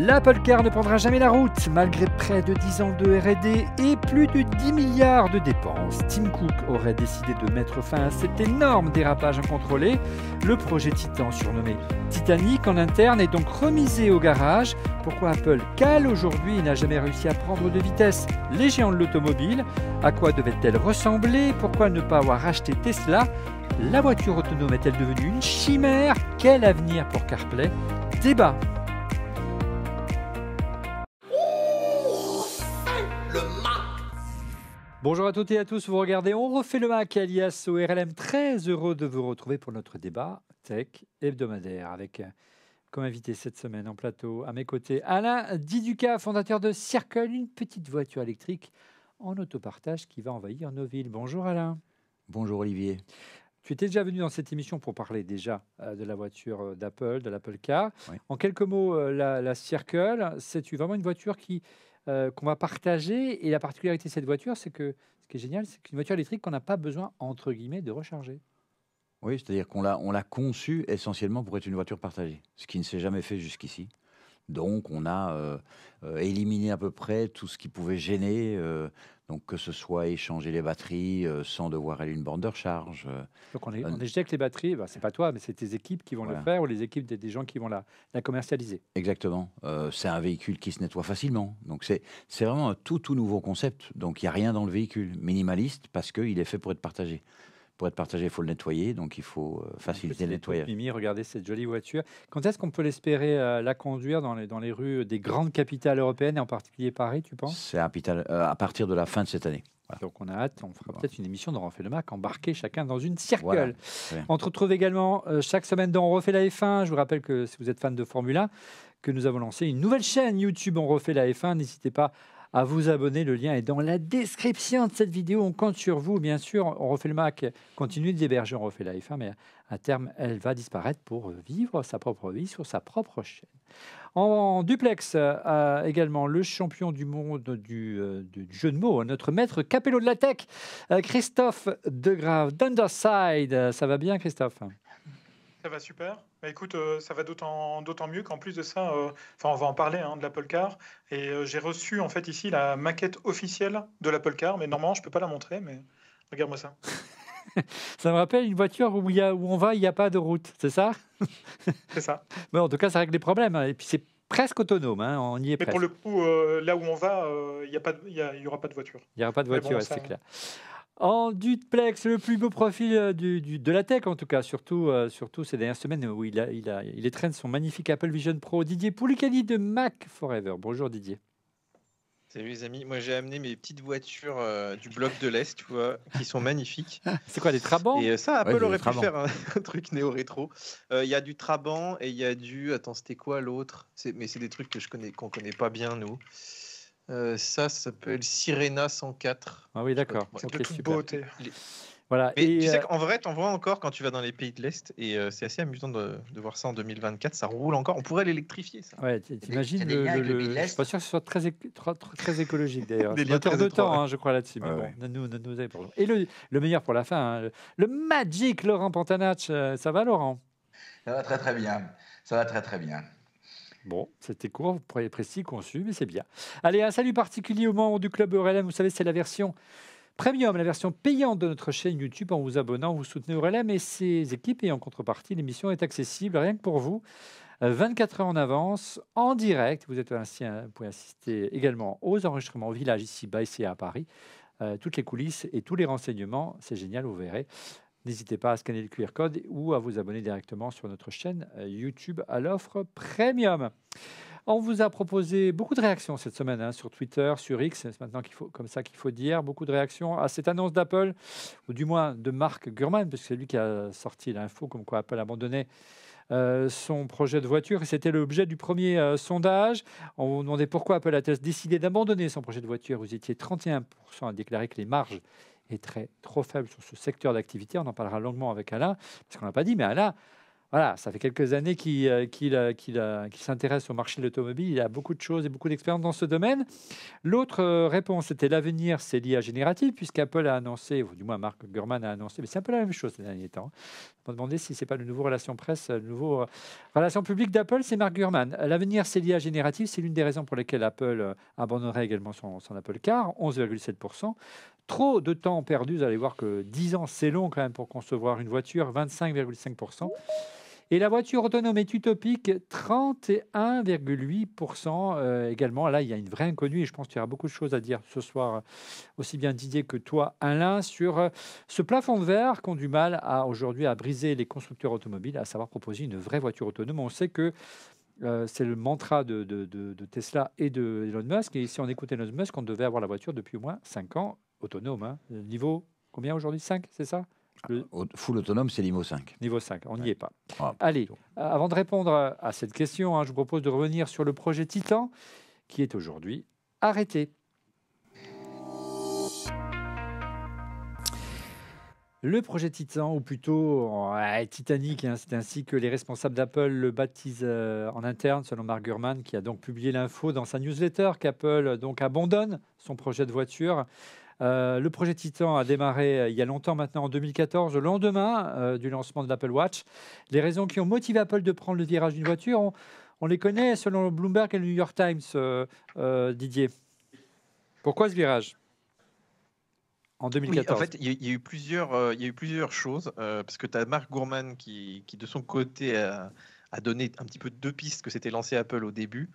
L'Apple Car ne prendra jamais la route. Malgré près de 10 ans de RD et plus de 10 milliards de dépenses, Tim Cook aurait décidé de mettre fin à cet énorme dérapage incontrôlé. Le projet Titan, surnommé Titanic en interne, est donc remisé au garage. Pourquoi Apple cale aujourd'hui n'a jamais réussi à prendre de vitesse les géants de l'automobile À quoi devait-elle ressembler Pourquoi ne pas avoir acheté Tesla La voiture autonome est-elle devenue une chimère Quel avenir pour CarPlay Débat Bonjour à toutes et à tous, vous regardez On refait le Mac alias RLM. Très heureux de vous retrouver pour notre débat tech hebdomadaire avec euh, comme invité cette semaine en plateau à mes côtés Alain Diduca, fondateur de Circle, une petite voiture électrique en autopartage qui va envahir nos villes. Bonjour Alain. Bonjour Olivier. Tu étais déjà venu dans cette émission pour parler déjà euh, de la voiture euh, d'Apple, de l'Apple Car. En quelques mots, la, la Circle, c'est vraiment une voiture qui, euh, qu'on va partager. Et la particularité de cette voiture, c'est que ce qui est génial, c'est qu'une voiture électrique qu'on n'a pas besoin, entre guillemets, de recharger. Oui, c'est-à-dire qu'on l'a, on l'a conçue essentiellement pour être une voiture partagée, ce qui ne s'est jamais fait jusqu'ici. Donc on a euh, euh, éliminé à peu près tout ce qui pouvait gêner donc que ce soit échanger les batteries euh, sans devoir aller une borne de recharge. Euh, Donc on, est, les batteries, ce ben, c'est pas toi, mais c'est tes équipes qui vont le faire ou les équipes des, gens qui vont la, commercialiser. Exactement. Euh, c'est un véhicule qui se nettoie facilement. Donc c'est, c'est vraiment un tout tout nouveau concept. Donc il y a rien dans le véhicule. Minimaliste parce qu'il est fait pour être partagé pour être partagé, il faut le nettoyer, donc il faut euh, faciliter le nettoyage. Mimi, regardez cette jolie voiture. Quand est-ce qu'on peut l'espérer euh, la conduire dans les, dans les rues des grandes capitales européennes, et en particulier Paris, tu penses C'est euh, à, partir de la fin de cette année. Donc on a hâte, on fera peut-être une émission dans Refait le Mac, embarquer chacun dans une circle. On se retrouve également chaque semaine dans On refait la F1. Je vous rappelle que si vous êtes fan de Formule 1, que nous avons lancé une nouvelle chaîne YouTube On refait la F1. N'hésitez pas à à vous abonner. Le lien est dans la description de cette vidéo. On compte sur vous, bien sûr. On refait le Mac, continue d'héberger, on refait Life, mais à terme, elle va disparaître pour vivre sa propre vie sur sa propre chaîne. En, duplex, euh, également le champion du monde euh, du, jeu de mots, notre maître capello de la tech, euh, Christophe Degrave d'Underside. Ça va bien, Christophe Ça va super. Bah, écoute, euh, ça va d'autant d'autant mieux qu'en plus de ça, euh, enfin on va en parler hein, de l'Apple Car et euh, j'ai reçu en fait ici la maquette officielle de l'Apple Car, mais normalement je peux pas la montrer, mais regarde-moi ça. ça me rappelle une voiture où, y a, où on va, il n'y a pas de route, c'est ça C'est ça. mais en tout cas, ça règle les problèmes hein, et puis c'est presque autonome, hein, on y est Mais pour le coup, là où on va, il n'y a pas il y, aura pas de voiture. Il n'y aura pas de voiture, c'est clair. En duplex, le plus beau profil euh, de la tech, en tout cas, surtout, euh, surtout ces dernières semaines où il, a, il, a, il son magnifique Apple Vision Pro. Didier Poulicani de Mac Forever. Bonjour Didier. Salut les amis, moi j'ai amené mes petites voitures euh, du bloc de l'Est, tu vois, qui sont magnifiques. C'est quoi, des Trabants Et ça, Apple aurait pu faire un, truc néo-rétro. Il y a du Trabant et il y a du... Attends, c'était quoi l'autre Mais c'est des trucs que je connais, qu'on connaît pas bien, nous. Euh, ça, s'appelle Sirena 104. Ah oui, d'accord. C'est okay, toute beauté. Voilà. et tu sais euh, qu'en vrai, t'en vois encore quand tu vas dans les pays de l'Est, et euh, c'est assez amusant de, voir ça en 2024. Ça roule encore. On pourrait l'électrifier, Ouais, t'imagines le, Je suis pas sûr que ce soit très, très, écologique, d'ailleurs. un de temps, hein, je crois, là-dessus. bon, nous, nous, et le, meilleur pour la fin, hein, le Magic Laurent Pantanach. Ça va, Laurent Ça va très, très bien. Ça va très, très bien. Bon, c'était court, vous précis, conçu, mais c'est bien. Allez, un salut particulier aux membres du club RLM. Vous savez, c'est la version premium, la version payante de notre chaîne YouTube. En vous abonnant, vous soutenez RLM et ses équipes. Et en contrepartie, l'émission est accessible rien que pour vous. 24 euh, heures en avance, en direct. Vous, êtes euh, pouvez assister également aux enregistrements au village ici-bas, ici à Paris. Euh, toutes les coulisses et tous les renseignements, c'est génial, vous verrez. N'hésitez pas à scanner le QR code ou à vous abonner directement sur notre chaîne euh, YouTube à l'offre Premium. On vous a proposé beaucoup de réactions cette semaine hein, sur Twitter, sur X, c'est maintenant qu'il faut, comme ça qu'il faut dire, beaucoup de réactions à cette annonce d'Apple, ou du moins de Mark Gurman, parce que c'est lui qui a sorti l'info comme quoi Apple abandonnait euh, son projet de voiture. Et c'était l'objet du premier euh, sondage. On vous demandait pourquoi Apple a décidé d'abandonner son projet de voiture. Vous étiez 31% à déclarer que les marges est très trop faible sur ce secteur d'activité. On en parlera longuement avec Alain, parce qu'on n'a pas dit, mais Alain voilà, ça fait quelques années euh, euh, euh, qu'il s'intéresse au marché de l'automobile. Il a beaucoup de choses et beaucoup d'expérience dans ce domaine. L'autre réponse était l'avenir, c'est l'IA générative, puisqu'Apple a annoncé, ou du moins Mark Gurman a annoncé, mais c'est un peu la même chose ces derniers temps. On hein, m'a demandé si ce n'est pas le nouveau relation presse, le nouveau relation publique d'Apple, c'est Mark Gurman. L'avenir, c'est l'IA générative. C'est l'une des raisons pour lesquelles Apple abandonnerait également son, son Apple Car, 11,7% trop de temps perdu. Vous allez voir que 10 ans, c'est long quand même pour concevoir une voiture, 25,5%. Et la voiture autonome est utopique, 31,8% euh, également. Là, il y a une vraie inconnue et je pense qu'il y aura beaucoup de choses à dire ce soir, aussi bien Didier que toi, Alain, sur euh, ce plafond de verre qu'ont du mal à aujourd'hui à briser les constructeurs automobiles, à savoir proposer une vraie voiture autonome. On sait que euh, c'est le mantra de, Tesla et de Elon Musk. Et si on écoutait Elon Musk, on devait avoir la voiture depuis au moins 5 ans autonome. Hein. Niveau combien aujourd'hui 5, c'est ça ah, full autonome, c'est niveau 5. Niveau 5, on n'y est pas. Ah, Allez, euh, avant de répondre à cette question, hein, je vous propose de revenir sur le projet Titan, qui est aujourd'hui arrêté. Le projet Titan, ou plutôt Titanic, hein, c'est ainsi que les responsables d'Apple le baptisent euh, en interne, selon Mark Gurman, qui a donc publié l'info dans sa newsletter qu'Apple donc abandonne son projet de voiture euh, le projet Titan a démarré euh, il y a longtemps maintenant, en 2014, le lendemain euh, du lancement de l'Apple Watch. Les raisons qui ont motivé Apple de prendre le virage d'une voiture, on, les connaît selon Bloomberg et le New York Times, Didier. Pourquoi ce virage en 2014. en fait, il y, a eu plusieurs, choses, parce que tu as Marc Gourman qui, de son côté, a, donné un petit peu deux pistes que s'était lancé Apple au début.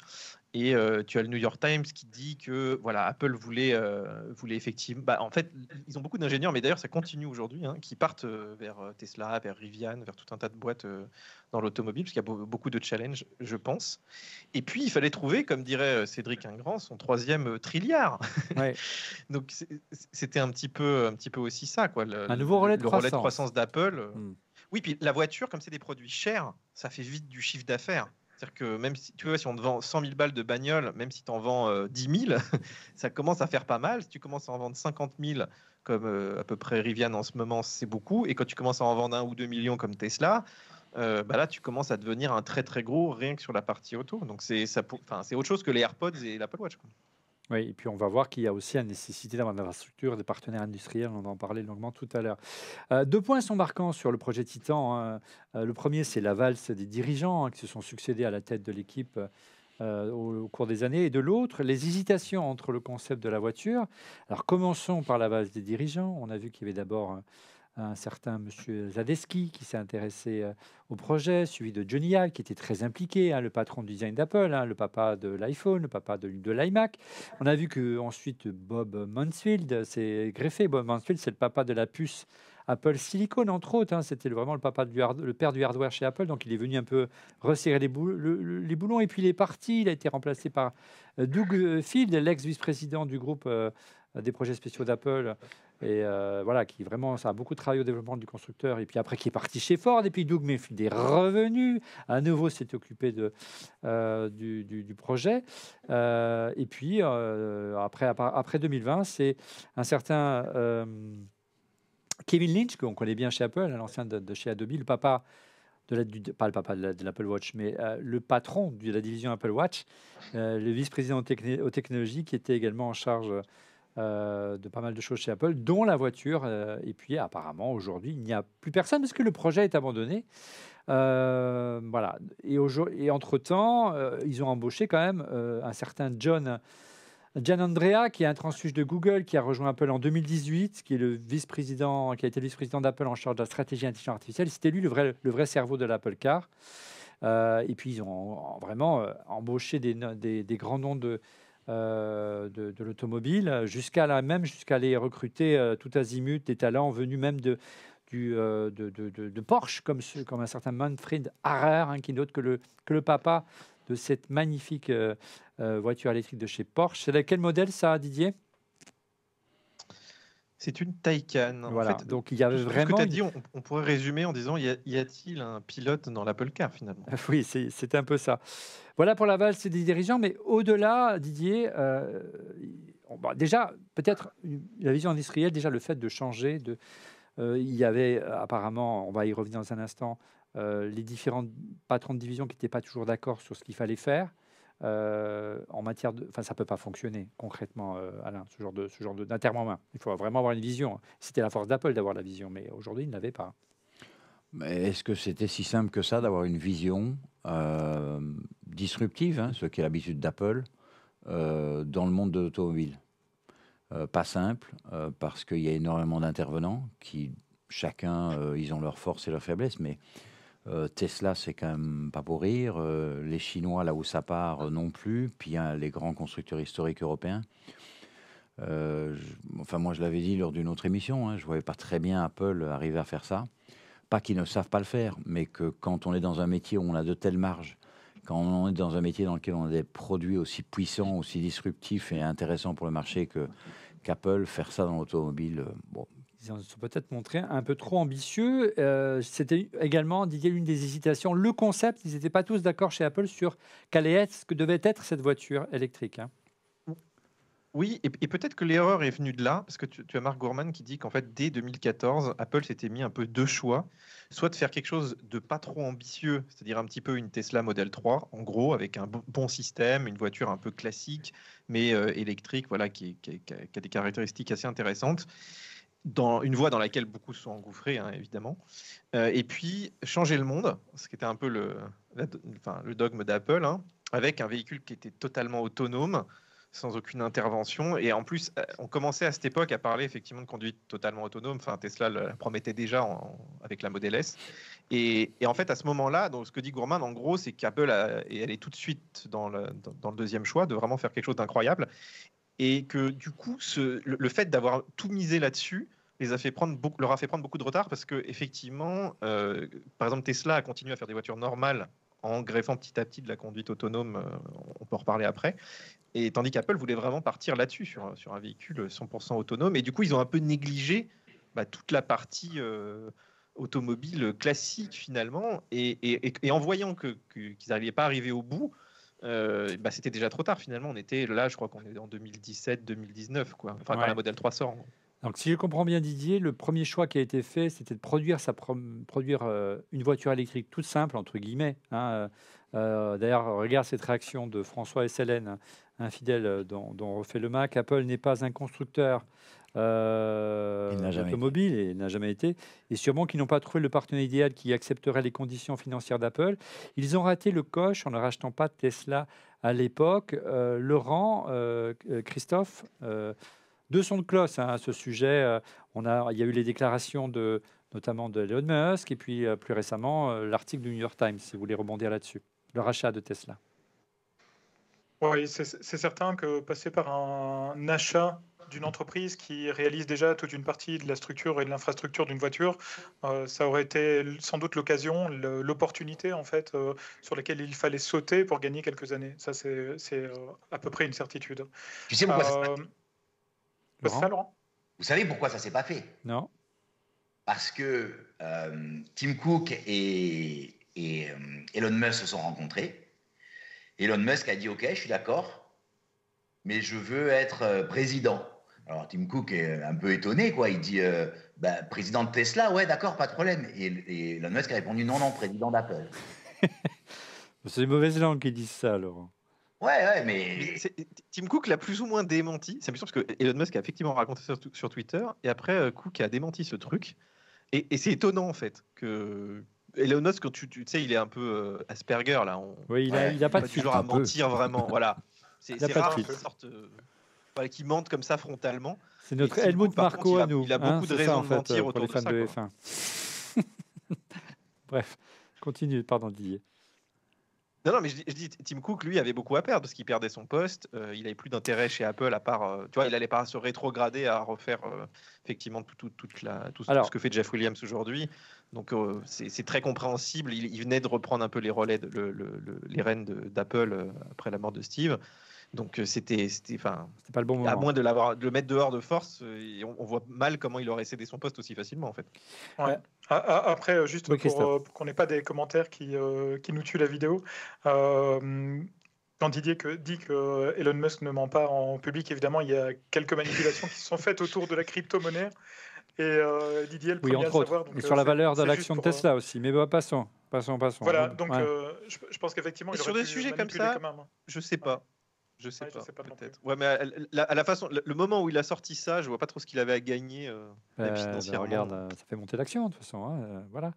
Et euh, tu as le New York Times qui dit que voilà, Apple voulait, euh, voulait effectivement. Bah, en fait, ils ont beaucoup d'ingénieurs, mais d'ailleurs, ça continue aujourd'hui, hein, qui partent euh, vers Tesla, vers Rivian, vers tout un tas de boîtes dans l'automobile, parce qu'il y a beaucoup de challenges, je pense. Et puis, il fallait trouver, comme dirait Cédric Ingrand, son troisième trilliard. Donc, c'était un, petit peu, un petit peu aussi ça, quoi. Le, un nouveau relais de le croissance, relais de croissance d'Apple. Hmm. Oui, puis la voiture, comme c'est des produits chers, ça fait vite du chiffre d'affaires. C'est-à-dire que même si tu vois, si on te vend 100 000 balles de bagnole, même si tu en vends 10 euh, 000, ça commence à faire pas mal. Si tu commences à en vendre 50 000, comme euh, à peu près Rivian en ce moment, c'est beaucoup. Et quand tu commences à en vendre un ou deux millions comme Tesla, euh, bah là, tu commences à devenir un très très gros rien que sur la partie auto. Donc c'est autre chose que les AirPods et l'Apple Watch. Oui, et puis on va voir qu'il y a aussi la nécessité d'avoir de la des partenaires industriels, on va en parler longuement tout à l'heure. Euh, deux points sont marquants sur le projet Titan. Hein. Euh, le premier, c'est la valse des dirigeants hein, qui se sont succédés à la tête de l'équipe. Euh, au, au, cours des années, et de l'autre, les hésitations entre le concept de la voiture. Alors commençons par la valse des dirigeants. On a vu qu'il y avait d'abord hein, un certain monsieur Zadeski qui s'est intéressé euh, au projet, suivi de Johnny Ive qui était très impliqué, hein, le patron du design d'Apple, hein, le papa de l'iPhone, le papa de, de l'iMac. On a vu que ensuite Bob Mansfield s'est greffé. Bob Mansfield, c'est le papa de la puce Apple Silicon, entre autres. Hein. C'était vraiment le, papa du le père du hardware chez Apple. Donc, il est venu un peu resserrer les, boulons. Et puis, il est parti. Il a été remplacé par euh, Doug euh, Field, l'ex-vice-président du groupe des projets spéciaux d'Apple, et euh, voilà, qui vraiment, ça a beaucoup travaillé au développement du constructeur. Et puis après, qui est parti chez Ford. Et puis Doug Mayfield est revenu. À nouveau, s'est occupé de, euh, du, projet. Euh, et puis, après, après 2020, c'est un certain Kevin Lynch, qu'on connaît bien chez Apple, l'ancien de, chez Adobe, le papa. De papa de l'Apple Watch, mais le patron de la division Apple Watch, le vice-président aux, technologies, qui était également en charge euh, de pas mal de choses chez Apple, dont la voiture. Euh, et puis apparemment, aujourd'hui, il n'y a plus personne parce que le projet est abandonné. Euh, voilà. Et, entre-temps, ils ont embauché quand même un certain John. Andrea, qui est un transfuge de Google, qui a rejoint Apple en 2018, qui est le vice-président, qui a été vice-président d'Apple en charge de la stratégie intelligence artificielle. C'était lui le vrai, le vrai cerveau de l'Apple Car. et puis ils ont vraiment embauché des, grands noms de, euh, de, l'automobile, jusqu'à là même, jusqu'à aller recruter euh, tout azimut des talents venus même de, du, euh, de, de Porsche, comme, comme, un certain Manfred Harrer, hein, qui note que le, que le papa de cette magnifique voiture électrique de chez Porsche. C'est quel modèle ça, Didier c'est une Taycan. donc il Ce que as dit, on, pourrait résumer en disant y a-t-il un pilote dans l'Apple Car finalement Oui, c'est un peu ça. Voilà pour la valse des dirigeants, mais au-delà, Didier, euh, bah, déjà, peut-être la vision industrielle, déjà le fait de changer, de, euh, il y avait apparemment, on va y revenir dans un instant, euh, les différents patrons de division qui n'étaient pas toujours d'accord sur ce qu'il fallait faire. Euh, en matière de. Enfin, ça peut pas fonctionner concrètement, euh, Alain, ce genre de ce genre de Il faut vraiment avoir une vision. C'était la force d'Apple d'avoir la vision, mais aujourd'hui, il ne l'avait pas. Mais est-ce que c'était si simple que ça d'avoir une vision euh, disruptive, hein, ce qui est l'habitude d'Apple, dans le monde de l'automobile Pas simple, parce qu'il y a énormément d'intervenants qui, chacun, ils ont leurs forces et leurs faiblesses, mais euh, Tesla, c'est quand même pas pour rire. Euh, les Chinois, là où ça part, euh, non plus. Puis les grands constructeurs historiques européens. enfin, moi, je l'avais dit lors d'une autre émission. Je hein, je voyais pas très bien Apple arriver à faire ça. Pas qu'ils ne savent pas le faire, mais que quand on est dans un métier où on a de telles marges, quand on est dans un métier dans lequel on a des produits aussi puissants, aussi disruptifs et intéressants pour le marché que qu'Apple, faire ça dans l'automobile, bon, ils en sont peut-être montrés un peu trop ambitieux. Euh, c'était également, Didier, l'une des hésitations. Le concept, ils n'étaient pas tous d'accord chez Apple sur ce que devait être cette voiture électrique. Hein. Oui, et, peut-être que l'erreur est venue de là, parce que tu, as Mark Gourman qui dit qu'en fait, dès 2014, Apple s'était mis un peu deux choix. Soit de faire quelque chose de pas trop ambitieux, c'est-à-dire un petit peu une Tesla Model 3, en gros, avec un bon système, une voiture un peu classique, mais euh, électrique, voilà, qui, qui a des caractéristiques assez intéressantes dans une voie dans laquelle beaucoup sont engouffrés, hein, évidemment. Euh, et puis, changer le monde, ce qui était un peu le, enfin, le dogme d'Apple, hein, avec un véhicule qui était totalement autonome, sans aucune intervention. Et en plus, euh, on commençait à cette époque à parler effectivement de conduite totalement autonome. Enfin, Tesla la promettait déjà avec la Model S. Et, et en fait, à ce moment-là, donc, ce que dit Gourmand, en gros, c'est qu'Apple, et elle est tout de suite dans le, dans le deuxième choix, de vraiment faire quelque chose d'incroyable et que du coup, le, fait d'avoir tout misé là-dessus les a fait prendre beaucoup, leur a fait prendre beaucoup de retard parce que effectivement, euh, par exemple, Tesla a continué à faire des voitures normales en greffant petit à petit de la conduite autonome, euh, on peut en reparler après. Et tandis qu'Apple voulait vraiment partir là-dessus, sur, sur, un véhicule 100% autonome. Et du coup, ils ont un peu négligé bah, toute la partie euh, automobile classique finalement. Et, en voyant qu'ils que, n'arrivaient pas à arriver au bout, euh, bah, c'était déjà trop tard finalement. On était là, je crois qu'on est en 2017-2019, quoi. Enfin, la modèle 3 sort. Donc, si je comprends bien Didier, le premier choix qui a été fait, c'était de produire, sa produire euh, une voiture électrique toute simple, entre guillemets. Hein. Euh, d'ailleurs, regarde cette réaction de François un hein, infidèle dont, dont refait le Mac. Apple n'est pas un constructeur euh, automobile et n'a jamais été. Et sûrement qu'ils n'ont pas trouvé le partenaire idéal qui accepterait les conditions financières d'Apple. Ils ont raté le coche en ne rachetant pas Tesla à l'époque. Euh, Laurent, euh, euh, Christophe, deux sons de cloche hein, à ce sujet. on a, il y a eu les déclarations de notamment de Elon Musk et puis plus récemment l'article du New York Times, si vous voulez rebondir là-dessus, le rachat de Tesla. Oui, c'est certain que passer par un achat d'une entreprise qui réalise déjà toute une partie de la structure et de l'infrastructure d'une voiture, euh, ça aurait été sans doute l'occasion, l'opportunité en fait, euh, sur laquelle il fallait sauter pour gagner quelques années. Ça, c'est euh, à peu près une certitude. Tu sais pourquoi ça, bah, Vous savez pourquoi ça s'est pas fait Non. Parce que Tim Cook et, et Elon Musk se sont rencontrés. Elon Musk a dit OK, je suis d'accord, mais je veux être président. Alors Tim Cook est euh, un peu étonné, quoi. Il dit euh, bah, président de Tesla, ouais, d'accord, pas de problème. Et, Elon Musk a répondu non, non, président d'Apple. C'est les mauvaises langues qui disent ça, Laurent. Ouais, ouais, mais. Tim Cook l'a plus ou moins démenti. C'est amusant parce que Elon Musk a effectivement raconté sur Twitter et après euh, Cook a démenti ce truc. Et, c'est étonnant en fait que. Elon Musk, tu, sais, il est un peu Asperger là. On... Oui, il n'a a pas, pas, de toujours à mentir vraiment. voilà. C'est rare une sorte qui mentent comme ça frontalement. C'est notre Helmut Marco il a, à nous. Il a hein, beaucoup de raisons de mentir euh, autour de ça. De Bref, continue, pardon Didier. Non, non, mais je dis, je Tim Cook, lui, avait beaucoup à perdre parce qu'il perdait son poste. Euh, il n'avait plus d'intérêt chez Apple à part, euh, tu vois, il allait pas se rétrograder à refaire effectivement tout, toute la, tout, ce que fait Jeff Williams aujourd'hui. Donc c'est très compréhensible. Il, venait de reprendre un peu les relais, les rênes d'Apple après la mort de Steve. Donc euh, c'était, enfin, pas le bon moment. À moins de l'avoir, le mettre dehors de force, euh, on, voit mal comment il aurait cédé son poste aussi facilement en fait. Après, euh, juste pour, qu'on n'ait pas des commentaires qui, nous tuent la vidéo. quand Didier dit que Elon Musk ne ment pas en public, évidemment, il y a quelques manipulations qui sont faites autour de la crypto-monnaie. Et Didier, le oui, premier à savoir. Autres. sur la valeur de l'action de Tesla aussi. Mais bah, passons, passons, passons. Voilà, hein. donc je, pense qu'effectivement. Sur des sujets comme ça, je hein. je sais pas. Je sais pas, sais pas peut-être. Ouais, mais à, la façon, le moment où il a sorti ça, je vois pas trop ce qu'il avait à gagner euh, financièrement. Bah, bah, regarde, euh, ça fait monter l'action de toute façon. Hein, euh, voilà.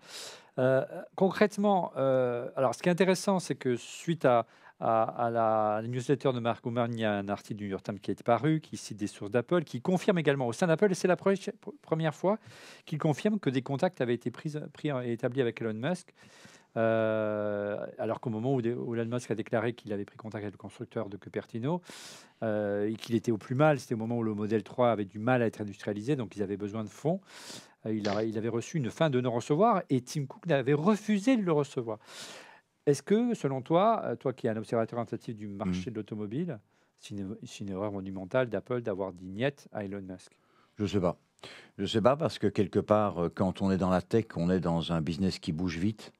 Euh, concrètement, alors ce qui est intéressant, c'est que suite à, à, la newsletter de Marc Gouman, il y a un article du New York Times qui est paru, qui cite des sources d'Apple, qui confirme également au sein d'Apple, et c'est la première fois qu'il confirme que des contacts avaient été pris et établis avec Elon Musk. Euh, alors qu'au moment où, Elon Musk a déclaré qu'il avait pris contact avec le constructeur de Cupertino euh, et qu'il était au plus mal, c'était au moment où le modèle 3 avait du mal à être industrialisé, donc ils avaient besoin de fonds. Euh, il, avait reçu une fin de non-recevoir et Tim Cook avait refusé de le recevoir. Est-ce que, selon toi, toi qui es un observateur attentif du marché mm. de l'automobile, c'est une, erreur monumentale d'Apple d'avoir dit niet à Elon Musk Je ne sais pas. Je ne sais pas parce que quelque part, quand on est dans la tech, on est dans un business qui bouge vite.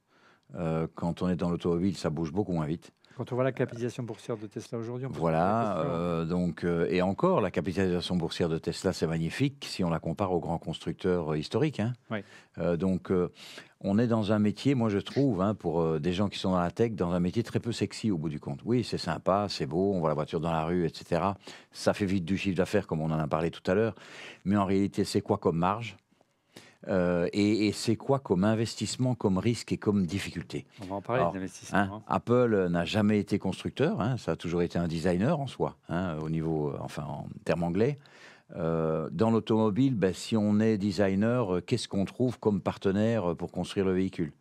Euh, quand on est dans l'automobile, ça bouge beaucoup moins vite. Quand on voit la capitalisation boursière de Tesla aujourd'hui, voilà. Hein. Euh, donc euh, et encore, la capitalisation boursière de Tesla, c'est magnifique si on la compare aux grands constructeurs historiques. Hein. donc on est dans un métier, moi je trouve, hein, pour des gens qui sont dans la tech, dans un métier très peu sexy au bout du compte. Oui, c'est sympa, c'est beau, on voit la voiture dans la rue, etc. Ça fait vite du chiffre d'affaires, comme on en a parlé tout à l'heure. Mais en réalité, c'est quoi comme marge euh, et, c'est quoi comme investissement, comme risque et comme difficulté On va en parler des hein, hein. Apple n'a jamais été constructeur, hein, ça a toujours été un designer en soi, au niveau, enfin en termes anglais. Euh, dans l'automobile, ben, si on est designer, euh, qu'est-ce qu'on trouve comme partenaire pour construire le véhicule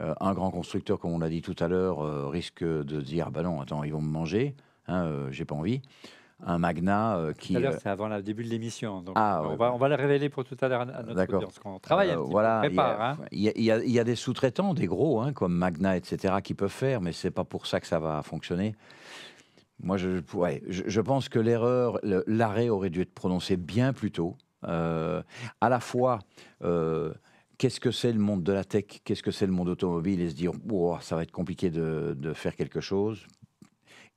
Un grand constructeur, comme on l'a dit tout à l'heure, risque de dire bah non, attends, ils vont me manger, j'ai pas envie un magna euh, qui. Euh, c'est avant le début de l'émission. Ah, bah. on, va, le révéler pour tout à l'heure à travaille Il y, a, des sous-traitants, des gros, hein, comme Magna, etc., qui peuvent faire, mais ce n'est pas pour ça que ça va fonctionner. Moi, je, pense que l'erreur, l'arrêt aurait dû être prononcé bien plus tôt. Euh, à la fois, qu'est-ce que c'est le monde de la tech, qu'est-ce que c'est le monde automobile, et se dire, oh, ça va être compliqué de faire quelque chose.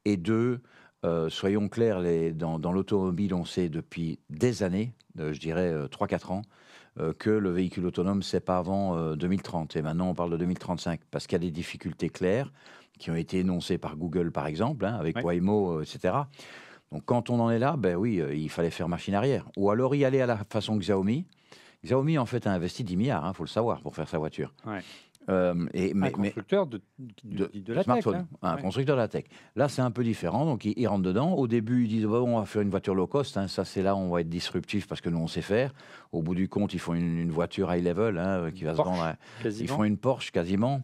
Et deux, euh, soyons clairs, dans, l'automobile, on sait depuis des années, euh, je dirais 3-4 euh, ans, que le véhicule autonome, c'est pas avant 2030. Et maintenant, on parle de 2035, parce qu'il y a des difficultés claires qui ont été énoncées par Google, par exemple, hein, avec Waymo, etc. Donc quand on en est là, ben oui, il fallait faire machine arrière. Ou alors y aller à la façon Xiaomi. Xiaomi, en fait, a investi 10 milliards, il hein, faut le savoir, pour faire sa voiture. Ouais. Euh, et, ah, un constructeur de, la tech, hein. un constructeur de la tech. Là, c'est un peu différent, donc ils, rentrent dedans. Au début, ils disent bah, on va faire une voiture low cost, hein. ça c'est là on va être disruptif parce que nous on sait faire. Au bout du compte, ils font une, voiture high level hein, euh, qui va se vendre. Ils font une Porsche quasiment.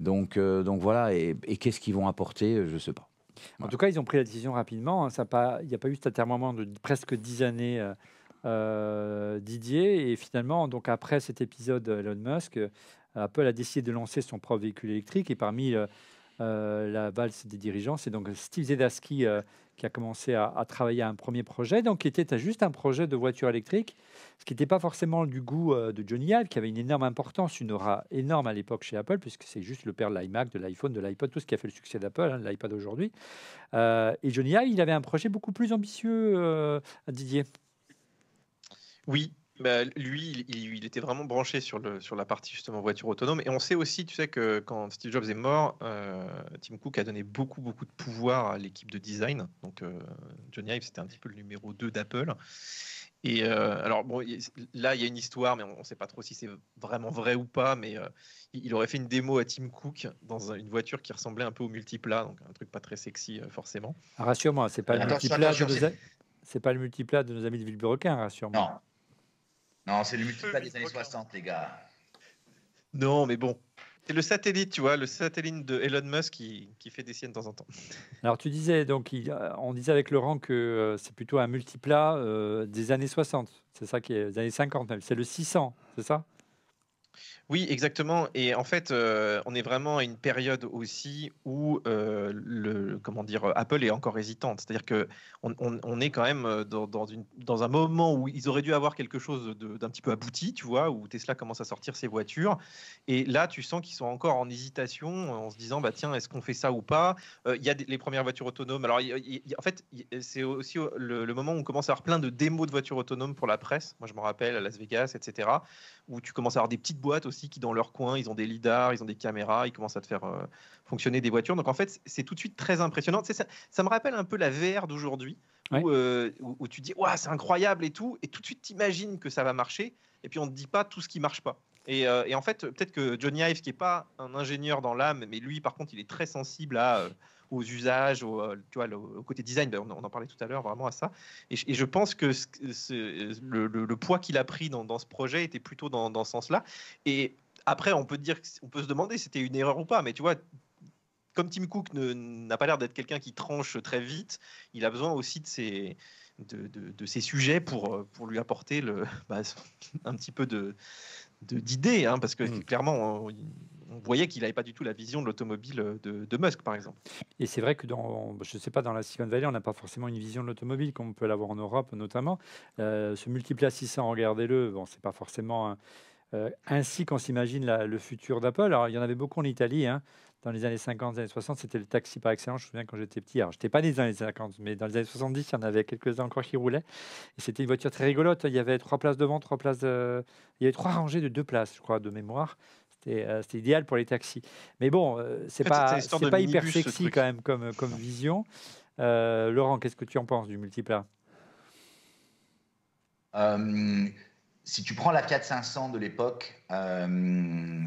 Donc, euh, donc voilà, et, qu'est-ce qu'ils vont apporter Je ne sais pas. En tout cas, ils ont pris la décision rapidement. Il n'y a pas eu cet atermoiement de presque dix années Didier. Et finalement, donc après cet épisode Elon Musk, Apple a décidé de lancer son propre véhicule électrique et parmi euh, euh, la valse des dirigeants, c'est donc Steve Zedaski euh, qui a commencé à, travailler à un premier projet, donc qui était juste un projet de voiture électrique, ce qui n'était pas forcément du goût de Johnny Ive, qui avait une énorme importance, une aura énorme à l'époque chez Apple, puisque c'est juste le père de l'iMac, de l'iPhone, de l'iPod, tout ce qui a fait le succès d'Apple, de hein, l'iPad aujourd'hui. et Johnny Ive, il avait un projet beaucoup plus ambitieux, Didier. Oui, bah, lui, il, était vraiment branché sur, le, sur la partie justement voiture autonome. Et on sait aussi, tu sais, que quand Steve Jobs est mort, euh, Tim Cook a donné beaucoup, beaucoup de pouvoir à l'équipe de design. Donc, euh, Johnny Ive, c'était un petit peu le numéro 2 d'Apple. Et euh, alors, bon, là, il y a une histoire, mais on ne sait pas trop si c'est vraiment vrai ou pas. Mais euh, il aurait fait une démo à Tim Cook dans une voiture qui ressemblait un peu au multiplat, donc un truc pas très sexy, forcément. Ah, rassure-moi, c'est pas, le pas le multiplat de nos amis de Villeburquin, rassure-moi. Non, c'est le multiplat des années 60, les gars. Non, mais bon. C'est le satellite, tu vois, le satellite de Elon Musk qui, qui fait des siennes de temps en temps. Alors tu disais, donc il, on disait avec Laurent que euh, c'est plutôt un multiplat euh, des années 60, c'est ça qui est, des années 50 même, c'est le 600, c'est ça oui, exactement. Et en fait, euh, on est vraiment à une période aussi où euh, comment dire, euh, Apple est encore hésitante. C'est-à-dire qu'on on, est quand même dans, un moment où ils auraient dû avoir quelque chose d'un petit peu abouti, tu vois, où Tesla commence à sortir ses voitures. Et là, tu sens qu'ils sont encore en hésitation, en se disant, bah tiens, est-ce qu'on fait ça ou pas Il y a les premières voitures autonomes. Alors, en fait, c'est aussi le, moment où on commence à avoir plein de démos de voitures autonomes pour la presse. Moi, je me rappelle à Las Vegas, etc où tu commences à avoir des petites boîtes aussi qui, dans leur coin, ils ont des lidars, ils ont des caméras, ils commencent à te faire euh, fonctionner des voitures. Donc en fait, c'est tout de suite très impressionnant. ça, ça, me rappelle un peu la VR d'aujourd'hui, euh, où, tu dis, c'est incroyable et tout, et tout de suite, tu imagines que ça va marcher, et puis on ne te dit pas tout ce qui marche pas. Et, euh, et en fait, peut-être que Johnny Ives, qui n'est pas un ingénieur dans l'âme, mais lui, par contre, il est très sensible à aux usages, au, euh, tu vois, au côté design, on, en parlait tout à l'heure, vraiment à ça. Et, je pense que ce, le, poids qu'il a pris dans, ce projet était plutôt dans, ce sens-là. Et après, on peut, dire, on peut se demander si c'était une erreur ou pas, mais tu vois, comme Tim Cook n'a pas l'air d'être quelqu'un qui tranche très vite, il a besoin aussi de ses, de, de, sujets pour, euh, pour lui apporter le, bah, un petit peu de d'idées, hein, parce que mm. clairement, on voyait qu'il n'avait pas du tout la vision de l'automobile euh, de, Musk, par exemple. Et c'est vrai que dans, je sais pas, dans la Silicon Valley, on n'a pas forcément une vision de l'automobile comme on peut l'avoir en Europe, notamment. ce multiple 600, regardez-le, bon, c'est pas forcément. Euh, ainsi qu'on s'imagine le futur d'Apple. Alors, il y en avait beaucoup en Italie, hein, dans les années 50, les années 60, c'était le taxi par excellence. Je me souviens quand j'étais petit. Alors, je n'étais pas né dans les années 50, mais dans les années 70, il y en avait quelques-uns encore qui roulaient. Et c'était une voiture très rigolote. Il y avait trois places devant, trois places. Euh, il y avait trois rangées de deux places, je crois, de mémoire. C'est euh, idéal pour les taxis. Mais bon, euh, c'est pas, pas hyper sexy quand même comme, comme vision. Euh, Laurent, qu'est-ce que tu en penses du multiplat Si tu prends la Fiat 500 de l'époque, qu'on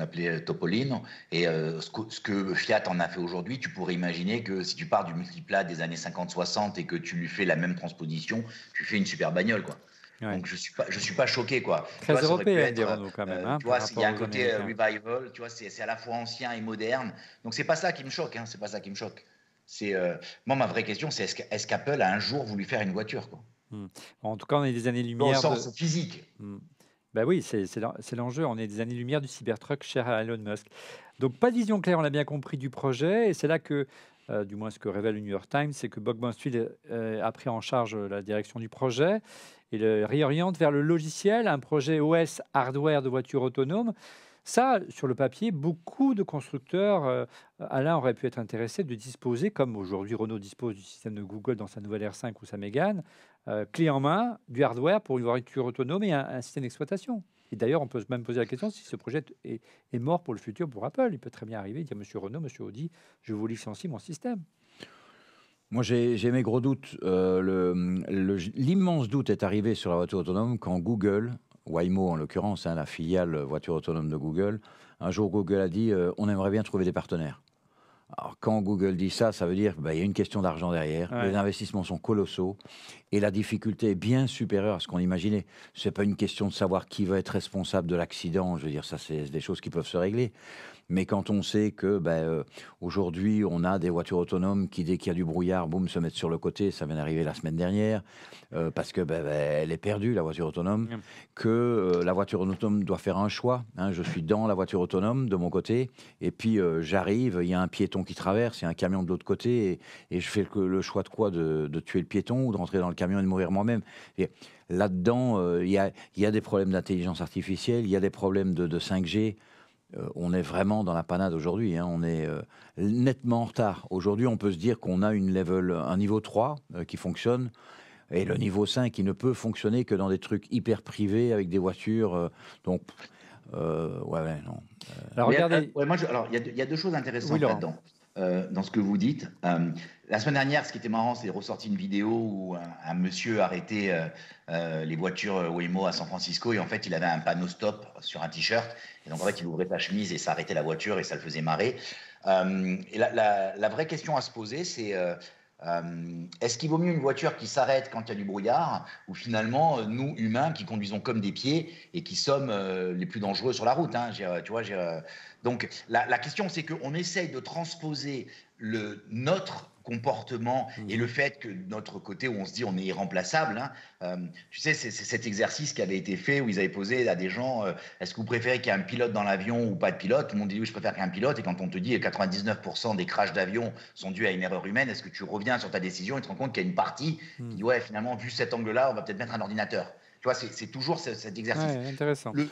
appelait Topoline, et ce que, Fiat en a fait aujourd'hui, tu pourrais imaginer que si tu pars du multiplat des années 50-60 et que tu lui fais la même transposition, tu fais une super bagnole. quoi. Donc je suis pas, je suis pas choqué quoi. Très européen, dirons-nous quand même. Euh, hein, tu vois, il y a un côté euh, revival. Tu vois, c'est à la fois ancien et moderne. Donc c'est pas ça qui me choque. Hein, c'est pas ça qui me choque. C'est euh, moi ma vraie question, c'est est-ce qu'Apple a un jour voulu faire une voiture quoi hmm. En tout cas, on est des années lumière. Au sens physique. Hmm. Ben oui, c'est l'enjeu. On est des années-lumière du Cybertruck cher à Elon Musk. Donc, pas de vision claire, on l'a bien compris, du projet. Et c'est là que, du moins ce que révèle le New York Times, c'est que Bob Mansfield a pris en charge la direction du projet il euh, réoriente vers le logiciel, un projet OS hardware de voiture autonome. Ça, sur le papier, beaucoup de constructeurs, euh, Alain, aurait pu être intéressés de disposer, comme aujourd'hui Renault dispose du système de Google dans sa nouvelle R5 ou sa Mégane, euh, clé en main, du hardware pour une voiture autonome et un, système d'exploitation. Et d'ailleurs, on peut même poser la question si ce projet est, mort pour le futur pour Apple. Il peut très bien arriver et dire Monsieur Renault, Monsieur Audi, je vous licencie mon système. Moi, j'ai mes gros doutes. Euh, l'immense doute est arrivé sur la voiture autonome quand Google, Waymo en l'occurrence, hein, la filiale voiture autonome de Google, un jour Google a dit euh, on aimerait bien trouver des partenaires. Alors, quand Google dit ça, ça veut dire qu'il bah, y a une question d'argent derrière. Les investissements sont colossaux et la difficulté est bien supérieure à ce qu'on imaginait. Ce n'est pas une question de savoir qui va être responsable de l'accident. Je veux dire, ça, c'est des choses qui peuvent se régler. Mais quand on sait que ben, euh, aujourd'hui, on a des voitures autonomes qui, dès qu'il y a du brouillard, boum, se mettent sur le côté, ça vient d'arriver la semaine dernière, euh, parce que ben, ben, elle est perdue, la voiture autonome, que euh, la voiture autonome doit faire un choix. Hein. je suis dans la voiture autonome de mon côté, et puis j'arrive, il y a un piéton qui traverse, il y a un camion de l'autre côté, et, je fais le, le choix de quoi de, tuer le piéton ou de rentrer dans le camion et de mourir moi-même. Là-dedans, il y a, des problèmes d'intelligence artificielle, il y a des problèmes de, de 5G. Euh, on est vraiment dans la panade aujourd'hui. Hein. On est euh, nettement en retard. Aujourd'hui, on peut se dire qu'on a une level, un niveau 3 euh, qui fonctionne et le niveau 5 qui ne peut fonctionner que dans des trucs hyper privés avec des voitures. donc, ouais, ouais, non. Alors, regardez. il y, a deux choses intéressantes là-dedans. dans ce que vous dites, la semaine dernière, ce qui était marrant, c'est ressorti une vidéo où un, monsieur arrêtait euh, euh, les voitures Waymo à San Francisco et en fait, il avait un panneau stop sur un t-shirt. Et donc, en fait, il ouvrait sa chemise et ça arrêtait la voiture et ça le faisait marrer. Euh, et la, vraie question à se poser, c'est est-ce qu'il vaut mieux une voiture qui s'arrête quand il y a du brouillard ou finalement, nous, humains, qui conduisons comme des pieds et qui sommes les plus dangereux sur la route hein, Tu vois, donc, la, la question, c'est qu'on essaye de transposer le, notre comportement mmh. et le fait que notre côté où on se dit on est irremplaçable, hein, euh, tu sais, c'est cet exercice qui avait été fait où ils avaient posé à des gens euh, est-ce que vous préférez qu'il y ait un pilote dans l'avion ou pas de pilote Tout le dit oui, je préfère qu'il y ait un pilote. Et quand on te dit 99% des crashs d'avion sont dus à une erreur humaine, est-ce que tu reviens sur ta décision et te rends compte qu'il y a une partie mmh. qui dit ouais, finalement, vu cet angle-là, on va peut-être mettre un ordinateur c'est toujours cet exercice. intéressant. La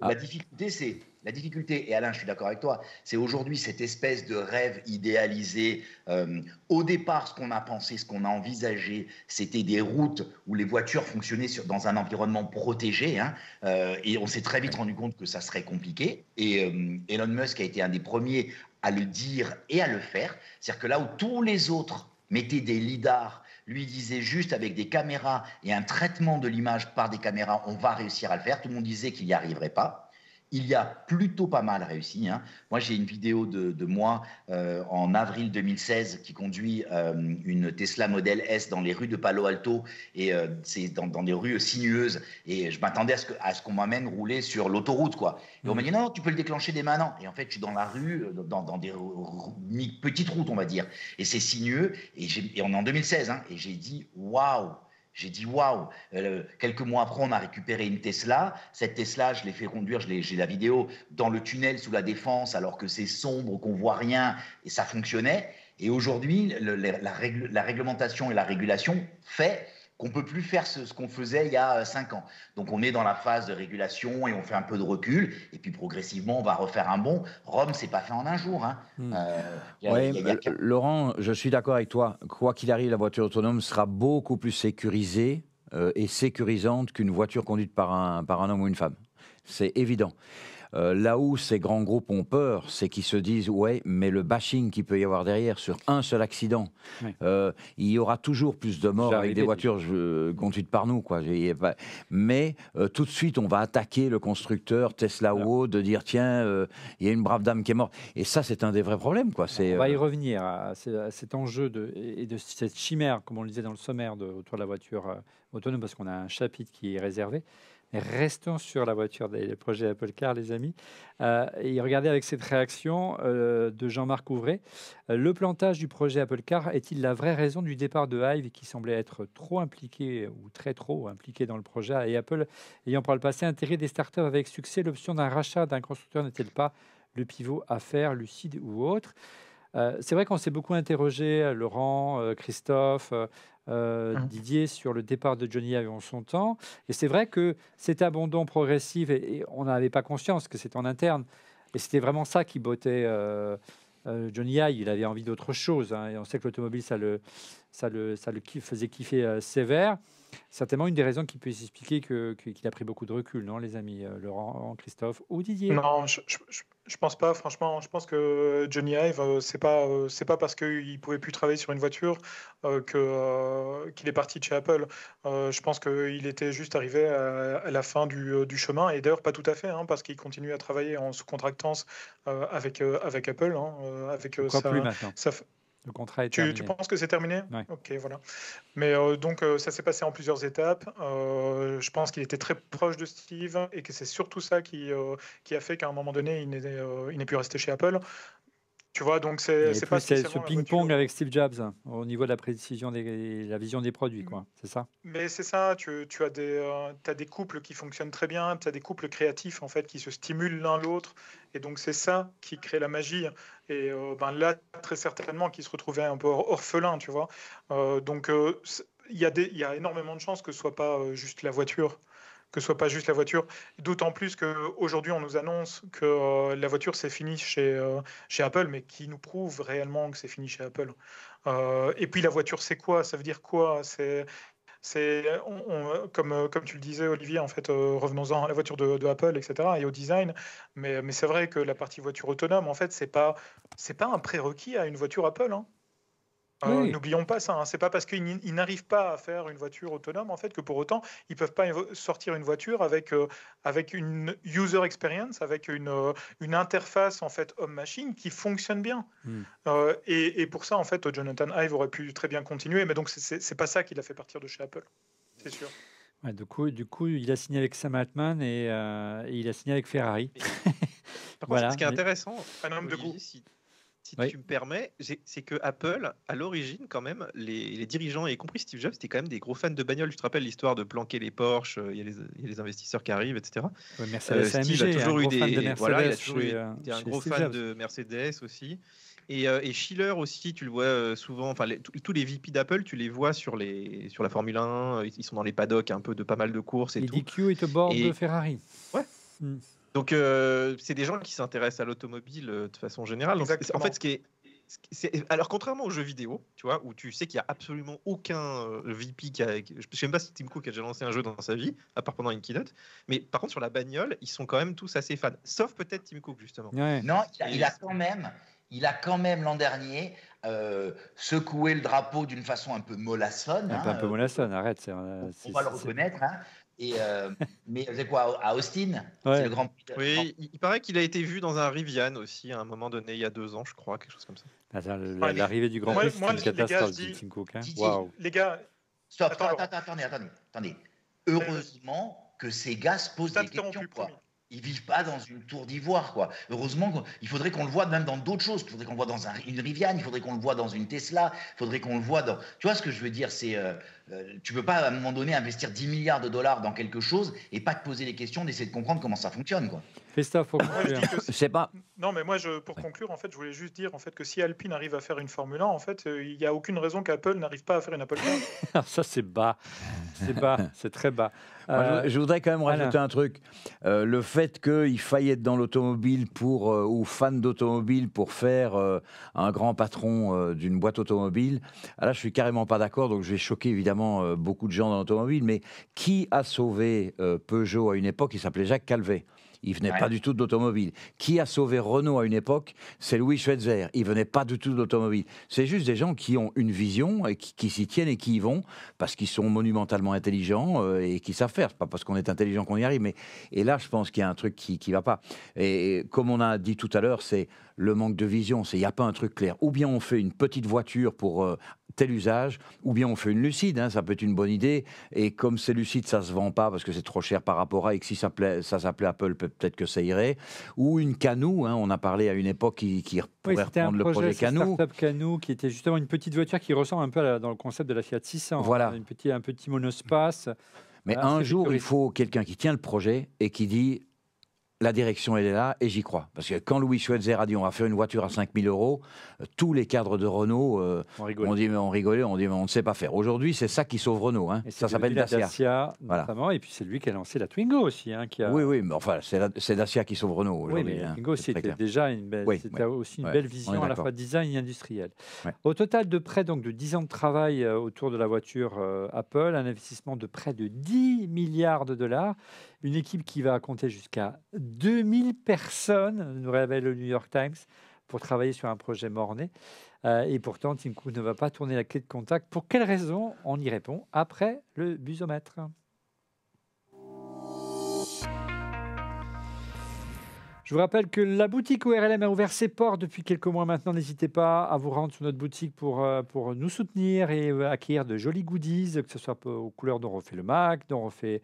ah. difficulté, c'est la difficulté. Et Alain, je suis d'accord avec toi. C'est aujourd'hui cette espèce de rêve idéalisé. Euh, au départ, ce qu'on a pensé, ce qu'on a envisagé, c'était des routes où les voitures fonctionnaient sur, dans un environnement protégé. Hein, euh, et on s'est très vite rendu compte que ça serait compliqué. Et euh, Elon Musk a été un des premiers à le dire et à le faire. C'est-à-dire que là où tous les autres mettaient des lidars lui disait juste avec des caméras et un traitement de l'image par des caméras, on va réussir à le faire. Tout le monde disait qu'il n'y arriverait pas il y a plutôt pas mal réussi. Hein. Moi, j'ai une vidéo de, moi euh, en avril 2016 qui conduit euh, une Tesla Model S dans les rues de Palo Alto et euh, c'est dans, des rues sinueuses. Et je m'attendais à ce, qu'on m'amène rouler sur l'autoroute, quoi. Et on m'a dit mm. non, tu peux le déclencher dès maintenant. Et en fait, je suis dans la rue, dans, des petites routes, on va dire, et c'est sinueux. Et, on est en 2016, hein, et j'ai dit waouh. J'ai dit waouh euh, Quelques mois après, on a récupéré une Tesla. Cette Tesla, je l'ai fait conduire, j'ai la vidéo, dans le tunnel sous la défense, alors que c'est sombre, qu'on voit rien, et ça fonctionnait. Et aujourd'hui, la, la réglementation et la régulation fait qu'on peut plus faire ce, qu'on faisait il y a euh, cinq ans. Donc on est dans la phase de régulation et on fait un peu de recul et puis progressivement on va refaire un bond. Rome c'est pas fait en un jour. Hein. Hmm. Euh, euh, Laurent, je suis d'accord avec toi. Quoi qu'il arrive, la voiture autonome sera beaucoup plus sécurisée et sécurisante qu'une voiture conduite par un par un homme ou une femme. C'est évident. Euh, là où ces grands groupes ont peur, c'est qu'ils se disent ouais, mais le bashing qui peut y avoir derrière sur un seul accident, euh, il y aura toujours plus de morts avec des voitures conduites par nous, bah, Mais euh, tout de suite, on va attaquer le constructeur Tesla ou autre, de dire tiens, il y a une brave dame qui est morte. Et ça, c'est un des vrais problèmes, quoi. On va y revenir à, cet enjeu et de cette chimère, comme on le disait dans le sommaire autour de la voiture autonome, parce qu'on a un chapitre qui est réservé. Restons sur la voiture des projets Apple Car, les amis. Euh, et regardez avec cette réaction euh, de Jean-Marc Ouvray. Euh, le plantage du projet Apple Car est-il la vraie raison du départ de Hive qui semblait être trop impliqué ou très trop impliqué dans le projet Et Apple ayant par le passé intérêt des startups avec succès, l'option d'un rachat d'un constructeur nest elle pas le pivot à faire, lucide ou autre euh, c'est vrai qu'on s'est beaucoup interrogé, euh, Laurent, euh, Christophe, mmh. Didier, sur le départ de Johnny avant son temps. Et c'est vrai que cet abandon progressif, et, on n'avait pas conscience que c'était en interne, et c'était vraiment ça qui bottait. Johnny High, il avait envie d'autre chose. Hein, et on sait que l'automobile, ça le, ça le faisait kiffer sévère. Certainement une des raisons qui peut s'expliquer qu'il a pris beaucoup de recul, non, les amis, euh, Laurent, Christophe ou Didier Non, je, je, pense pas. Franchement, je pense que Johnny Ive, ce euh, c'est pas, euh, c'est pas parce qu'il pouvait plus travailler sur une voiture que qu'il est parti de chez Apple. je pense qu'il était juste arrivé à, la fin du, chemin et d'ailleurs pas tout à fait, hein, parce qu'il continue à travailler en sous-contractance avec avec Apple, hein, contrat est tu, penses que c'est terminé Ok, voilà. Mais euh, donc, euh, ça s'est passé en plusieurs étapes. Euh, je pense qu'il était très proche de Steve et que c'est surtout ça qui, qui a fait qu'à un moment donné, il n'est plus resté chez Apple. Tu vois, donc c'est pas ce ping-pong avec Steve Jobs hein, au niveau de la précision des la vision des produits, quoi. C'est ça. Mais c'est ça. Tu, tu as des euh, as des couples qui fonctionnent très bien. Tu as des couples créatifs en fait qui se stimulent l'un l'autre. Et donc c'est ça qui crée la magie. Et euh, ben là très certainement qui se retrouvait un peu orphelin, tu vois. Euh, donc il y a des il y a énormément de chances que ce soit pas juste la voiture que ce soit pas juste la voiture. D'autant plus qu'aujourd'hui, on nous annonce que euh, la voiture, c'est fini chez, euh, chez Apple, mais qui nous prouve réellement que c'est fini chez Apple. Euh, et puis, la voiture, c'est quoi Ça veut dire quoi C'est c'est comme, comme tu le disais Olivier en fait revenons-en à la voiture de, Apple etc et au design mais, mais c'est vrai que la partie voiture autonome en fait c'est pas c'est pas un prérequis à une voiture Apple hein. N'oublions pas ça. Hein. C'est pas parce qu'ils n'arrivent pas à faire une voiture autonome en fait que pour autant ils peuvent pas sortir une voiture avec euh, avec une user experience, avec une, euh, une interface en fait homme-machine qui fonctionne bien. Hmm. Euh, et, pour ça en fait Jonathan Ive aurait pu très bien continuer, mais donc c'est pas ça qui l'a fait partir de chez Apple, c'est sûr. du coup, du coup, il a signé avec Sam Altman et, il a signé avec Ferrari. ce qui est intéressant, un homme de goût si tu me permets, c'est que Apple, à l'origine, quand même, les, dirigeants, y compris Steve Jobs, c'était quand même des gros fans de bagnoles. Tu te rappelles l'histoire de planquer les Porsche, euh, il y, a les, investisseurs qui arrivent, etc. Ouais, Mercedes, euh, Steve a hein, toujours eu des. De voilà, il a toujours euh, un gros fan de Mercedes aussi. Euh, et, Schiller aussi, tu le vois souvent, enfin, tous les VP d'Apple, tu les vois sur, les, sur la Formule 1, ils sont dans les paddocks un peu de pas mal de courses et, et DQ est au bord de Ferrari. Ouais. Hmm. Donc, euh, c'est des gens qui s'intéressent à l'automobile euh, de façon générale. Donc, en fait, ce qui est, alors contrairement aux jeux vidéo, tu vois, où tu sais qu'il n'y a absolument aucun euh, VP qui a, je sais même pas si Tim Cook a déjà lancé un jeu dans sa vie, à part pendant une keynote. Mais par contre sur la bagnole, ils sont quand même tous assez fans, sauf peut-être Tim Cook justement. Non, il a, quand même, il a quand même l'an dernier secoué le drapeau d'une façon un peu mollassonne. Un, hein, peu mollassonne, arrête. On, on va le reconnaître. Hein, et euh, mais c'est quoi à Austin le grand Oui, il paraît qu'il a été vu dans un Rivian aussi à un moment donné il y a deux ans, je crois, quelque chose comme ça. Ah, l'arrivée du grand prix, c'est une catastrophe Tim Cook. Hein. Les gars, attends, attendez, attendez, attendez. Heureusement que ces gars se posent des questions ils vivent pas dans une tour d'ivoire, quoi. Heureusement, il faudrait qu'on le voit même dans d'autres choses. Il faudrait qu'on le voit dans une Riviane, il faudrait qu'on le voit dans une Tesla, il faudrait qu'on le voit dans. Tu vois ce que je veux dire C'est, euh, euh, tu peux pas à un moment donné investir 10 milliards de dollars dans quelque chose et pas te poser les questions, d'essayer de comprendre comment ça fonctionne, quoi. Christophe, faut ne je sais pas. Non, mais moi, pour conclure, en fait, je voulais juste dire en fait que si Alpine arrive à faire une Formule 1, en fait, euh, il n'y a aucune raison qu'Apple n'arrive pas à faire une Apple Car. ça, c'est bas, c'est bas, c'est très bas. Euh, je, voudrais quand même rajouter un truc. Euh, le fait qu'il faille être dans l'automobile pour euh, ou fan d'automobile pour faire un grand patron d'une boîte automobile, ah là je suis carrément pas d'accord. Donc je vais choquer évidemment beaucoup de gens dans l'automobile. Mais qui a sauvé Peugeot à une époque Il s'appelait Jacques Calvé. Il venait pas du tout d'automobile. Qui a sauvé Renault à une époque C'est Louis Schweitzer. Il venait pas du tout d'automobile. C'est juste des gens qui ont une vision et qui, s'y tiennent et qui y vont parce qu'ils sont monumentalement intelligents euh, et qui savent faire. C'est pas parce qu'on est intelligent qu'on y arrive. Mais et là, je pense qu'il y a un truc qui qui va pas. Et comme on a dit tout à l'heure, c'est le manque de vision. C'est il n'y a pas un truc clair. Ou bien on fait une petite voiture pour euh, tel usage, ou bien on fait une lucide, hein, ça peut être une bonne idée, et comme c'est lucide, ça se vend pas parce que c'est trop cher par rapport à, et si ça, ça s'appelait Apple, peut-être que ça irait, ou une Canou, hein, on a parlé à une époque qui, pourrait reprendre le projet Canou. qui était justement une petite voiture qui ressemble un peu dans le concept de la Fiat 600, hein. voilà. un petit monospace. Mais un jour, il faut quelqu'un qui tient le projet et qui dit la direction, elle est là, et j'y crois. Parce que quand Louis Schweitzer a dit on va faire une voiture à 5000 euros, euh, tous les cadres de Renault euh, ont on dit mais on rigolait, on dit on ne sait pas faire. Aujourd'hui, c'est ça qui sauve Renault. Hein. Ça s'appelle Dacia. Et puis c'est lui qui a lancé la Twingo aussi. Hein, qui a... Oui, oui, mais enfin, c'est Dacia qui sauve Renault Oui, mais hein. Twingo, c'était déjà une belle, aussi une belle vision à la fois design industriel. Au total, de près donc, de 10 ans de travail euh, autour de la voiture Apple, un investissement de près de 10 milliards de dollars une équipe qui va compter jusqu'à 2000 personnes, nous révèle le New York Times, pour travailler sur un projet morné. Euh, et pourtant, Tim Cook ne va pas tourner la clé de contact. Pour quelle raison On y répond après le busomètre. Je vous rappelle que la boutique ORLM a ouvert ses portes depuis quelques mois maintenant. N'hésitez pas à vous rendre sur notre boutique pour, euh, pour nous soutenir et euh, acquérir de jolis goodies, que ce soit aux couleurs dont on refait le Mac, dont on refait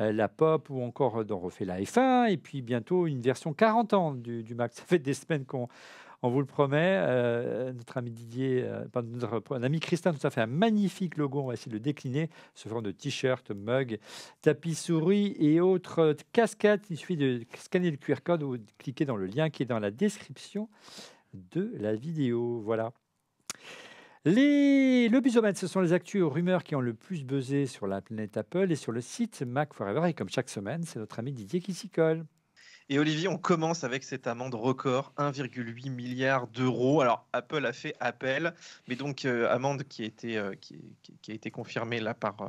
euh, la pop ou encore on euh, refait la F1 et puis bientôt une version 40 ans du, Max. Mac. Ça fait des semaines qu'on on vous le promet. Euh, notre ami Didier, notre ami Christin tout a fait un magnifique logo. On va essayer de le décliner sous forme de t-shirt, mug, tapis souris et autres cascades. Il suffit de scanner le QR code ou de cliquer dans le lien qui est dans la description de la vidéo. Voilà. Les... Le busomètre, ce sont les actus rumeurs qui ont le plus buzzé sur la planète Apple et sur le site Mac Et comme chaque semaine, c'est notre ami Didier qui s'y colle. Et Olivier, on commence avec cette amende record, 1,8 milliard d'euros. Alors Apple a fait appel, mais donc euh, amende qui a été, euh, qui, a été confirmée là par, euh,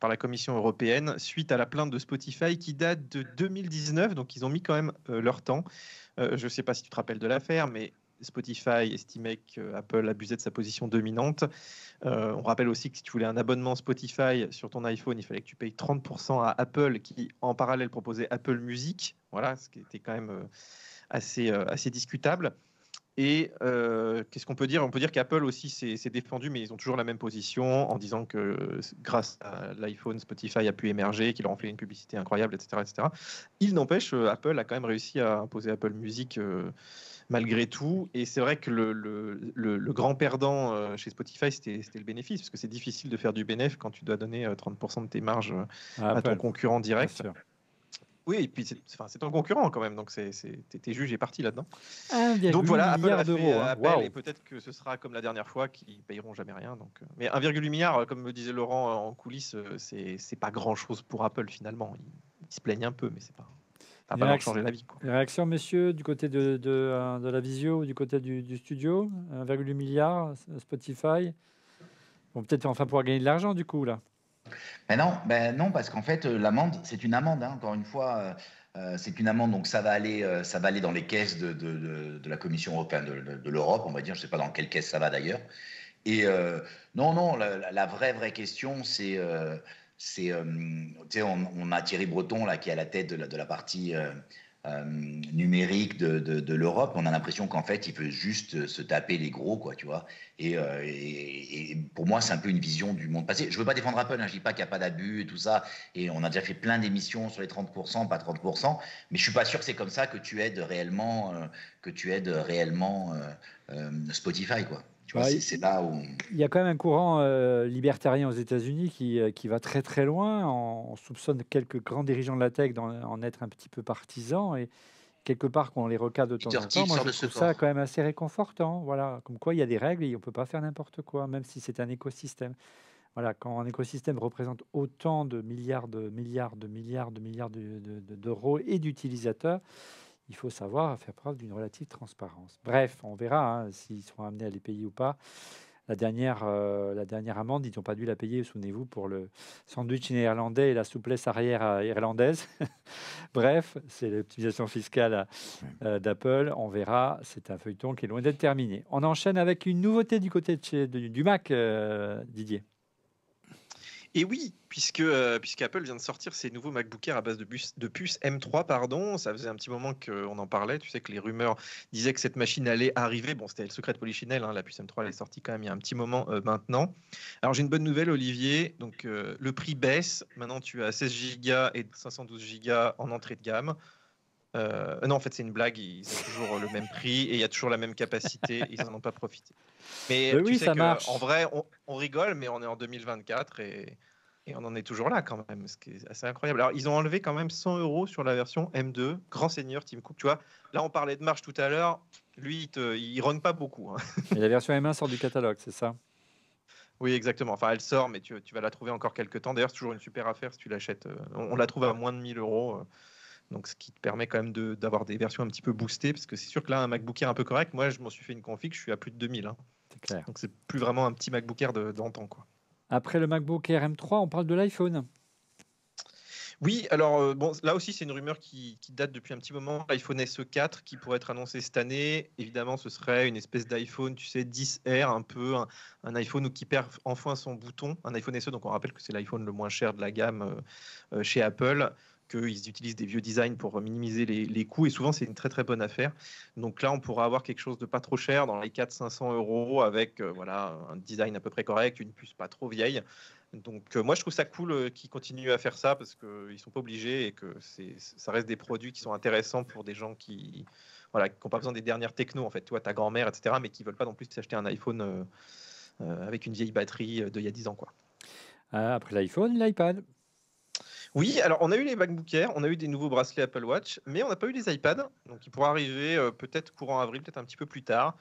par la Commission européenne suite à la plainte de Spotify qui date de 2019, donc ils ont mis quand même leur temps. je ne sais pas si tu te rappelles de l'affaire, mais Spotify estimait Apple abusait de sa position dominante. Euh, on rappelle aussi que si tu voulais un abonnement Spotify sur ton iPhone, il fallait que tu payes 30% à Apple qui, en parallèle, proposait Apple Music. Voilà, ce qui était quand même euh, assez, euh, assez discutable. Et qu'est-ce qu'on peut dire On peut dire qu'Apple aussi s'est défendu, mais ils ont toujours la même position en disant que grâce à l'iPhone, Spotify a pu émerger, qu'il a rempli une publicité incroyable, etc. etc. Il n'empêche, Apple a quand même réussi à imposer Apple Music malgré tout. Et c'est vrai que le, grand perdant euh, chez Spotify, c'était le bénéfice, parce que c'est difficile de faire du bénéfice quand tu dois donner 30% euh, de tes marges euh, à, ton concurrent direct. Oui, et puis c'est ton concurrent quand même, donc t'es juge et parti là-dedans. Ah, donc voilà, Apple a fait hein. et peut-être que ce sera comme la dernière fois qu'ils payeront jamais rien. Donc, mais 1,8 milliard, comme me disait Laurent en coulisses, c'est pas grand-chose pour Apple finalement. Ils, se plaignent un peu, mais c'est pas. – Les réactions, Réaction, messieurs, du côté de, euh, de, la visio, du côté du, studio 1,8 milliard, euh, Spotify. Bon, peut-être enfin pouvoir gagner de l'argent du coup là. Ben non, ben non, parce qu'en fait, euh, l'amende, c'est une amende, hein. encore une fois. c'est une amende, donc ça va aller, ça va aller dans les caisses de, de, la Commission européenne, de, l'Europe, on va dire. Je ne sais pas dans quelle caisse ça va d'ailleurs. Et non, non, la, la, vraie, vraie question, c'est c'est, euh, on, a Thierry Breton là qui est à la tête de la, partie euh, euh, numérique de, l'Europe. On a l'impression qu'en fait, il veut juste se taper les gros, quoi, tu vois. Et, pour moi, c'est un peu une vision du monde passé. Je veux pas défendre Apple, je hein. je dis pas qu'il n'y a pas d'abus et tout ça. Et on a déjà fait plein d'émissions sur les 30%, pas 30%. Mais je suis pas sûr que c'est comme ça que tu aides réellement, que tu aides réellement Spotify, quoi. Bah, c'est là Il y a quand même un courant euh, libertarien aux États-Unis qui, euh, qui, va très très loin. On, soupçonne quelques grands dirigeants de la tech d'en être un petit peu partisans et quelque part qu'on les recadre de temps en temps. Moi, je ça quand même assez réconfortant. Voilà, comme quoi il y a des règles et on ne peut pas faire n'importe quoi, même si c'est un écosystème. Voilà, quand un écosystème représente autant de milliards de milliards de milliards de milliards d'euros de, et d'utilisateurs il faut savoir faire preuve d'une relative transparence. Bref, on verra hein, s'ils seront amenés à les payer ou pas. La dernière, euh, la dernière amende, ils n'ont pas dû la payer, souvenez-vous, pour le sandwich néerlandais et la souplesse arrière euh, irlandaise. Bref, c'est l'optimisation fiscale euh, d'Apple. On verra, c'est un feuilleton qui est loin d'être terminé. On enchaîne avec une nouveauté du côté de du Mac, Didier. Et oui, puisque, euh, Apple vient de sortir ses nouveaux MacBook Air à base de, puce puces M3, pardon. Ça faisait un petit moment qu'on en parlait. Tu sais que les rumeurs disaient que cette machine allait arriver. Bon, c'était le secret de Polichinelle. Hein. La puce M3, elle est sortie quand même il y a un petit moment euh, maintenant. Alors, j'ai une bonne nouvelle, Olivier. Donc, euh, le prix baisse. Maintenant, tu as 16 Go et 512 Go en entrée de gamme. Euh, non, en fait, c'est une blague. Ils ont toujours euh, le même prix et il y a toujours la même capacité. ils n'en ont pas profité. Mais, tu oui, sais ça que, marche. En vrai, on, rigole, mais on est en 2024 et, et, on en est toujours là quand même, ce qui est assez incroyable. Alors, ils ont enlevé quand même 100 euros sur la version M2, Grand Seigneur Team Cook. Tu vois, là, on parlait de marge tout à l'heure. Lui, il, ne pas beaucoup. Hein. la version M1 sort du catalogue, c'est ça oui, exactement. Enfin, elle sort, mais tu, vas la trouver encore quelques temps. D'ailleurs, c'est toujours une super affaire si tu l'achètes. Euh, on, on, la trouve à moins de 1000 euros. Donc, ce qui te permet quand même d'avoir des versions un petit peu boostées, parce que c'est sûr que là, un MacBook Air un peu correct, moi, je m'en suis fait une config, je suis à plus de 2000. Hein. C'est Donc, c'est plus vraiment un petit MacBook Air d'antan. quoi. Après le MacBook Air M3, on parle de l'iPhone. Oui, alors euh, bon, là aussi c'est une rumeur qui, date depuis un petit moment. L'iPhone SE4 qui pourrait être annoncé cette année, évidemment ce serait une espèce d'iPhone, tu sais, 10R, un peu un, iPhone qui perd enfin son bouton, un iPhone SE, donc on rappelle que c'est l'iPhone le moins cher de la gamme euh, euh, chez Apple qu'ils utilisent des vieux designs pour minimiser les, coûts. Et souvent, c'est une très très bonne affaire. Donc là, on pourra avoir quelque chose de pas trop cher, dans les 400-500 euros, avec euh, voilà, un design à peu près correct, une puce pas trop vieille. Donc euh, moi, je trouve ça cool euh, qu'ils continuent à faire ça parce qu'ils ne sont pas obligés et que ça reste des produits qui sont intéressants pour des gens qui voilà, n'ont pas besoin des dernières techno, en fait. Toi, ta grand-mère, etc., mais qui veulent pas non plus s'acheter un iPhone avec une vieille batterie d'il y a 10 ans. quoi. Ah, après l'iPhone, l'iPad. Oui, alors on a eu les MacBook Air, on a eu des nouveaux bracelets Apple Watch, mais on n'a pas eu les iPads, donc ils pourraient arriver euh, peut-être courant avril, peut-être un petit peu plus tard.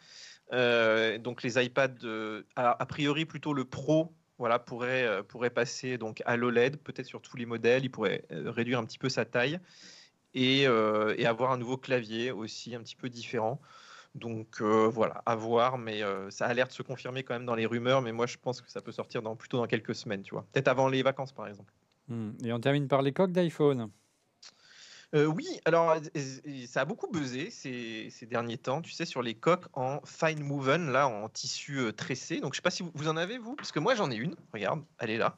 Euh, donc les iPads, euh, a, priori plutôt le Pro, voilà, pourrait, pourrait passer donc à l'OLED, peut-être sur tous les modèles, il pourrait réduire un petit peu sa taille et, avoir un nouveau clavier aussi un petit peu différent. Donc voilà, à voir, mais ça a l'air de se confirmer quand même dans les rumeurs, mais moi je pense que ça peut sortir dans, plutôt dans quelques semaines, tu vois. Peut-être avant les vacances par exemple. Hmm. Et on termine par les coques d'iPhone. Euh, oui, alors ça a beaucoup buzzé ces, derniers temps, tu sais, sur les coques en fine woven, là, en tissu euh, tressé. Donc je sais pas si vous, en avez, vous, parce que moi j'en ai une, regarde, elle est là.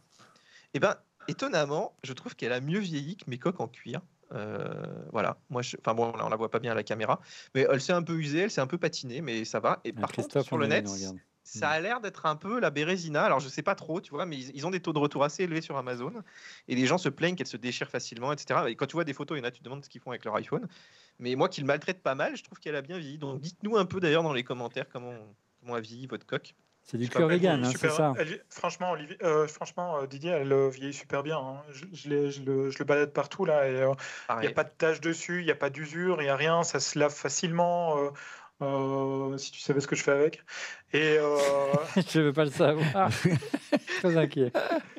Et eh ben, étonnamment, je trouve qu'elle a mieux vieilli que mes coques en cuir. Euh, voilà, moi, enfin bon, on la voit pas bien à la caméra, mais elle s'est un peu usée, elle s'est un peu patinée, mais ça va. Et, par contre, sur le net, ça mm. a l'air d'être un peu la Bérésina. Alors, je sais pas trop, tu vois, mais ils, ont des taux de retour assez élevés sur Amazon. Et les gens se plaignent qu'elle se déchire facilement, etc. Et quand tu vois des photos, il y en a, tu te demandes ce qu'ils font avec leur iPhone. Mais moi qui le maltraite pas mal, je trouve qu'elle a bien vieilli. Donc, dites-nous un peu d'ailleurs dans les commentaires comment, comment a vieilli votre coque. C'est du cœur vegan, hein, c'est ça. franchement, Olivier, euh, franchement, euh, Didier, elle euh, vieillit super bien. Hein. Je, je, le, je, le, balade partout là. Il n'y a pas de taches dessus, il n'y a pas d'usure, il n'y a rien. Ça se lave facilement. Euh, si tu savais ce que je fais avec. Et euh... je veux pas le savoir. Ah. Très inquiet.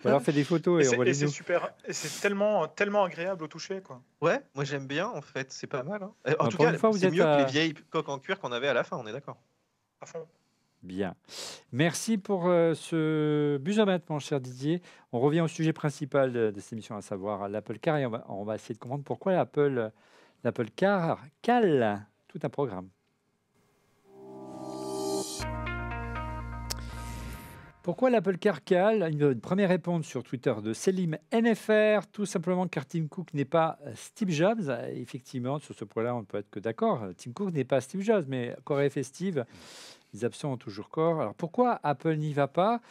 On alors fait des photos et, on voit les. C'est super. C'est tellement, tellement agréable au toucher, quoi. Ouais, moi j'aime bien en fait. C'est pas ah. mal. Hein. Euh, en bah, tout cas, c'est mieux que les vieilles coques en cuir qu'on avait à la fin. On est d'accord. À fond. Bien. Merci pour euh, ce Bujamat, mon cher Didier. On revient au sujet principal de, cette émission, à savoir l'Apple Car, et on va, on va, essayer de comprendre pourquoi l'Apple, l'Apple Car cale tout un programme. Pourquoi l'Apple carcal une, première réponse sur Twitter de Selim NFR, tout simplement car Tim Cook n'est pas euh, Steve Jobs. Euh, effectivement, sur ce point-là, on ne peut être que d'accord. Euh, Tim Cook n'est pas Steve Jobs, mais Corée festive, les absents ont toujours corps. Alors pourquoi Apple n'y va pas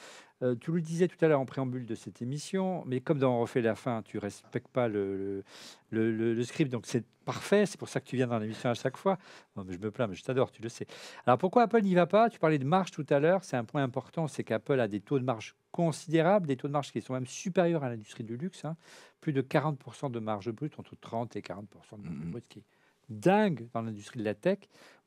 euh, tu le disais tout à l'heure en préambule de cette émission, mais comme dans Refait la fin, tu respectes pas le, le, script, donc c'est parfait. C'est pour ça que tu viens dans l'émission à chaque fois. je me plains, mais je t'adore, tu le sais. Alors pourquoi Apple n'y va pas Tu parlais de marge tout à l'heure. C'est un point important, c'est qu'Apple a des taux de marge considérables, des taux de marge qui sont même supérieurs à l'industrie du luxe. Hein. Plus de 40% de marge brute, entre 30 et 40% de marge mm-hmm. brute, qui dingue dans l'industrie de la tech.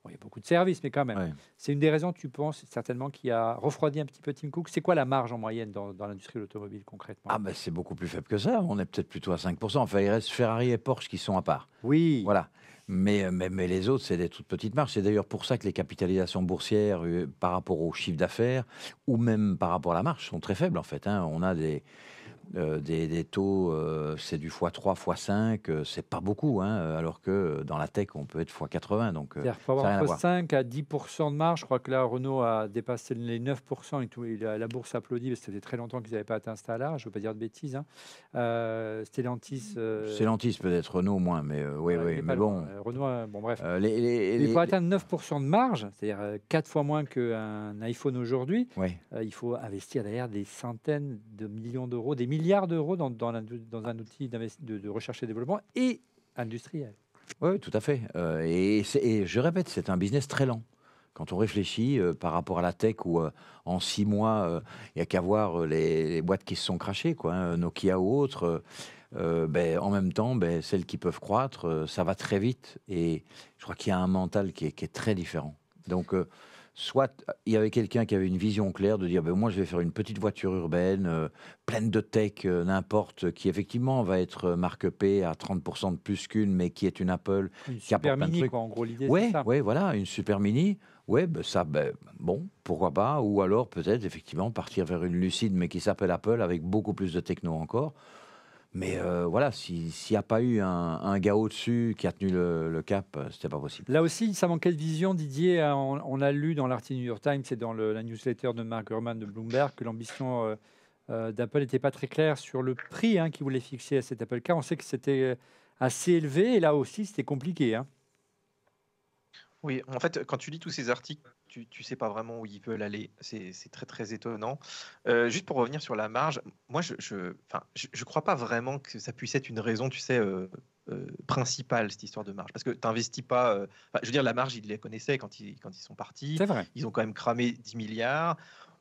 il y a beaucoup de services, mais quand même. C'est une des raisons, tu penses, certainement, qui a refroidi un petit peu Tim Cook. C'est quoi la marge en moyenne dans, l'industrie de l'automobile, concrètement Ah, ben c'est beaucoup plus faible que ça. On est peut-être plutôt à 5%. Enfin, il reste Ferrari et Porsche qui sont à part. Oui. Voilà. Mais, mais, les autres, c'est des toutes petites marges. C'est d'ailleurs pour ça que les capitalisations boursières, euh, par rapport au chiffre d'affaires, ou même par rapport à la marge, sont très faibles, en fait. Hein. On a des euh, des, taux, euh, c'est du x3, x5, euh, c'est pas beaucoup, hein, alors que dans la tech, on peut être x80. Donc, il faut avoir 5 à 10 de marge. Je crois que là, Renault a dépassé les 9 et la, bourse applaudit, parce que c'était très longtemps qu'ils n'avaient pas atteint ce là Je ne veux pas dire de bêtises. Hein. Stellantis. Stellantis, peut-être Renault moins, mais oui, oui, mais bon. Renault, hein, bon, bref. Les, atteindre 9 de marge, c'est-à-dire 4 fois moins qu'un iPhone aujourd'hui. il faut investir derrière des centaines de millions d'euros, des millions milliards d'euros dans, dans, un outil de, recherche et développement et industriel. Oui, tout à fait. Euh, et, je répète, c'est un business très lent. Quand on réfléchit euh, par rapport à la tech, où euh, en six mois, il n'y a qu'à voir les, boîtes qui se sont crachées, quoi, hein, Nokia ou autres. Ben, en même temps, ben, celles qui peuvent croître, ça va très vite. Et je crois qu'il y a un mental qui est, très différent. Donc, soit euh, il y avait quelqu'un qui avait une vision claire de dire ben, moi je vais faire une petite voiture urbaine euh, pleine de tech euh, n'importe qui effectivement va être P à 30% de plus qu'une mais qui est une Apple qui super mini en gros l'idée ouais, ouais voilà une super mini ouais ben, ça ben, bon pourquoi pas ou alors peut-être effectivement partir vers une lucide mais qui s'appelle Apple avec beaucoup plus de techno encore mais euh, voilà, s'il n'y a pas eu un, gars au-dessus qui a tenu le, cap, ce euh, c'était pas possible. Là aussi, ça manquait de vision. Didier, hein, on, a lu dans l'article New York Times et dans la newsletter de Mark Gurman de Bloomberg que l'ambition euh, d'Apple n'était pas très claire sur le prix hein, qu'il voulait fixer à cet Apple Car. On sait que c'était assez élevé et là aussi, c'était compliqué. Hein. Oui, en fait, quand tu lis tous ces articles, tu ne sais pas vraiment où ils veulent aller. C'est très, très étonnant. Euh, juste pour revenir sur la marge, moi, je ne je, crois pas vraiment que ça puisse être une raison, tu sais, euh, euh, principale, cette histoire de marge. Parce que tu n'investis pas... je veux dire, la marge, ils les connaissaient quand ils, quand ils sont partis. C'est vrai. Ils ont quand même cramé 10 milliards.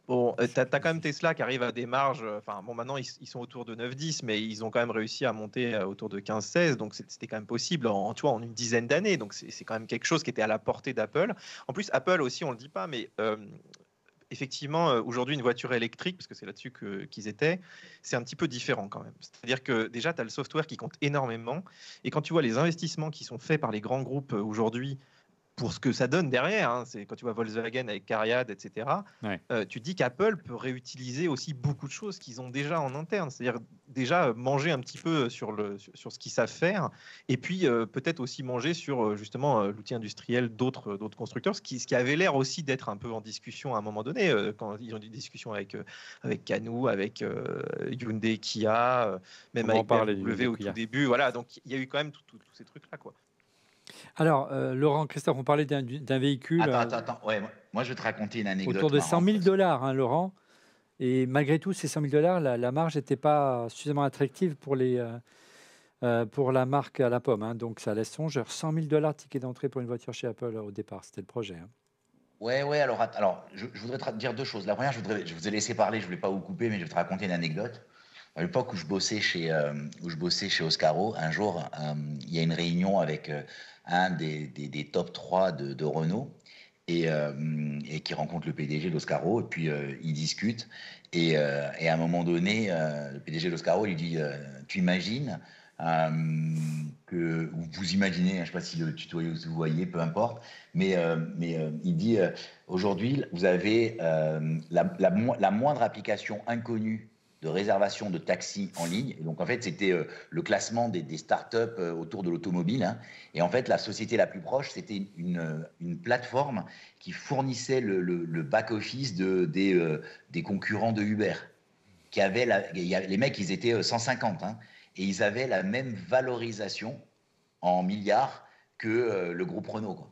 Bon, euh, t'as quand même Tesla qui arrive à des marges. Euh, enfin, bon, maintenant ils, sont autour de 9-10, mais ils ont quand même réussi à monter euh, autour de 15-16, donc c'était quand même possible en, tu en une dizaine d'années. Donc c'est quand même quelque chose qui était à la portée d'Apple. En plus, Apple aussi, on le dit pas, mais effectivement, aujourd'hui, une voiture électrique, parce que c'est là-dessus qu'ils étaient, c'est un petit peu différent quand même. C'est-à-dire que déjà, tu as le software qui compte énormément. Et quand tu vois les investissements qui sont faits par les grands groupes aujourd'hui pour ce que ça donne derrière. Hein. C'est quand tu vois Volkswagen avec Cariad, etc. Euh, tu dis qu'Apple peut réutiliser aussi beaucoup de choses qu'ils ont déjà en interne. C'est-à-dire déjà euh, manger un petit peu euh, sur le sur, ce qu'ils savent faire, et puis peut-être aussi manger sur justement l'outil industriel d'autres constructeurs, ce qui ce qui avait l'air aussi d'être un peu en discussion à un moment donné quand ils ont des discussions avec avec Canoo, avec Hyundai, Kia, même avec avec BMW au tout début. Voilà, donc il y a eu quand même tous ces trucs là quoi. Alors, euh, Laurent, Christophe, on parlait d'un véhicule. Attends, euh, attends, attends. Ouais, moi, je vais te raconter une anecdote. Autour de 100 000 dollars, hein, Laurent. Et malgré tout, ces 100 000 dollars, la, marge n'était pas suffisamment attractive pour, les, euh, pour la marque à la pomme. Hein. donc, ça laisse songeur. 100 000 dollars ticket d'entrée pour une voiture chez Apple au départ. C'était le projet. Hein. Ouais, ouais. Alors, alors je, voudrais te dire deux choses. La première, je, je vous ai laissé parler, je ne voulais pas vous couper, mais je vais te raconter une anecdote à l'époque où je bossais chez euh, où je bossais chez Oscaro, un jour, euh, il y a une réunion avec euh, un des, des, top 3 de, Renault et, qui rencontre le PDG d'Oscaro et puis ils discutent et, et, à un moment donné, le PDG d'Oscaro lui dit tu imagines que vous imaginez, hein, je ne sais pas si le tutoyé vous voyez, peu importe, mais, mais il dit aujourd'hui vous avez la, la moindre application inconnue de réservation de taxis en ligne. Et donc, en fait, c'était euh, le classement des, start startups euh, autour de l'automobile. Hein. Et en fait, la société la plus proche, c'était une, plateforme qui fournissait le, back-office de, euh, des, concurrents de Uber. Qui avait la, les mecs, ils étaient 150. Hein. et ils avaient la même valorisation en milliards que le groupe Renault. Quoi.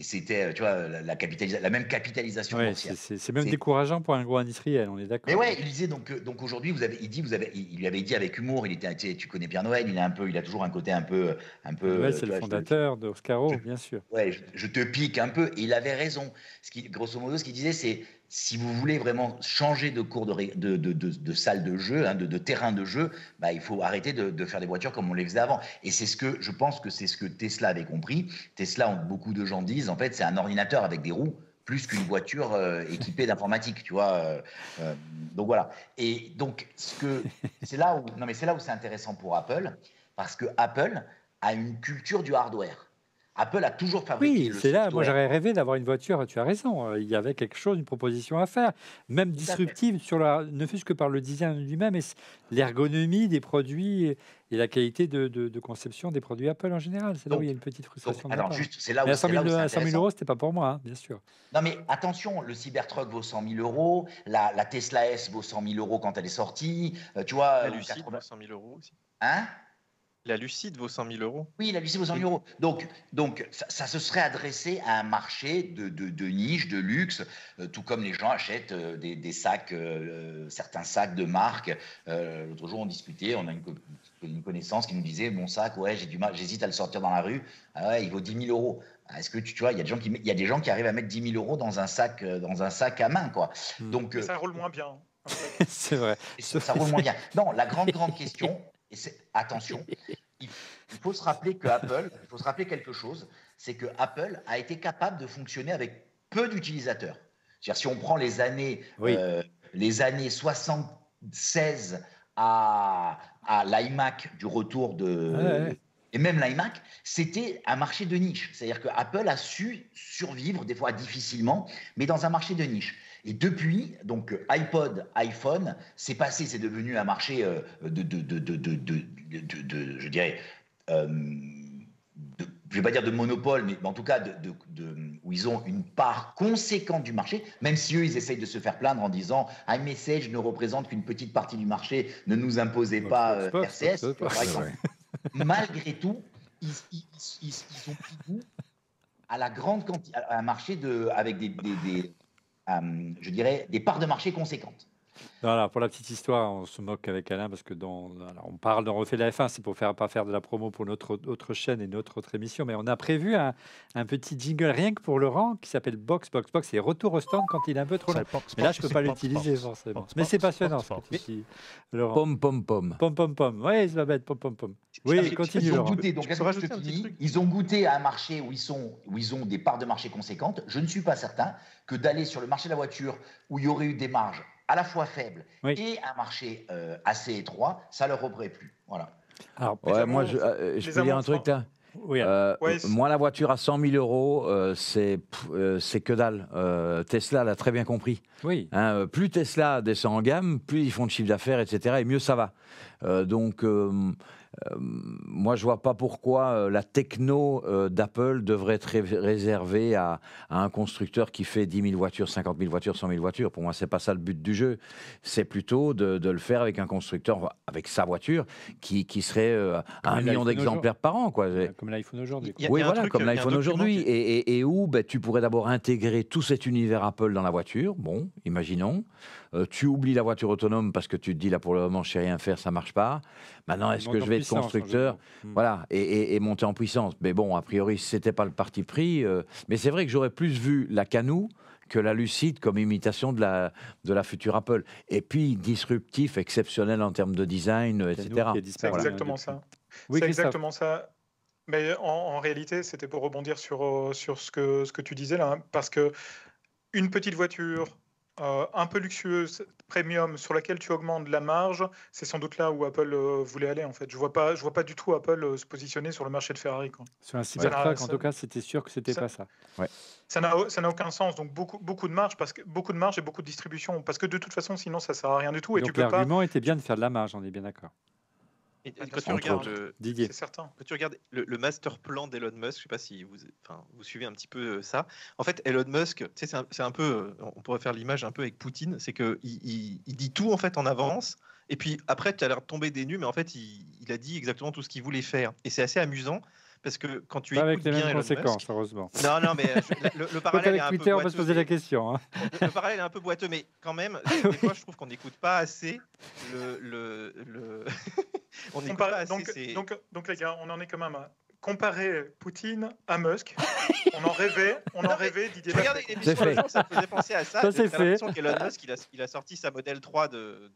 Et c'était, euh, tu vois, la, la même capitalisation C'est même décourageant pour un gros industriel, on est d'accord. Mais ouais, il disait donc, euh, donc aujourd'hui, vous avez, il dit, vous avez, il, lui avait dit avec humour, il était, tu, connais Pierre Noël, il a un peu, il a toujours un côté un peu, un peu. Euh, c'est le fondateur d'Oscaro, bien sûr. Ouais, je, te pique un peu. il avait raison. Ce qui, grosso modo, ce qu'il disait, c'est si vous voulez vraiment changer de cours de, de, de, salle de jeu, hein, de, terrain de jeu, bah, il faut arrêter de, faire des voitures comme on les faisait avant. Et c'est ce que je pense que c'est ce que Tesla avait compris. Tesla, beaucoup de gens disent, en fait, c'est un ordinateur avec des roues plus qu'une voiture euh, équipée d'informatique, tu vois. Euh, euh, donc voilà. Et donc ce que c'est là où non mais c'est là où c'est intéressant pour Apple parce que Apple a une culture du hardware. Apple a toujours fabriqué. Oui, c'est là, moi j'aurais rêvé d'avoir une voiture, tu as raison, euh, il y avait quelque chose, une proposition à faire, même disruptive, sur la, ne fût-ce que par le design lui-même et l'ergonomie des produits et la qualité de, conception des produits Apple en général. C'est là où il y a une petite frustration. alors, juste, c'est là où, mais 100 000, 100 euros, c'était pas pour moi, hein, bien sûr. Non, mais attention, le Cybertruck vaut 100 000 euros, la, Tesla S vaut 100 000 euros quand elle est sortie, euh, tu vois. La 100 euh, 000 euros aussi. Hein la Lucide vaut 100 000 euros. Oui, la Lucide vaut 100 000 euros. Donc, donc ça, se serait adressé à un marché de, niche, de luxe, euh, tout comme les gens achètent euh, des, sacs, euh, certains sacs de marque. L'autre jour, on discutait, on a une, connaissance qui nous disait Mon sac, ouais, j'ai du mal, j'hésite à le sortir dans la rue. Ah ouais, il vaut 10 000 euros. Ah, est-ce que tu, vois, il y, a des gens qui, des gens qui arrivent à mettre 10 000 euros dans un sac, dans un sac à main, quoi. Hmm. Donc, ça roule moins bien. Hein, C'est vrai. Ça, ça roule moins bien. Non, la grande, grande question, attention, il, faut se rappeler que Apple, faut se rappeler quelque chose, c'est que Apple a été capable de fonctionner avec peu d'utilisateurs. si on prend les années, euh, les années 76 à, à l'iMac du retour de et même l'iMac, c'était un marché de niche. C'est-à-dire que Apple a su survivre des fois difficilement, mais dans un marché de niche. Et depuis, donc iPod, iPhone, c'est passé, c'est devenu un marché de, de, de, de je dirais, je ne vais pas dire de monopole, mais en tout cas de, où ils ont une part conséquente du marché, même si eux, ils essayent de se faire plaindre en disant iMessage ne représente qu'une petite partie du marché, ne nous imposez pas RCS. Malgré tout, ils, ont pris à la grande quantité, à un marché de, avec des, des euh, je dirais, des parts de marché conséquentes. Voilà pour la petite histoire, on se moque avec Alain parce que dans, on parle de refait la F1, c'est pour faire pas faire de la promo pour notre autre chaîne et notre autre émission, mais on a prévu un, petit jingle rien que pour Laurent qui s'appelle Box Box Box et retour au stand quand il est un peu trop long. mais là, je peux pas l'utiliser forcément. mais c'est passionnant. ce que Pom pom pom. Pom pom pom. Ouais, Pom pom pom. Oui, continue. Ils ont goûté. Donc, ils ont goûté à un marché où ils sont, où ils ont des parts de marché conséquentes. Je ne suis pas certain que d'aller sur le marché de la voiture où il y aurait eu des marges à la fois faible et un marché euh, assez étroit, ça leur aurait plus. Voilà. Alors, moi, je, euh, peux dire un truc. Là. Euh, moi, la voiture à 100 000 euros, euh, c'est que dalle. Tesla l'a très bien compris. Oui. Hein, plus Tesla descend en gamme, plus ils font de chiffre d'affaires, etc. Et mieux ça va. Euh, donc, euh, euh, moi, je vois pas pourquoi la techno d'Apple devrait être réservée à, un constructeur qui fait 10 000 voitures, 50 000 voitures, 100 000 voitures. Pour moi, c'est pas ça le but du jeu. C'est plutôt de, le faire avec un constructeur, avec sa voiture, qui, serait à un million d'exemplaires par an. Quoi. Comme l'iPhone aujourd'hui. Oui, voilà, comme l'iPhone aujourd'hui. Et, où ben, tu pourrais d'abord intégrer tout cet univers Apple dans la voiture. Bon, imaginons. tu oublies la voiture autonome parce que tu te dis là pour le moment, je sais rien faire, ça marche pas. Maintenant, est-ce que je vais être hein, constructeur Voilà, hmm. et, monter en puissance. Mais bon, a priori, ce c'était pas le parti pris. Euh, mais c'est vrai que j'aurais plus vu la Canoo que la Lucide comme imitation de la, future Apple. Et puis, disruptif, exceptionnel en termes de design, etc. C'est exactement ça. c'est exactement ça. Mais en, réalité, c'était pour rebondir sur, euh, ce, que, tu disais là, hein, parce que une petite voiture, euh, un peu luxueuse, premium, sur laquelle tu augmentes la marge, c'est sans doute là où Apple euh, voulait aller en fait. Je vois pas, je vois pas du tout Apple euh, se positionner sur le marché de Ferrari. Sur un cybertruck, en tout cas, c'était sûr que c'était pas ça. Ça n'a aucun sens. Donc beaucoup, beaucoup de marge parce que beaucoup de marge et beaucoup de distribution parce que de toute façon, sinon ça sert à rien du tout. Et Donc l'argument était bien de faire de la marge, on est bien d'accord quand tu regardes, tu regardes le, master plan d'Elon Musk, je sais pas si vous, enfin, vous suivez un petit peu euh, ça. En fait, Elon Musk, c'est un, un, peu, euh, on pourrait faire l'image un peu avec Poutine, c'est que il, il, dit tout en fait en avance. Et puis après, tu as l'air de tomber des nues, mais en fait, il a dit exactement tout ce qu'il voulait faire. Et c'est assez amusant parce que quand tu pas écoutes avec les mêmes conséquences, heureusement. Non, non, mais euh, le, parallèle est un Twitter, peu on peut se poser la question. Hein. Le, parallèle est un peu boiteux, mais quand même, des fois, je trouve qu'on n'écoute pas assez le. le, on n'écoute pas assez. Donc, donc, les gars, on en est quand même à comparer Poutine à Musk. on en rêvait, on en rêvait Didier. Regardez l'émission. ça me faisait penser à ça. Ça c'est fait. Musk, il a, sorti sa modèle 3 de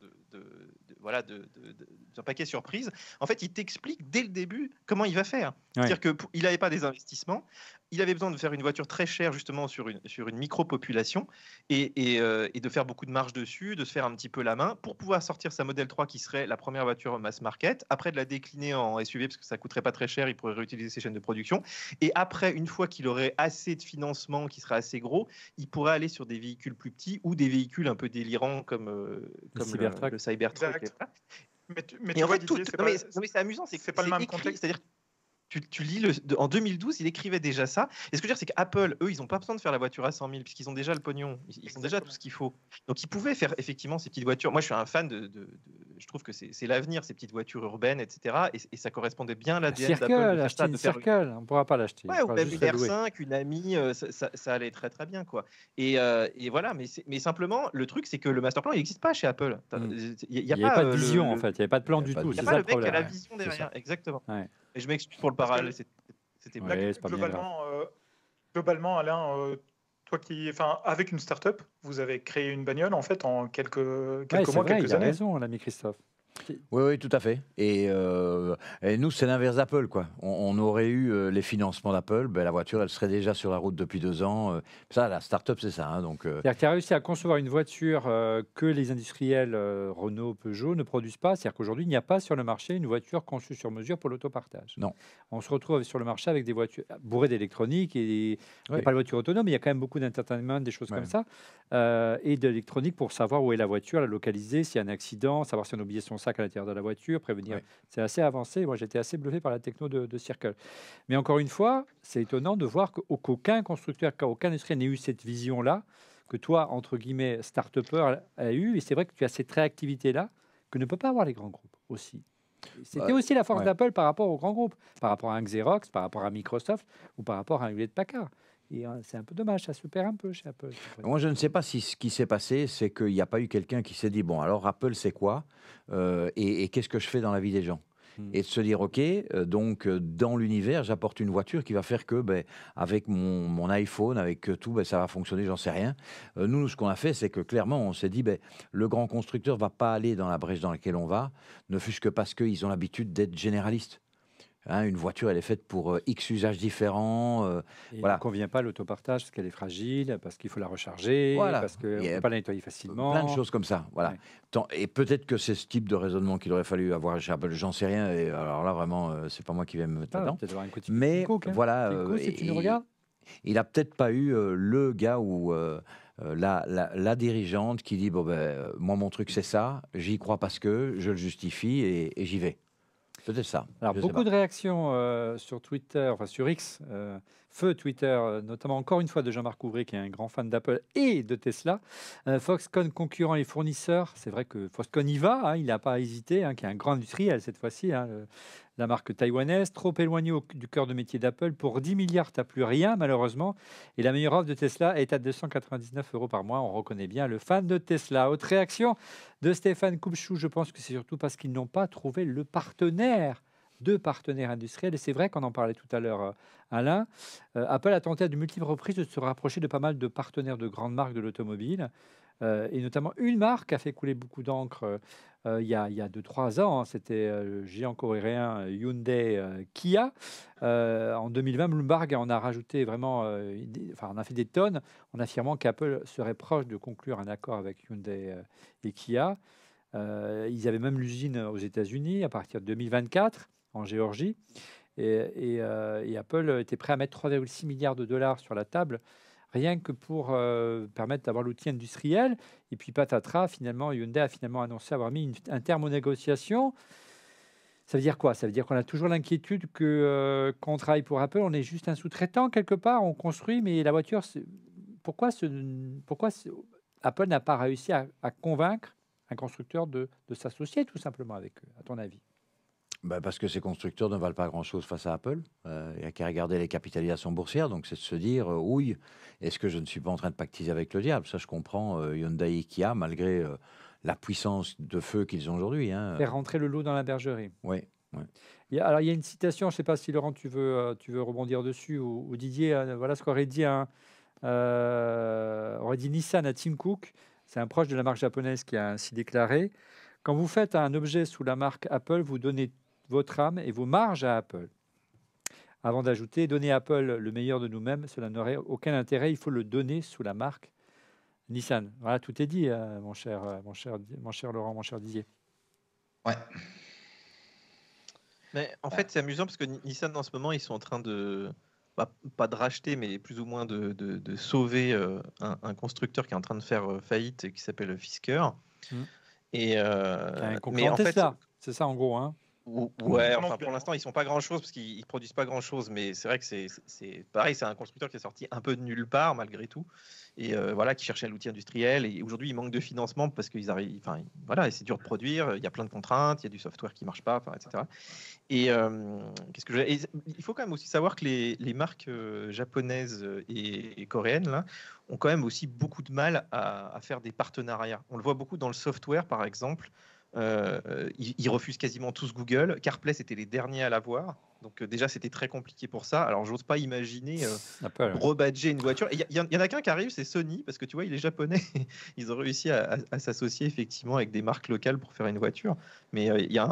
voilà, de, de, de, paquet surprise, en fait, il t'explique dès le début comment il va faire. C'est-à-dire qu'il n'avait pas des investissements il avait besoin de faire une voiture très chère justement sur une, sur une micro-population euh, et, de faire beaucoup de marge dessus, de se faire un petit peu la main pour pouvoir sortir sa modèle 3 qui serait la première voiture mass market, après de la décliner en SUV parce que ça coûterait pas très cher, il pourrait réutiliser ses chaînes de production et après, une fois qu'il aurait assez de financement qui serait assez gros, il pourrait aller sur des véhicules plus petits ou des véhicules un peu délirants comme, euh, comme euh, le, Cybertruck. Mais, c'est amusant, c'est que c'est pas le même contexte. C'est-à-dire tu, lis le, en 2012, il écrivait déjà ça. Et ce que je veux dire, c'est qu'Apple, eux, ils n'ont pas besoin de faire la voiture à 100 000 puisqu'ils ont déjà le pognon. Ils, ont déjà tout ce qu'il faut. Donc ils pouvaient faire effectivement ces petites voitures. Moi, je suis un fan de. je trouve que c'est l'avenir, ces petites voitures urbaines, etc. Et, ça correspondait bien à d'Apple. La circle, circle. on ne pourra pas l'acheter. Ouais, ou même une R5, une amie, euh, ça, allait très très bien. quoi. Et, euh, voilà, mais, mais simplement, le truc, c'est que le master plan, il n'existe pas chez Apple. Hmm. Il n'y a, pas euh, de vision, en fait. Il n'y avait pas de plan du tout. Il n'y a pas le mec qui a la vision derrière. Exactement. Et je m'excuse pour le parallèle. C'était ouais, globalement, euh, globalement, Alain, euh, toi qui, enfin, avec une start-up, vous avez créé une bagnole en fait en quelques quelques mois, vrai, quelques il années. Il a raison, l'ami Christophe. Oui, oui, tout à fait. Euh, et, nous, c'est l'inverse d'Apple, quoi. On, aurait eu euh, les financements d'Apple, ben, la voiture, elle serait déjà sur la route depuis deux ans. Euh. ça, la start-up, c'est ça. Hein, donc, tu as réussi à concevoir une voiture que les industriels Renault, Peugeot ne produisent pas. C'est-à-dire qu'aujourd'hui, il n'y a pas sur le marché une voiture conçue sur mesure pour l'autopartage. Non. On se retrouve sur le marché avec des voitures bourrées d'électronique et, n'y a pas de voiture autonome. mais Il y a quand même beaucoup d'entertainment, des choses comme ça, et d'électronique pour savoir où est la voiture, la localiser, s'il y a un accident, savoir si on a oublié son sac à l'intérieur de la voiture, prévenir. C'est assez avancé. Moi, j'étais assez bluffé par la techno de, Circle. Mais encore une fois, c'est étonnant de voir qu'aucun constructeur, qu'aucun industriel n'ait eu cette vision-là que toi, entre guillemets, start-upper, a eu. Et c'est vrai que tu as cette réactivité-là que ne peuvent pas avoir les grands groupes aussi. C'était aussi la force d'Apple par rapport aux grands groupes, par rapport à un Xerox, par rapport à Microsoft ou par rapport à un Hewlett Packard. Et euh, c'est un peu dommage, ça se perd un peu chez Apple. Moi, je ne sais pas si ce qui s'est passé, c'est qu'il n'y a pas eu quelqu'un qui s'est dit, bon, alors Apple, c'est quoi euh, Et, qu'est-ce que je fais dans la vie des gens hmm. et de se dire ok euh, donc dans l'univers j'apporte une voiture qui va faire que ben, avec mon, iPhone avec tout ben, ça va fonctionner j'en sais rien nous ce qu'on a fait c'est que clairement on s'est dit ben, le grand constructeur va pas aller dans la brèche dans laquelle on va ne fût-ce que parce qu'ils ont l'habitude d'être généralistes Hein, une voiture, elle est faite pour euh, X usages différents. Euh, voilà. Il ne convient pas l'autopartage parce qu'elle est fragile, parce qu'il faut la recharger, parce qu'on ne peut pas la nettoyer facilement. Plein de choses comme ça. Voilà. et peut-être que c'est ce type de raisonnement qu'il aurait fallu avoir J'en sais rien. Et alors là, vraiment, ce euh, c'est pas moi qui vais me mettre ah, dedans. Avoir Mais hein. voilà. si Il n'a peut-être pas eu le gars ou la, dirigeante qui dit bon ben moi mon truc c'est ça, j'y crois parce que je le justifie et j'y vais peut ça. Alors, beaucoup de réactions euh, sur Twitter, enfin sur X, euh, feu Twitter, euh, notamment encore une fois de Jean-Marc Ouvray, qui est un grand fan d'Apple et de Tesla. Foxconn, concurrent et fournisseur, c'est vrai que Foxconn y va, hein, il n'a pas hésité, hein, qui est un grand industriel cette fois-ci, hein, la marque taïwanaise, trop éloignée du cœur de métier d'Apple. Pour 10 milliards, t'as plus rien, malheureusement. Et la meilleure offre de Tesla est à 299 euros par mois. On reconnaît bien le fan de Tesla. Autre réaction de Stéphane Koupchou, je pense que c'est surtout parce qu'ils n'ont pas trouvé le partenaire de partenaires industriels. Et c'est vrai qu'on en parlait tout à l'heure, euh, Alain. Euh, Apple a tenté à de multiples reprises de se rapprocher de pas mal de partenaires de grandes marques de l'automobile. Euh, et notamment une marque a fait couler beaucoup d'encre euh, euh, il y a 2-3 ans. Hein. C'était le géant coréen Hyundai Kia. en 2020, Bloomberg en a rajouté vraiment, enfin, on a fait des tonnes en affirmant qu'Apple serait proche de conclure un accord avec Hyundai et Kia. ils avaient même l'usine aux États-Unis à partir de 2024 en Géorgie. et Apple était prêt à mettre 3,6 milliards de dollars sur la table rien que pour euh, permettre d'avoir l'outil industriel. Et puis patatras, finalement, Hyundai a finalement annoncé avoir mis une, un terme aux négociations. Ça veut dire quoi Ça veut dire qu'on a toujours l'inquiétude que euh, quand travaille pour Apple, on est juste un sous-traitant quelque part, on construit, mais la voiture, pourquoi, ce, pourquoi Apple n'a pas réussi à, convaincre un constructeur de, de s'associer tout simplement avec eux, à ton avis bah Parce que ces constructeurs ne valent pas grand-chose face à Apple. Euh, il n'y a qu'à regarder les capitalisations boursières. Donc, c'est de se dire, euh, oui, est-ce que je ne suis pas en train de pactiser avec le diable Ça, je comprends euh, Hyundai Hyundai Ikea, malgré euh, la puissance de feu qu'ils ont aujourd'hui. Hein. Faire rentrer le loup dans la bergerie. Oui. Il y a, alors, il y a une citation, je ne sais pas si Laurent, tu veux, tu veux rebondir dessus, ou, Didier, hein, voilà ce qu'aurait dit, dit Nissan à Tim Cook, c'est un proche de la marque japonaise qui a ainsi déclaré. Quand vous faites un objet sous la marque Apple, vous donnez votre âme et vos marges à Apple. Avant d'ajouter, donner à Apple le meilleur de nous-mêmes, cela n'aurait aucun intérêt, il faut le donner sous la marque Nissan. Voilà, tout est dit, euh, mon, cher, euh, mon, cher, mon cher Laurent, mon cher Didier. Ouais. Mais en fait, c'est amusant parce que Nissan, en ce moment, ils sont en train de. Bah, pas de racheter, mais plus ou moins de, sauver euh, un, constructeur qui est en train de faire faillite qui s'appelle Fisker. Mmh. Et, mais en fait, c'est ça en gros. Hein. Ouais, enfin pour l'instant ils sont pas grand chose parce qu'ils produisent pas grand chose, mais c'est vrai que c'est pareil, c'est un constructeur qui est sorti un peu de nulle part malgré tout, et euh, voilà qui cherchait l'outil industriel. Et aujourd'hui il manque de financement parce qu'ils arrivent, enfin voilà, c'est dur de produire, il y a plein de contraintes, il y a du software qui marche pas, enfin, etc. Et euh, qu'est-ce que il faut quand même aussi savoir que les, marques euh, japonaises et, coréennes là ont quand même aussi beaucoup de mal à faire des partenariats. On le voit beaucoup dans le software par exemple. Euh, ils, refusent quasiment tous Google. CarPlay, c'était les derniers à l'avoir. Donc euh, déjà, c'était très compliqué pour ça. Alors, j'ose pas imaginer euh, rebadger une voiture. Il y, en a qu'un qui arrive, c'est Sony, parce que tu vois, il est japonais. ils ont réussi à, s'associer effectivement avec des marques locales pour faire une voiture. Mais il y, a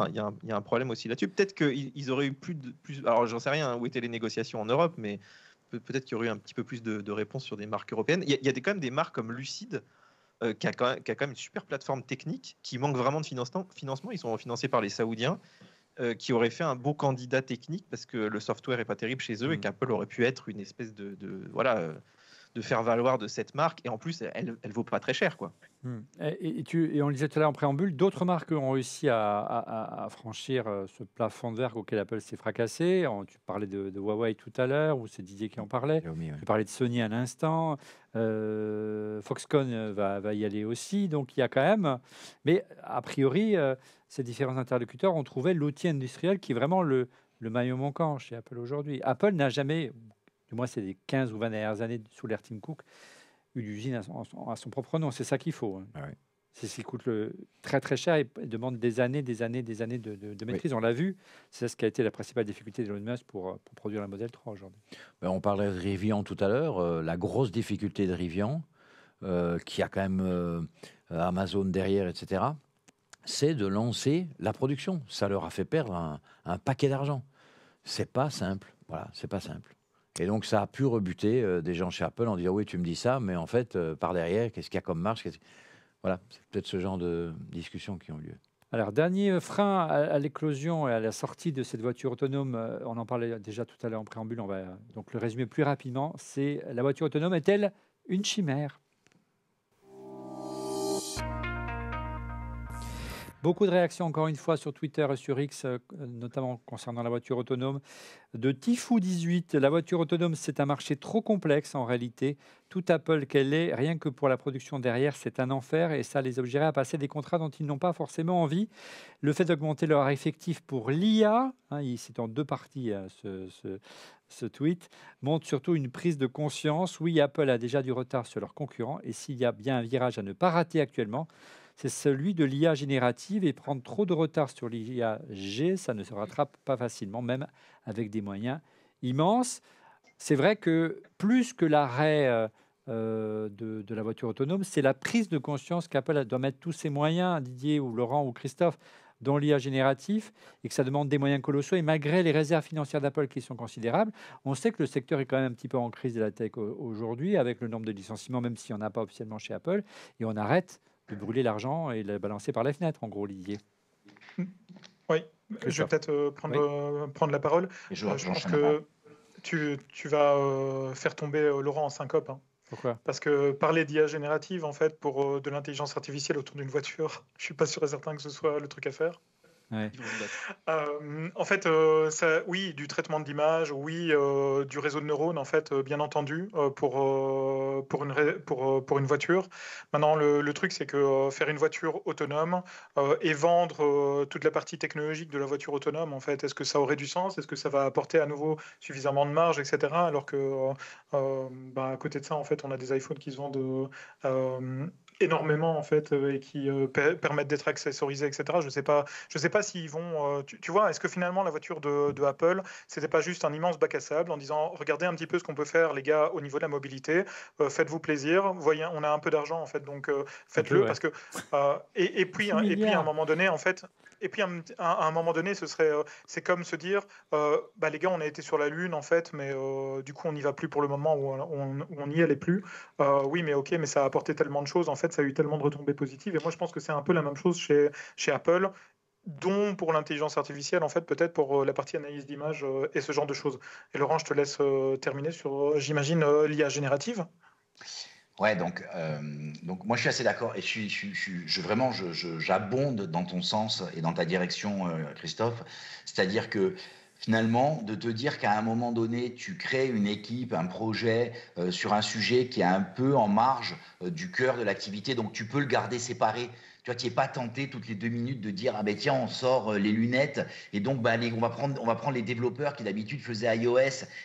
un problème aussi là-dessus. Peut-être qu'ils auraient eu plus de... Plus... Alors, j'en sais rien, hein, où étaient les négociations en Europe, mais peut-être qu'il y aurait eu un petit peu plus de, de réponses sur des marques européennes. Il y, a des, quand même des marques comme Lucid euh, qui, a quand même, une super plateforme technique, qui manque vraiment de financement. financement ils sont financés par les Saoudiens, euh, qui auraient fait un beau candidat technique parce que le software est pas terrible chez eux et mm. qu'Apple aurait pu être une espèce de, de voilà euh, de faire valoir de cette marque. Et en plus, elle, ne vaut pas très cher. Quoi. Hmm. Et, tu, et on le disait tout à l'heure en préambule, d'autres marques ont réussi à, franchir euh, ce plafond de verre auquel Apple s'est fracassé. Tu parlais de, Huawei tout à l'heure, ou c'est Didier qui en parlait. Tu parlais de Sony à l'instant. Euh, Foxconn euh, va, y aller aussi. Donc il y a quand même. Mais a priori, ces différents interlocuteurs ont trouvé l'outil industriel qui est vraiment le, le manquant chez Apple aujourd'hui. Apple n'a jamais, du moins c'est des 15 ou 20 dernières années sous l'ère Tim Cook, une usine à son, propre nom. C'est ça qu'il faut. Hein. Ah c'est ce qui coûte très très cher et demande des années, des années, des années de, maîtrise. On l'a vu, c'est ce qui a été la principale difficulté de' Musk pour, euh, pour produire la modèle 3 aujourd'hui. Ben, on parlait de Rivian tout à l'heure. Euh, la grosse difficulté de Rivian, euh, qui a quand même Amazon derrière, etc., c'est de lancer la production. Ça leur a fait perdre un, un paquet d'argent. C'est pas simple. Voilà, c'est pas simple. Et donc, ça a pu rebuter euh, des gens chez Apple en disant Oui, tu me dis ça, mais en fait, euh, par derrière, qu'est-ce qu'il y a comme marche ?» Voilà, c'est peut-être ce genre de discussions qui ont lieu. Alors, dernier frein à, à l'éclosion et à la sortie de cette voiture autonome, euh, on en parlait déjà tout à l'heure en préambule, on va donc le résumer plus rapidement c'est la voiture autonome est-elle une chimère Beaucoup de réactions, encore une fois, sur Twitter et sur X, euh, notamment concernant la voiture autonome. De Tifou18, la voiture autonome, c'est un marché trop complexe en réalité. Tout Apple qu'elle est, rien que pour la production derrière, c'est un enfer et ça les obligerait à passer des contrats dont ils n'ont pas forcément envie. Le fait d'augmenter leur effectif pour l'IA, hein, c'est en deux parties euh, ce tweet, montre surtout une prise de conscience. Oui, Apple a déjà du retard sur leurs concurrents et s'il y a bien un virage à ne pas rater actuellement, c'est celui de l'IA générative et prendre trop de retard sur l'IA G, ça ne se rattrape pas facilement, même avec des moyens immenses. C'est vrai que plus que l'arrêt euh, euh, de, la voiture autonome, c'est la prise de conscience qu'Apple doit mettre tous ses moyens, Didier ou Laurent ou Christophe, dans l'IA génératif et que ça demande des moyens colossaux. Et malgré les réserves financières d'Apple qui sont considérables, on sait que le secteur est quand même un petit peu en crise de la tech aujourd'hui avec le nombre de licenciements, même s'il n'y en a pas officiellement chez Apple. Et on arrête de brûler l'argent et le balancer par la fenêtre, en gros, lié. Oui, je vais peut-être euh, prendre, euh, prendre la parole. Euh, je, pense que tu, tu, vas faire tomber Laurent en syncope. Hein. Pourquoi Parce que parler d'IA générative, en fait, pour de l'intelligence artificielle autour d'une voiture, je suis pas sûr et certain que ce soit le truc à faire. Euh, en fait, euh, ça, oui, du traitement de l'image, oui, euh, du réseau de neurones, en fait, bien entendu, pour, pour, une, pour, pour une voiture. Maintenant, le, le truc, c'est que faire une voiture autonome et vendre toute la partie technologique de la voiture autonome, en fait, est-ce que ça aurait du sens Est-ce que ça va apporter à nouveau suffisamment de marge, etc. Alors que, bah, à côté de ça, en fait, on a des iPhones qui se vendent énormément en fait euh, et qui euh, permettent d'être accessorisés, etc. Je ne sais pas, je sais pas s'ils vont. Euh, tu, vois, est-ce que finalement la voiture de, de Apple, c'était pas juste un immense bac à sable en disant regardez un petit peu ce qu'on peut faire les gars au niveau de la mobilité, faites-vous plaisir, voyez, on a un peu d'argent en fait, donc faites-le parce que et, puis hein, et puis à un moment donné en fait et puis, à un, moment donné, ce serait, euh, c'est comme se dire, euh, bah, les gars, on a été sur la Lune, en fait, mais euh, du coup, on n'y va plus pour le moment où on n'y allait plus. oui, mais ok, mais ça a apporté tellement de choses, en fait, ça a eu tellement de retombées positives. Et moi, je pense que c'est un peu la même chose chez, chez Apple dont pour l'intelligence artificielle, en fait, peut-être pour la partie analyse d'image et ce genre de choses. Et Laurent, je te laisse terminer sur, j'imagine, l'IA générative. Ouais, euh, donc, moi je suis assez d'accord et je, suis, vraiment j'abonde dans ton sens et dans ta direction, euh, Christophe. C'est-à-dire que finalement, de te dire qu'à un moment donné, tu crées une équipe, un projet euh, sur un sujet qui est un peu en marge du cœur de l'activité, donc tu peux le garder séparé. Tu vois, n'es pas tenté toutes les deux minutes de dire ah ben tiens on sort euh, les lunettes et donc bah, on va prendre les développeurs qui d'habitude faisaient iOS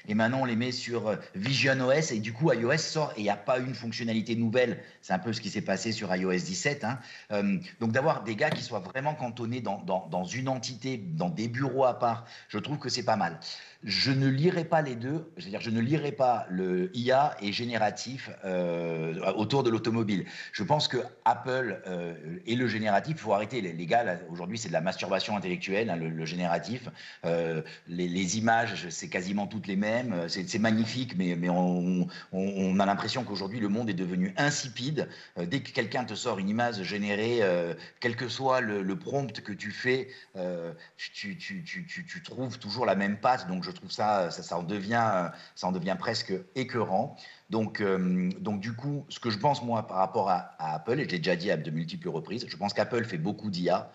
et maintenant on les met sur euh, Vision OS et du coup iOS sort et il n'y a pas une fonctionnalité nouvelle. C'est un peu ce qui s'est passé sur iOS 17. Hein. Euh, donc d'avoir des gars qui soient vraiment cantonnés dans une entité, dans des bureaux à part, je trouve que c'est pas mal. Je ne lirai pas les deux, c'est-à-dire je ne lirai pas le IA et génératif euh, autour de l'automobile. Je pense que Apple euh, et le génératif, il faut arrêter. Les, gars, aujourd'hui, c'est de la masturbation intellectuelle, hein, le, génératif. Euh, les, images, c'est quasiment toutes les mêmes. C'est magnifique, mais, mais on, a l'impression qu'aujourd'hui, le monde est devenu insipide. dès que quelqu'un te sort une image générée, quel que soit le, prompt que tu fais, tu, tu trouves toujours la même passe. Donc, je trouve euh, ça, ça, en devient, euh, ça devient presque écœurant. Donc, euh, donc, du coup, ce que je pense, moi, par rapport à, Apple, et je l'ai déjà dit à de multiples reprises, je pense qu'Apple fait beaucoup d'IA.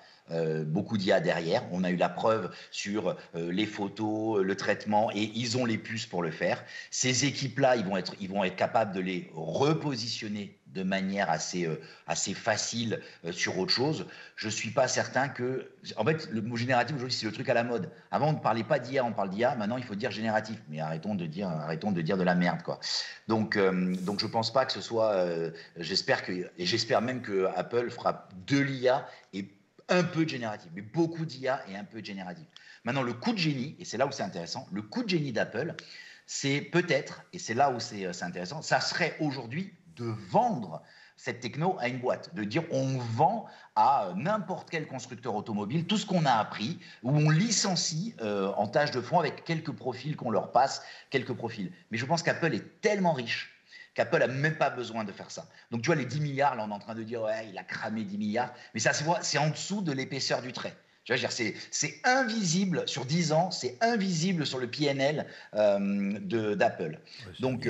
beaucoup d'IA derrière. On a eu la preuve sur les photos, le traitement, et ils ont les puces pour le faire. Ces équipes-là, ils, ils vont être capables de les repositionner de manière assez, euh, assez facile euh, sur autre chose. Je ne suis pas certain que. En fait, le mot génératif aujourd'hui, c'est le truc à la mode. Avant, on ne parlait pas d'IA, on parle d'IA. Maintenant, il faut dire génératif. Mais arrêtons de dire, arrêtons de, dire de la merde. Quoi. Donc, euh, donc je ne pense pas que ce soit. j'espère que. Et j'espère même que Apple fera de l'IA et un peu de génératif, mais beaucoup d'IA et un peu de génératif. Maintenant, le coup de génie, et c'est là où c'est intéressant, le coup de génie d'Apple, c'est peut-être, et c'est là où c'est intéressant, ça serait aujourd'hui de vendre cette techno à une boîte, de dire on vend à euh, n'importe quel constructeur automobile tout ce qu'on a appris, ou on licencie euh, en tâche de fond avec quelques profils qu'on leur passe, quelques profils. Mais je pense qu'Apple est tellement riche qu'Apple n'a même pas besoin de faire ça. Donc tu vois, les 10 milliards, là on est en train de dire, ouais, il a cramé 10 milliards, mais ça se voit, c'est en dessous de l'épaisseur du trait. C'est invisible sur 10 ans, c'est invisible sur le PNL euh, d'Apple. Donc,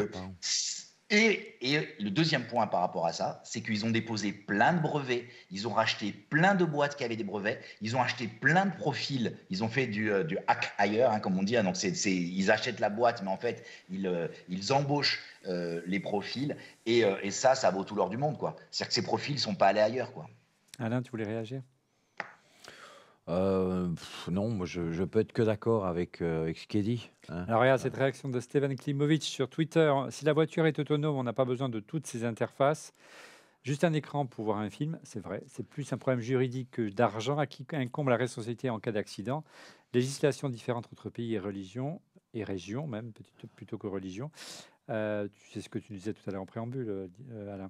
et, le deuxième point par rapport à ça, c'est qu'ils ont déposé plein de brevets, ils ont racheté plein de boîtes qui avaient des brevets, ils ont acheté plein de profils, ils ont fait du, euh, hack ailleurs, hein, comme on dit. Hein. donc ils achètent la boîte, mais en fait, ils, euh, ils embauchent euh, les profils. Et, ça, ça vaut tout l'or du monde. C'est-à-dire que ces profils ne sont pas allés ailleurs. Quoi. Alain, tu voulais réagir euh, non, je, je peux être que d'accord avec, euh, ce qui est dit. Hein. Alors regarde cette réaction de Steven Klimovic sur Twitter. Si la voiture est autonome, on n'a pas besoin de toutes ces interfaces. Juste un écran pour voir un film, c'est vrai. C'est plus un problème juridique que d'argent à qui incombe la responsabilité en cas d'accident. Législation différente entre pays et religions, et régions même, plutôt que religion. » Euh, tu sais ce que tu disais tout à l'heure en préambule, euh, Alain.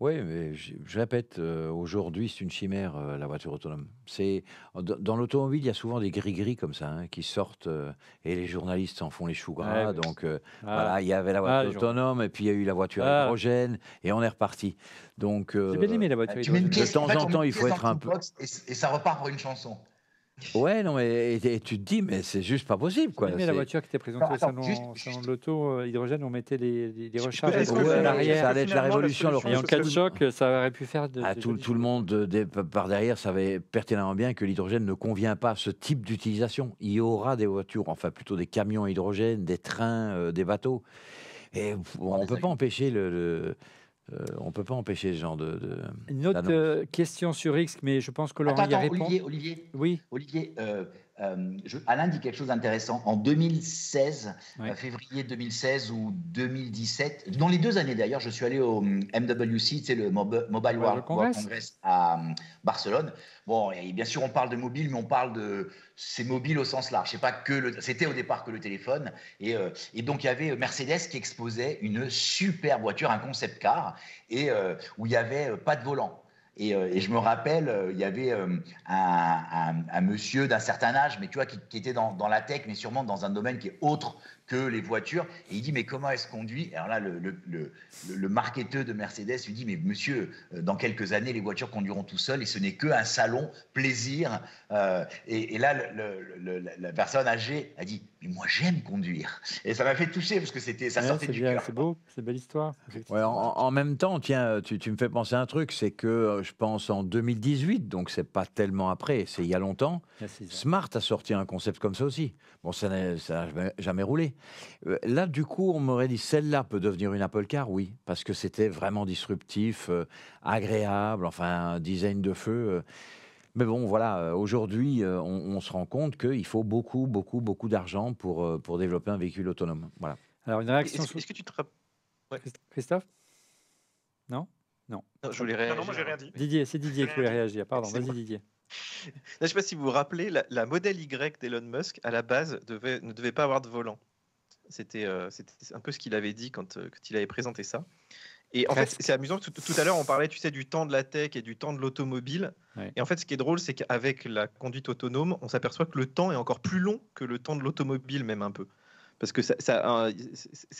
Oui, mais je, répète, euh, aujourd'hui, c'est une chimère, euh, la voiture autonome. C'est Dans, l'automobile, il y a souvent des gris-gris comme ça, hein, qui sortent, euh, et les journalistes s'en font les choux gras. donc, voilà, ah. il y avait la ah, voiture autonome, et puis il y a eu la voiture à ah. hydrogène, et on est reparti. Donc, J'ai bien aimé la voiture De temps en temps, il faut être un peu... et ça repart pour une chanson. Ouais, non, mais et, tu te dis, mais c'est juste pas possible. Quoi. la voiture qui était présentée au salon, de l'auto euh, hydrogène, on mettait des recharges à l'arrière. Ça allait être la révolution. et en cas de choc, ça aurait pu faire. De, ah, tout, le monde euh, par derrière savait pertinemment bien que l'hydrogène ne convient pas à ce type d'utilisation. Il y aura des voitures, enfin plutôt des camions à hydrogène, des trains, euh, des bateaux. Et on ne peut pas empêcher le euh, on ne peut pas empêcher ce genre de. de Une autre euh, question sur X, mais je pense que Laurent y répond. Olivier, oui. Olivier, euh, euh, je, Alain dit quelque chose d'intéressant. En 2016, euh, février 2016 ou 2017, dans les deux années d'ailleurs, je suis allé au MWC, hum, c'est le Mobile World, Congress. à hum, Barcelone. Bon, et bien sûr, on parle de mobile, mais on parle de ces mobiles au sens large. pas que c'était au départ que le téléphone. Et, euh, donc, il y avait Mercedes qui exposait une super voiture, un concept car, et où il n'y avait pas de volant. Euh, et, je me rappelle, euh, il y avait euh, un, monsieur d'un certain âge, mais tu vois, qui, était dans, la tech, mais sûrement dans un domaine qui est autre que les voitures. Et il dit, mais comment est-ce qu'on conduit Alors là, le, le, marketeur de Mercedes lui dit, mais monsieur, dans quelques années, les voitures conduiront tout seules et ce n'est qu'un salon plaisir. et, là, la personne âgée a dit, mais moi j'aime conduire. Et ça m'a fait toucher parce que c'était ça sortait du cœur. C'est beau, c'est belle histoire. en, même temps, tiens, tu, me fais penser à un truc, c'est que euh, je pense en 2018, donc c'est pas tellement après, c'est il y a longtemps. Smart a sorti un concept comme ça aussi. Bon, ça n'a jamais, roulé. Euh, là, du coup, on m'aurait dit celle-là peut devenir une Apple Car, oui, parce que c'était vraiment disruptif, euh, agréable, enfin design de feu. Mais bon, voilà, euh, aujourd'hui, euh, on, se rend compte qu'il faut beaucoup, beaucoup, beaucoup d'argent pour, euh, pour développer un véhicule autonome. Voilà. Alors, une réaction Est-ce, que tu te... Ouais. Christophe Non non. non. Je voulais réagir. Non, moi, j'ai rien dit. Didier, c'est Didier qui voulait réagir. Pardon, vas-y, Didier. je ne sais pas si vous vous rappelez, la, la modèle Y d'Elon Musk, à la base, ne devait pas avoir de volant. C'était un peu ce qu'il avait dit quand, quand, il avait présenté ça. Et en fait, c'est amusant, tout, tout à l'heure, on parlait, tu sais, du temps de la tech et du temps de l'automobile. Et en fait, ce qui est drôle, c'est qu'avec la conduite autonome, on s'aperçoit que le temps est encore plus long que le temps de l'automobile, même un peu. Parce que c'est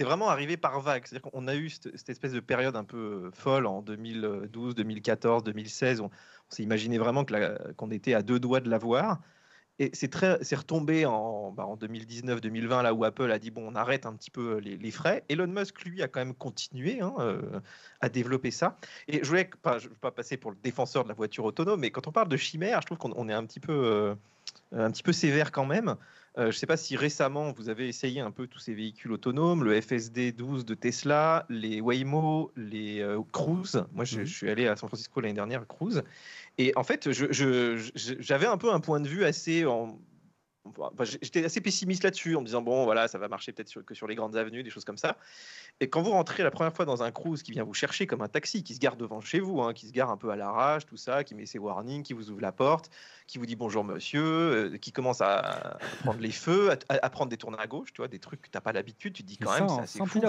vraiment arrivé par vague. C'est-à-dire qu'on a eu cette, espèce de période un peu euh, folle en 2012, 2014, 2016. On, on s'est imaginé vraiment qu'on était à deux doigts de l'avoir. Et c'est très, c'est retombé en, 2019-2020 bah, là où Apple a dit bon, on arrête un petit peu euh, les, frais. Elon Musk lui a quand même continué hein, euh, à développer ça. Et je voulais pas, je veux pas passer pour le défenseur de la voiture autonome, mais quand on parle de chimère, je trouve qu'on est un petit peu, euh, un petit peu sévère quand même. Euh, je ne sais pas si récemment vous avez essayé un peu tous ces véhicules autonomes, le FSD 12 de Tesla, les Waymo, les euh, Cruise. Moi, mhm. je, suis allé à San Francisco l'année dernière, Cruise. Et en fait, j'avais un peu un point de vue assez J'étais assez pessimiste là-dessus en me disant bon voilà ça va marcher peut-être que sur les grandes avenues des choses comme ça et quand vous rentrez la première fois dans un cruise qui vient vous chercher comme un taxi qui se gare devant chez vous hein, qui se gare un peu à l'arrache tout ça qui met ses warnings qui vous ouvre la porte qui vous dit bonjour monsieur euh, qui commence à, prendre les feux à, prendre des tournées à gauche tu vois des trucs que t'as pas l'habitude tu dis quand même c'est hein, fou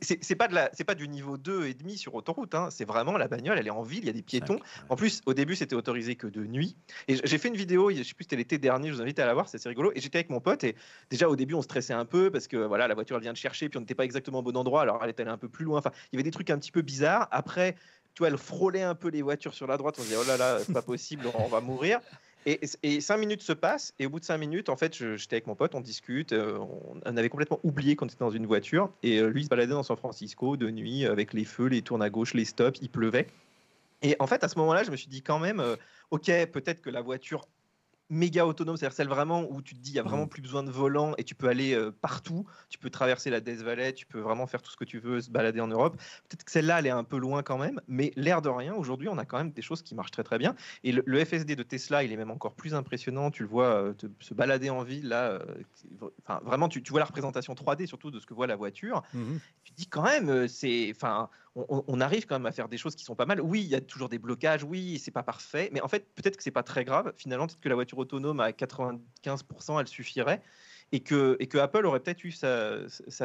c'est pas de c'est pas du niveau 2 et demi sur autoroute. Hein. C'est vraiment la bagnole. Elle est en ville. Il y a des piétons. En plus, au début, c'était autorisé que de nuit. Et j'ai fait une vidéo. Je sais plus c'était l'été dernier. Je vous invite à la voir. C'est assez rigolo. Et j'étais avec mon pote. Et déjà au début, on stressait un peu parce que voilà, la voiture vient de chercher. Puis on n'était pas exactement au bon endroit. Alors elle est allée un peu plus loin. Enfin, il y avait des trucs un petit peu bizarres. Après, tu vois, elle frôlait un peu les voitures sur la droite. On se disait, oh là là, c'est pas possible, on va mourir. Et, cinq minutes se passent, et au bout de cinq minutes, en fait, j'étais avec mon pote, on discute, euh, on, avait complètement oublié qu'on était dans une voiture, et euh, lui se baladait dans San Francisco de nuit euh, avec les feux, les tournes à gauche, les stops, il pleuvait. Et en fait, à ce moment-là, je me suis dit quand même, ok, peut-être que la voiture méga autonome, c'est-à-dire celle vraiment où tu te dis il y a vraiment mm. plus besoin de volant et tu peux aller euh, partout, tu peux traverser la Death Valley, tu peux vraiment faire tout ce que tu veux, se balader en Europe. Peut-être que celle-là elle est un peu loin quand même, mais l'air de rien, aujourd'hui on a quand même des choses qui marchent très très bien. Et le, FSD de Tesla, il est même encore plus impressionnant, tu le vois euh, se balader en ville là, euh, vraiment tu, vois la représentation 3D surtout de ce que voit la voiture. Mm-hmm. Tu te dis quand même c'est enfin on, arrive quand même à faire des choses qui sont pas mal. Oui, il y a toujours des blocages, oui, c'est pas parfait, mais en fait, peut-être que c'est pas très grave. Finalement, peut-être que la voiture autonome à 95%, elle suffirait. Et que, Apple aurait peut-être eu sa,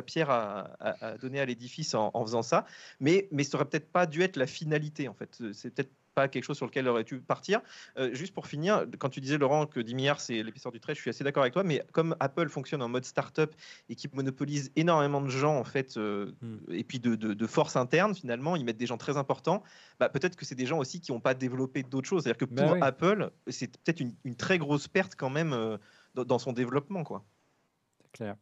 pierre à, donner à l'édifice en, faisant ça, mais, mais ça aurait peut-être pas dû être la finalité en fait. C'est peut-être pas quelque chose sur lequel aurait tu partir. Euh, juste pour finir, quand tu disais, Laurent, que 10 milliards, c'est l'épaisseur du trait, je suis assez d'accord avec toi, mais comme Apple fonctionne en mode start-up et qui monopolise énormément de gens, en fait, euh, hmm. et puis de, de, de, force interne, finalement, ils mettent des gens très importants, bah, peut-être que c'est des gens aussi qui n'ont pas développé d'autres choses. C'est-à-dire que bah pour Apple, c'est peut-être une, très grosse perte quand même euh, dans, son développement, quoi. C'est clair.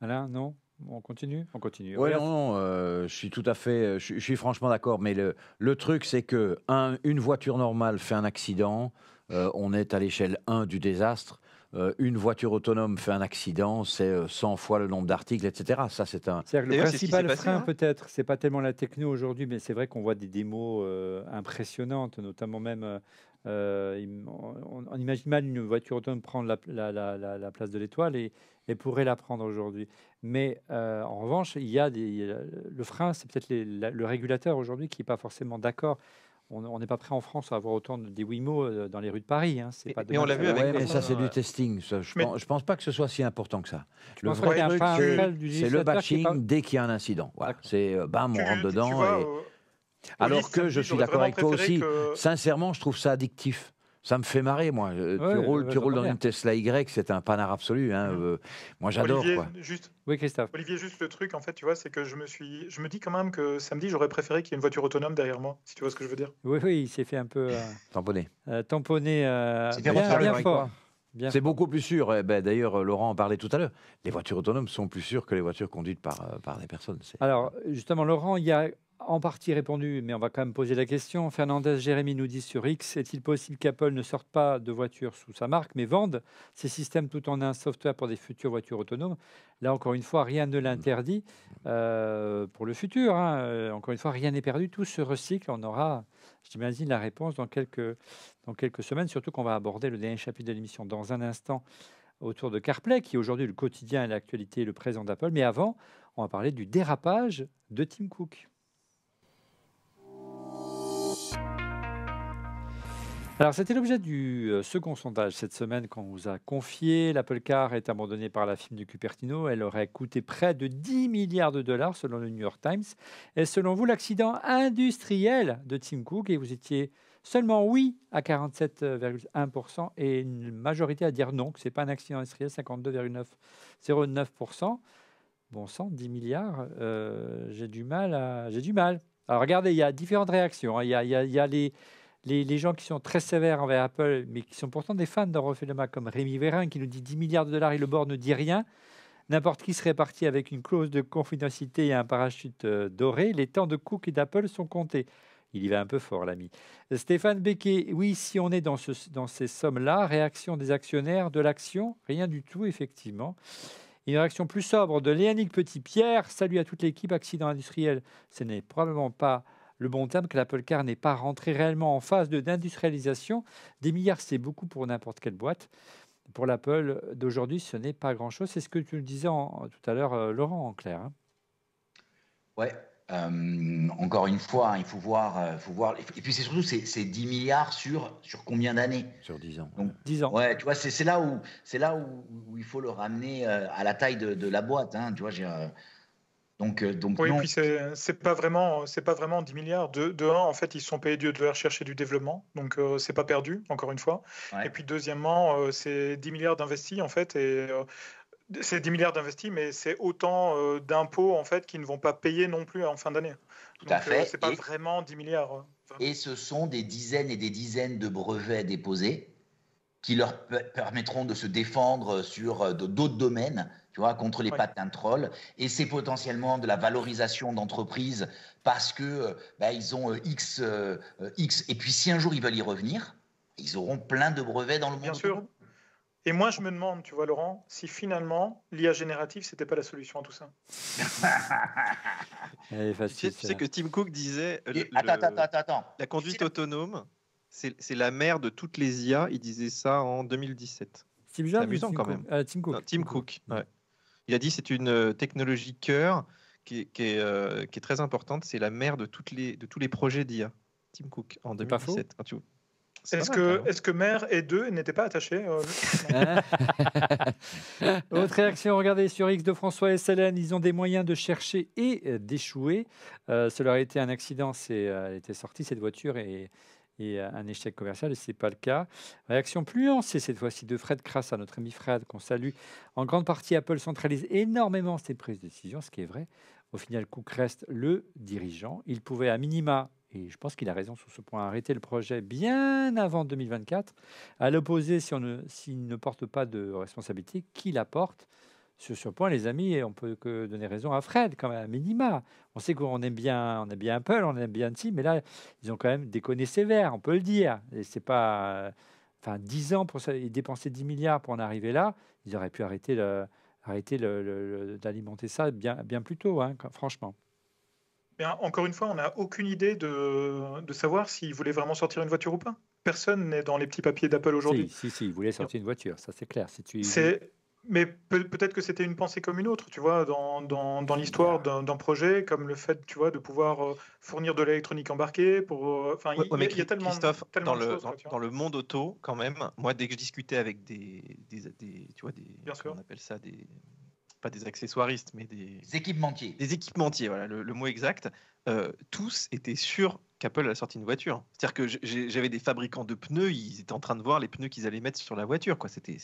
Alain, non on continue On continue. Oui, non, non euh, je suis tout à fait. Euh, je, suis franchement d'accord. Mais le, le truc, c'est que une voiture normale fait un accident. Euh, on est à l'échelle 1 du désastre. une voiture autonome fait un accident, c'est 100 fois le nombre d'articles, etc. Ça, c'est un. le principal frein, hein. peut-être, c'est pas tellement la techno aujourd'hui, mais c'est vrai qu'on voit des démos impressionnantes, notamment même on, imagine mal une voiture autonome prendre la, place de l'étoile et, pourrait la prendre aujourd'hui. Mais euh, en revanche, il y a le frein, c'est peut-être le régulateur aujourd'hui qui n'est pas forcément d'accord. On n'est pas prêt en France à avoir autant de, des Wimo euh, dans les rues de Paris. mais hein. on l'a vu avec. ça, c'est du euh, testing. Je ne pense, pas que ce soit si important que ça. c'est le batching dès qu'il y a un incident. C'est bam, on rentre dedans. Alors que je suis d'accord avec toi aussi. Sincèrement, je trouve ça addictif. Ça me fait marrer, moi. Euh, tu roules, tu roules dans une Tesla Y, c'est un panard absolu. Hein, euh, moi, j'adore. juste, Oui, Christophe. Olivier, juste le truc, en fait, tu vois, c'est que je me suis, je me dis quand même que samedi, j'aurais préféré qu'il y ait une voiture autonome derrière moi, si tu vois ce que je veux dire. Oui, oui, il s'est fait un peu tamponner. Euh, tamponné. tamponner. C'est bien, fort. C'est beaucoup plus sûr. Eh ben, D'ailleurs, Laurent en parlait tout à l'heure. Les voitures autonomes sont plus sûres que les voitures conduites par, par des personnes. Alors, justement, Laurent, il y a en partie répondu, mais on va quand même poser la question. Fernandez Jérémy nous dit sur X est-il possible qu'Apple ne sorte pas de voitures sous sa marque, mais vende ses systèmes tout en un software pour des futures voitures autonomes Là, encore une fois, rien ne l'interdit euh, pour le futur. Hein. Euh, encore une fois, rien n'est perdu. Tout se recycle. On aura, j'imagine, la réponse dans quelques, dans quelques semaines, surtout qu'on va aborder le dernier chapitre de l'émission dans un instant autour de CarPlay, qui est aujourd'hui le quotidien, et l'actualité et le présent d'Apple. Mais avant, on va parler du dérapage de Tim Cook. Alors, c'était l'objet du euh, second sondage cette semaine qu'on vous a confié. L'Apple Car est abandonnée par la firme de Cupertino. Elle aurait coûté près de 10 milliards de dollars selon le New York Times. Et selon vous, l'accident industriel de Tim Cook Et vous étiez seulement oui à 47,1% et une majorité à dire non, que ce n'est pas un accident industriel, 52,09%. Bon sang, 10 milliards, euh, j'ai du mal. J'ai du mal. Alors regardez, il y a différentes réactions. Hein. Il y a, il y a les les, gens qui sont très sévères envers Apple, mais qui sont pourtant des fans de mac comme Rémi Vérin, qui nous dit 10 milliards de dollars et le bord ne dit rien, n'importe qui serait parti avec une clause de confidentialité et un parachute euh, doré, les temps de Cook et d'Apple sont comptés. Il y va un peu fort, l'ami. Stéphane Becquet, oui, si on est dans, dans ces sommes-là, réaction des actionnaires, de l'action, rien du tout, effectivement. Une réaction plus sobre de Léanique Petit-Pierre, salut à toute l'équipe, accident industriel, ce n'est probablement pas le bon terme, que l'Apple Car n'est pas rentré réellement en phase d'industrialisation. Des milliards, c'est beaucoup pour n'importe quelle boîte. Pour l'Apple d'aujourd'hui, ce n'est pas grand-chose. C'est ce que tu le disais tout à l'heure, euh, Laurent, en clair. Oui, hein. Ouais, euh, encore une fois, hein, il faut voir, euh, faut voir. Et puis c'est surtout ces 10 milliards sur sur combien d'années Sur 10 ans. Donc 10 ans. Ouais, tu vois, c'est là où c'est là où, il faut le ramener à la taille de, la boîte. Hein. tu vois, j'ai... Euh, donc, oui, et puis c'est pas vraiment c'est pas vraiment 10 milliards. De, un, en fait, ils sont payés de la recherche du développement, donc euh, c'est pas perdu, encore une fois. Et puis deuxièmement, euh, c'est 10 milliards d'investis en fait, et c'est 10 milliards d'investis, mais c'est autant d'impôts en fait qui ne vont pas payer non plus en fin d'année. Tout à fait. c'est pas vraiment 10 milliards. Hein. Et ce sont des dizaines et des dizaines de brevets déposés qui leur permettront de se défendre sur d'autres domaines tu vois, contre les patins de troll. Et c'est potentiellement de la valorisation d'entreprises parce que euh, bah, ils ont euh, X, euh, X. Et puis si un jour ils veulent y revenir, ils auront plein de brevets dans le monde. Bien sûr. Et moi, je me demande, tu vois, Laurent, si finalement l'IA générative, c'était pas la solution à tout ça. C'est tu, sais, que Tim Cook disait attends, attends, attends, attends, la conduite autonome, c'est la mère de toutes les IA. Il disait ça en 2017. amusant Tim quand même. Tim Cook. Tim Cook. Cook. Ouais. Il a dit c'est une euh, technologie cœur qui, est, euh, qui est, très importante. C'est la mère de, toutes les, de tous les projets d'IA. Tim Cook en 2017. Ah, est-ce que, est que mère et deux n'étaient pas attachés Votre euh, Autre réaction, regardez sur X de François SLN, ils ont des moyens de chercher et d'échouer. cela a été un accident, c'est, elle était sortie cette voiture et et un échec commercial, et ce n'est pas le cas. Réaction plus c'est cette fois-ci de Fred Crass à notre ami Fred, qu'on salue. En grande partie, Apple centralise énormément ses prises de décision, ce qui est vrai. Au final, Cook reste le dirigeant. Il pouvait à minima et je pense qu'il a raison sur ce point, arrêter le projet bien avant 2024. À l'opposé, s'il ne, ne porte pas de responsabilité, qui la porte sur ce point, les amis, on peut que donner raison à Fred, quand même, à minima. On sait qu'on aime bien, on aime bien Apple, on aime bien si, mais là, ils ont quand même déconné sévère, on peut le dire. c'est pas, enfin, 10 ans pour ça, ils dépensaient 10 milliards pour en arriver là. Ils auraient pu arrêter arrêter d'alimenter ça bien, bien plus tôt, hein, franchement. Hein, encore une fois, on n'a aucune idée de, savoir s'ils voulaient vraiment sortir une voiture ou pas. Personne n'est dans les petits papiers d'Apple aujourd'hui. Si, si, si, ils voulaient sortir une voiture, ça c'est clair. C'est mais peut-être que c'était une pensée comme une autre, tu vois, dans, dans, dans l'histoire d'un projet, comme le fait, tu vois, de pouvoir euh, fournir de l'électronique embarquée. Pour, euh, enfin, il, y a tellement, dans, le, choses, dans, le monde auto, quand même, moi, dès que je discutais avec des, tu vois, des, on appelle ça, des, pas des accessoiristes, mais des, des équipementiers. Des équipementiers, voilà le, mot exact. Euh, tous étaient sûrs qu'Apple a sorti une voiture. C'est-à-dire que j'avais des fabricants de pneus, ils étaient en train de voir les pneus qu'ils allaient mettre sur la voiture. Quoi. C'était,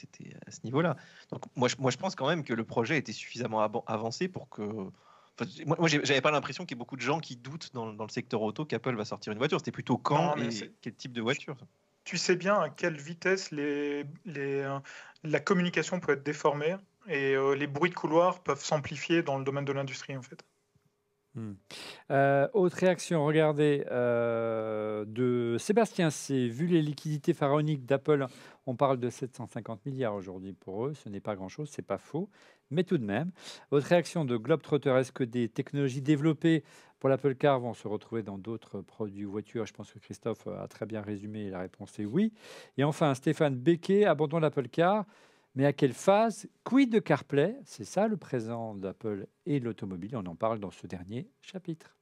à ce niveau-là. Donc moi je, moi, je pense quand même que le projet était suffisamment avancé pour que... moi, j'avais pas l'impression qu'il y ait beaucoup de gens qui doutent dans, le secteur auto qu'Apple va sortir une voiture. C'était plutôt quand et quel type de voiture tu sais bien à quelle vitesse euh, la communication peut être déformée et euh, les bruits de couloir peuvent s'amplifier dans le domaine de l'industrie en fait. Hmm. Euh, autre réaction, regardez, euh, de Sébastien c'est Vu les liquidités pharaoniques d'Apple, on parle de 750 milliards aujourd'hui pour eux, ce n'est pas grand-chose, c'est pas faux, mais tout de même. Autre réaction de Globetrotter, est-ce que des technologies développées pour l'Apple Car vont se retrouver dans d'autres produits voitures Je pense que Christophe a très bien résumé, la réponse est oui. Et enfin, Stéphane Becquet, abandon l'Apple Car, mais à quelle phase Quid de CarPlay C'est ça le présent d'Apple et l'automobile. On en parle dans ce dernier chapitre.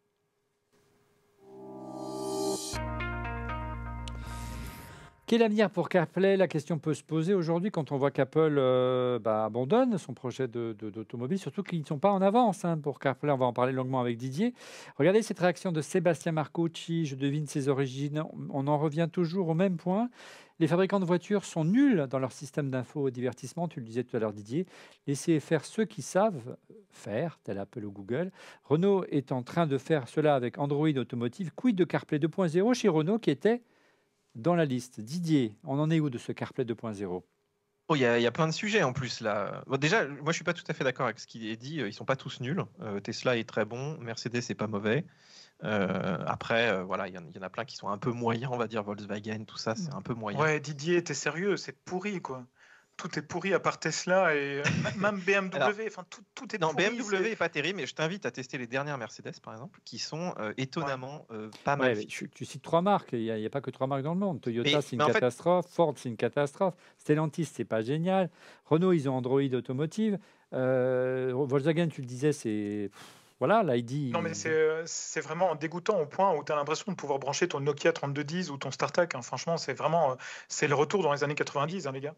l'avenir pour CarPlay La question peut se poser aujourd'hui quand on voit qu'Apple euh, bah, abandonne son projet d'automobile, de, surtout qu'ils ne sont pas en avance hein, pour CarPlay. On va en parler longuement avec Didier. Regardez cette réaction de Sébastien Marcucci, je devine ses origines. On en revient toujours au même point. Les fabricants de voitures sont nuls dans leur système d'info et divertissement, tu le disais tout à l'heure Didier. Laissez faire ceux qui savent faire, tel Apple ou Google. Renault est en train de faire cela avec Android Automotive, quid de CarPlay 2.0 chez Renault qui était dans la liste. Didier, on en est où de ce CarPlay 2.0 il oh, y, a, y, a plein de sujets en plus là. déjà, moi je suis pas tout à fait d'accord avec ce qui est dit. Ils sont pas tous nuls. Euh, Tesla est très bon, Mercedes c'est pas mauvais. Euh, après, euh, voilà, il y, y, en a plein qui sont un peu moyens, on va dire Volkswagen, tout ça, c'est mm. un peu moyen. Ouais, Didier, t'es sérieux, c'est pourri quoi tout est pourri à part Tesla et euh, même BMW. enfin, tout, tout est non, BMW n'est pas terrible, mais je t'invite à tester les dernières Mercedes, par exemple, qui sont euh, étonnamment euh, pas mal. tu, cites trois marques, il n'y a, pas que trois marques dans le monde. Toyota, c'est une catastrophe. Ford, c'est une catastrophe. Stellantis, c'est pas génial. Renault, ils ont Android Automotive. Volkswagen, tu le disais, c'est voilà, l'ID. Non, mais c'est vraiment dégoûtant au point où tu as l'impression de pouvoir brancher ton Nokia 3210 ou ton StarTAC. Hein. Franchement, c'est vraiment c'est le retour dans les années 90, hein, les gars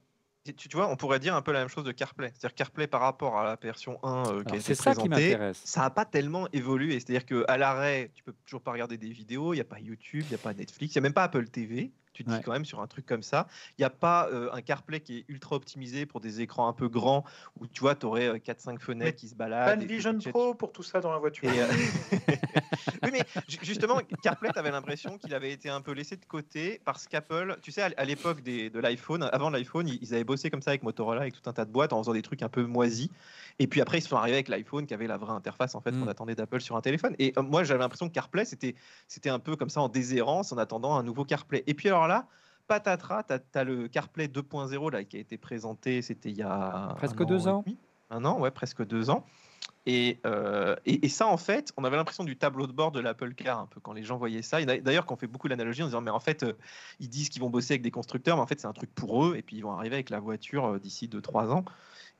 tu, vois, on pourrait dire un peu la même chose de CarPlay. C'est-à-dire CarPlay par rapport à la version 1 euh, c'est ça présentée, qui ça n'a pas tellement évolué. C'est-à-dire qu'à l'arrêt, tu peux toujours pas regarder des vidéos, il n'y a pas YouTube, il n'y a pas Netflix, il n'y a même pas Apple TV. Tu te dis quand même sur un truc comme ça, il n'y a pas euh, un CarPlay qui est ultra optimisé pour des écrans un peu grands où tu vois, tu aurais 4-5 fenêtres qui se baladent. Pas Vision Pro pour tout ça dans la voiture. Euh, mais justement, CarPlay, avait l'impression qu'il avait été un peu laissé de côté parce qu'Apple, tu sais, à l'époque de l'iPhone, avant l'iPhone, ils avaient bossé comme ça avec Motorola, avec tout un tas de boîtes en faisant des trucs un peu moisis. Et puis après, ils sont arrivés avec l'iPhone qui avait la vraie interface en fait mm. qu'on attendait d'Apple sur un téléphone. Et euh, moi, j'avais l'impression que CarPlay, c'était un peu comme ça en déshérence en attendant un nouveau CarPlay. Et puis alors là, patatras, tu as, le CarPlay 2.0 là qui a été présenté, c'était il y a presque deux ans. Un an, ouais, presque deux ans. Euh, et, ça, en fait, on avait l'impression du tableau de bord de l'Apple Car, un peu, quand les gens voyaient ça. D'ailleurs, qu'on fait beaucoup l'analogie en disant, mais en fait, euh, ils disent qu'ils vont bosser avec des constructeurs, mais en fait, c'est un truc pour eux, et puis ils vont arriver avec la voiture euh, d'ici 2 trois ans.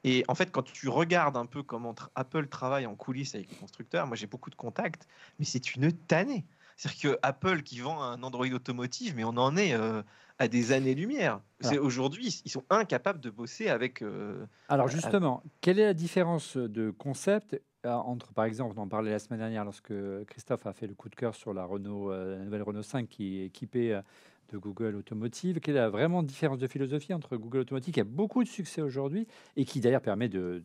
Et en fait, quand tu regardes un peu comment Apple travaille en coulisses avec les constructeurs, moi j'ai beaucoup de contacts, mais c'est une tannée. C'est-à-dire que Apple qui vend un Android automotive, mais on en est euh, à des années-lumière. C'est aujourd'hui, ils sont incapables de bosser avec. Euh, Alors euh, justement, quelle est la différence de concept entre, par exemple, on en parlait la semaine dernière lorsque Christophe a fait le coup de cœur sur la Renault, la nouvelle Renault 5 qui est équipée de Google Automotive. Quelle est la vraiment différence de philosophie entre Google Automotive, qui a beaucoup de succès aujourd'hui et qui d'ailleurs permet de,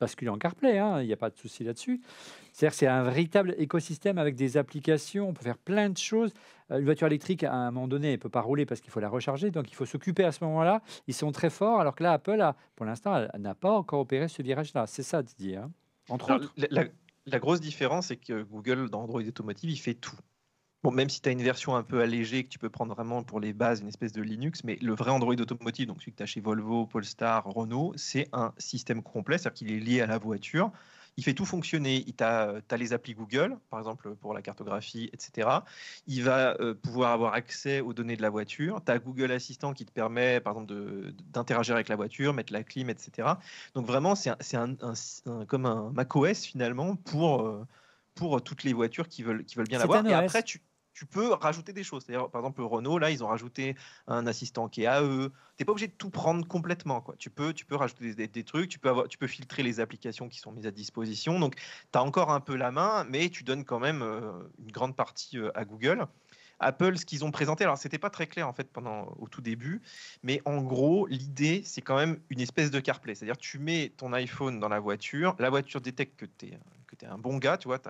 basculer en CarPlay, hein, il n'y a pas de souci là-dessus. C'est-à-dire c'est un véritable écosystème avec des applications, on peut faire plein de choses. Euh, une voiture électrique, à un moment donné, elle ne peut pas rouler parce qu'il faut la recharger, donc il faut s'occuper à ce moment-là. Ils sont très forts, alors que là, Apple, a, pour l'instant, n'a pas encore opéré ce virage-là. C'est ça, Didier, hein entre La, grosse différence, c'est que Google, dans Android Automotive, il fait tout même si tu as une version un peu allégée que tu peux prendre vraiment pour les bases, une espèce de Linux, mais le vrai Android automotive, donc celui que tu as chez Volvo, Polestar, Renault, c'est un système complet, c'est-à-dire qu'il est lié à la voiture. Il fait tout fonctionner. Tu as, les applis Google, par exemple, pour la cartographie, etc. Il va euh, pouvoir avoir accès aux données de la voiture. Tu as Google Assistant qui te permet, par exemple, d'interagir avec la voiture, mettre la clim, etc. Donc, vraiment, c'est un, comme un macOS, finalement, pour. Euh, pour toutes les voitures qui veulent, qui veulent bien l'avoir. Et après, tu, tu peux rajouter des choses. par exemple, Renault, là, ils ont rajouté un assistant qui est à eux. Tu n'es pas obligé de tout prendre complètement. Quoi. Tu, peux, tu peux rajouter des, trucs, tu peux, avoir, tu peux filtrer les applications qui sont mises à disposition. Donc, tu as encore un peu la main, mais tu donnes quand même euh, une grande partie euh, à Google. Apple, ce qu'ils ont présenté, alors c'était pas très clair en fait pendant au tout début, mais en gros l'idée c'est quand même une espèce de CarPlay, c'est-à-dire tu mets ton iPhone dans la voiture, la voiture détecte que tu es euh, un bon gars, tu vois, tu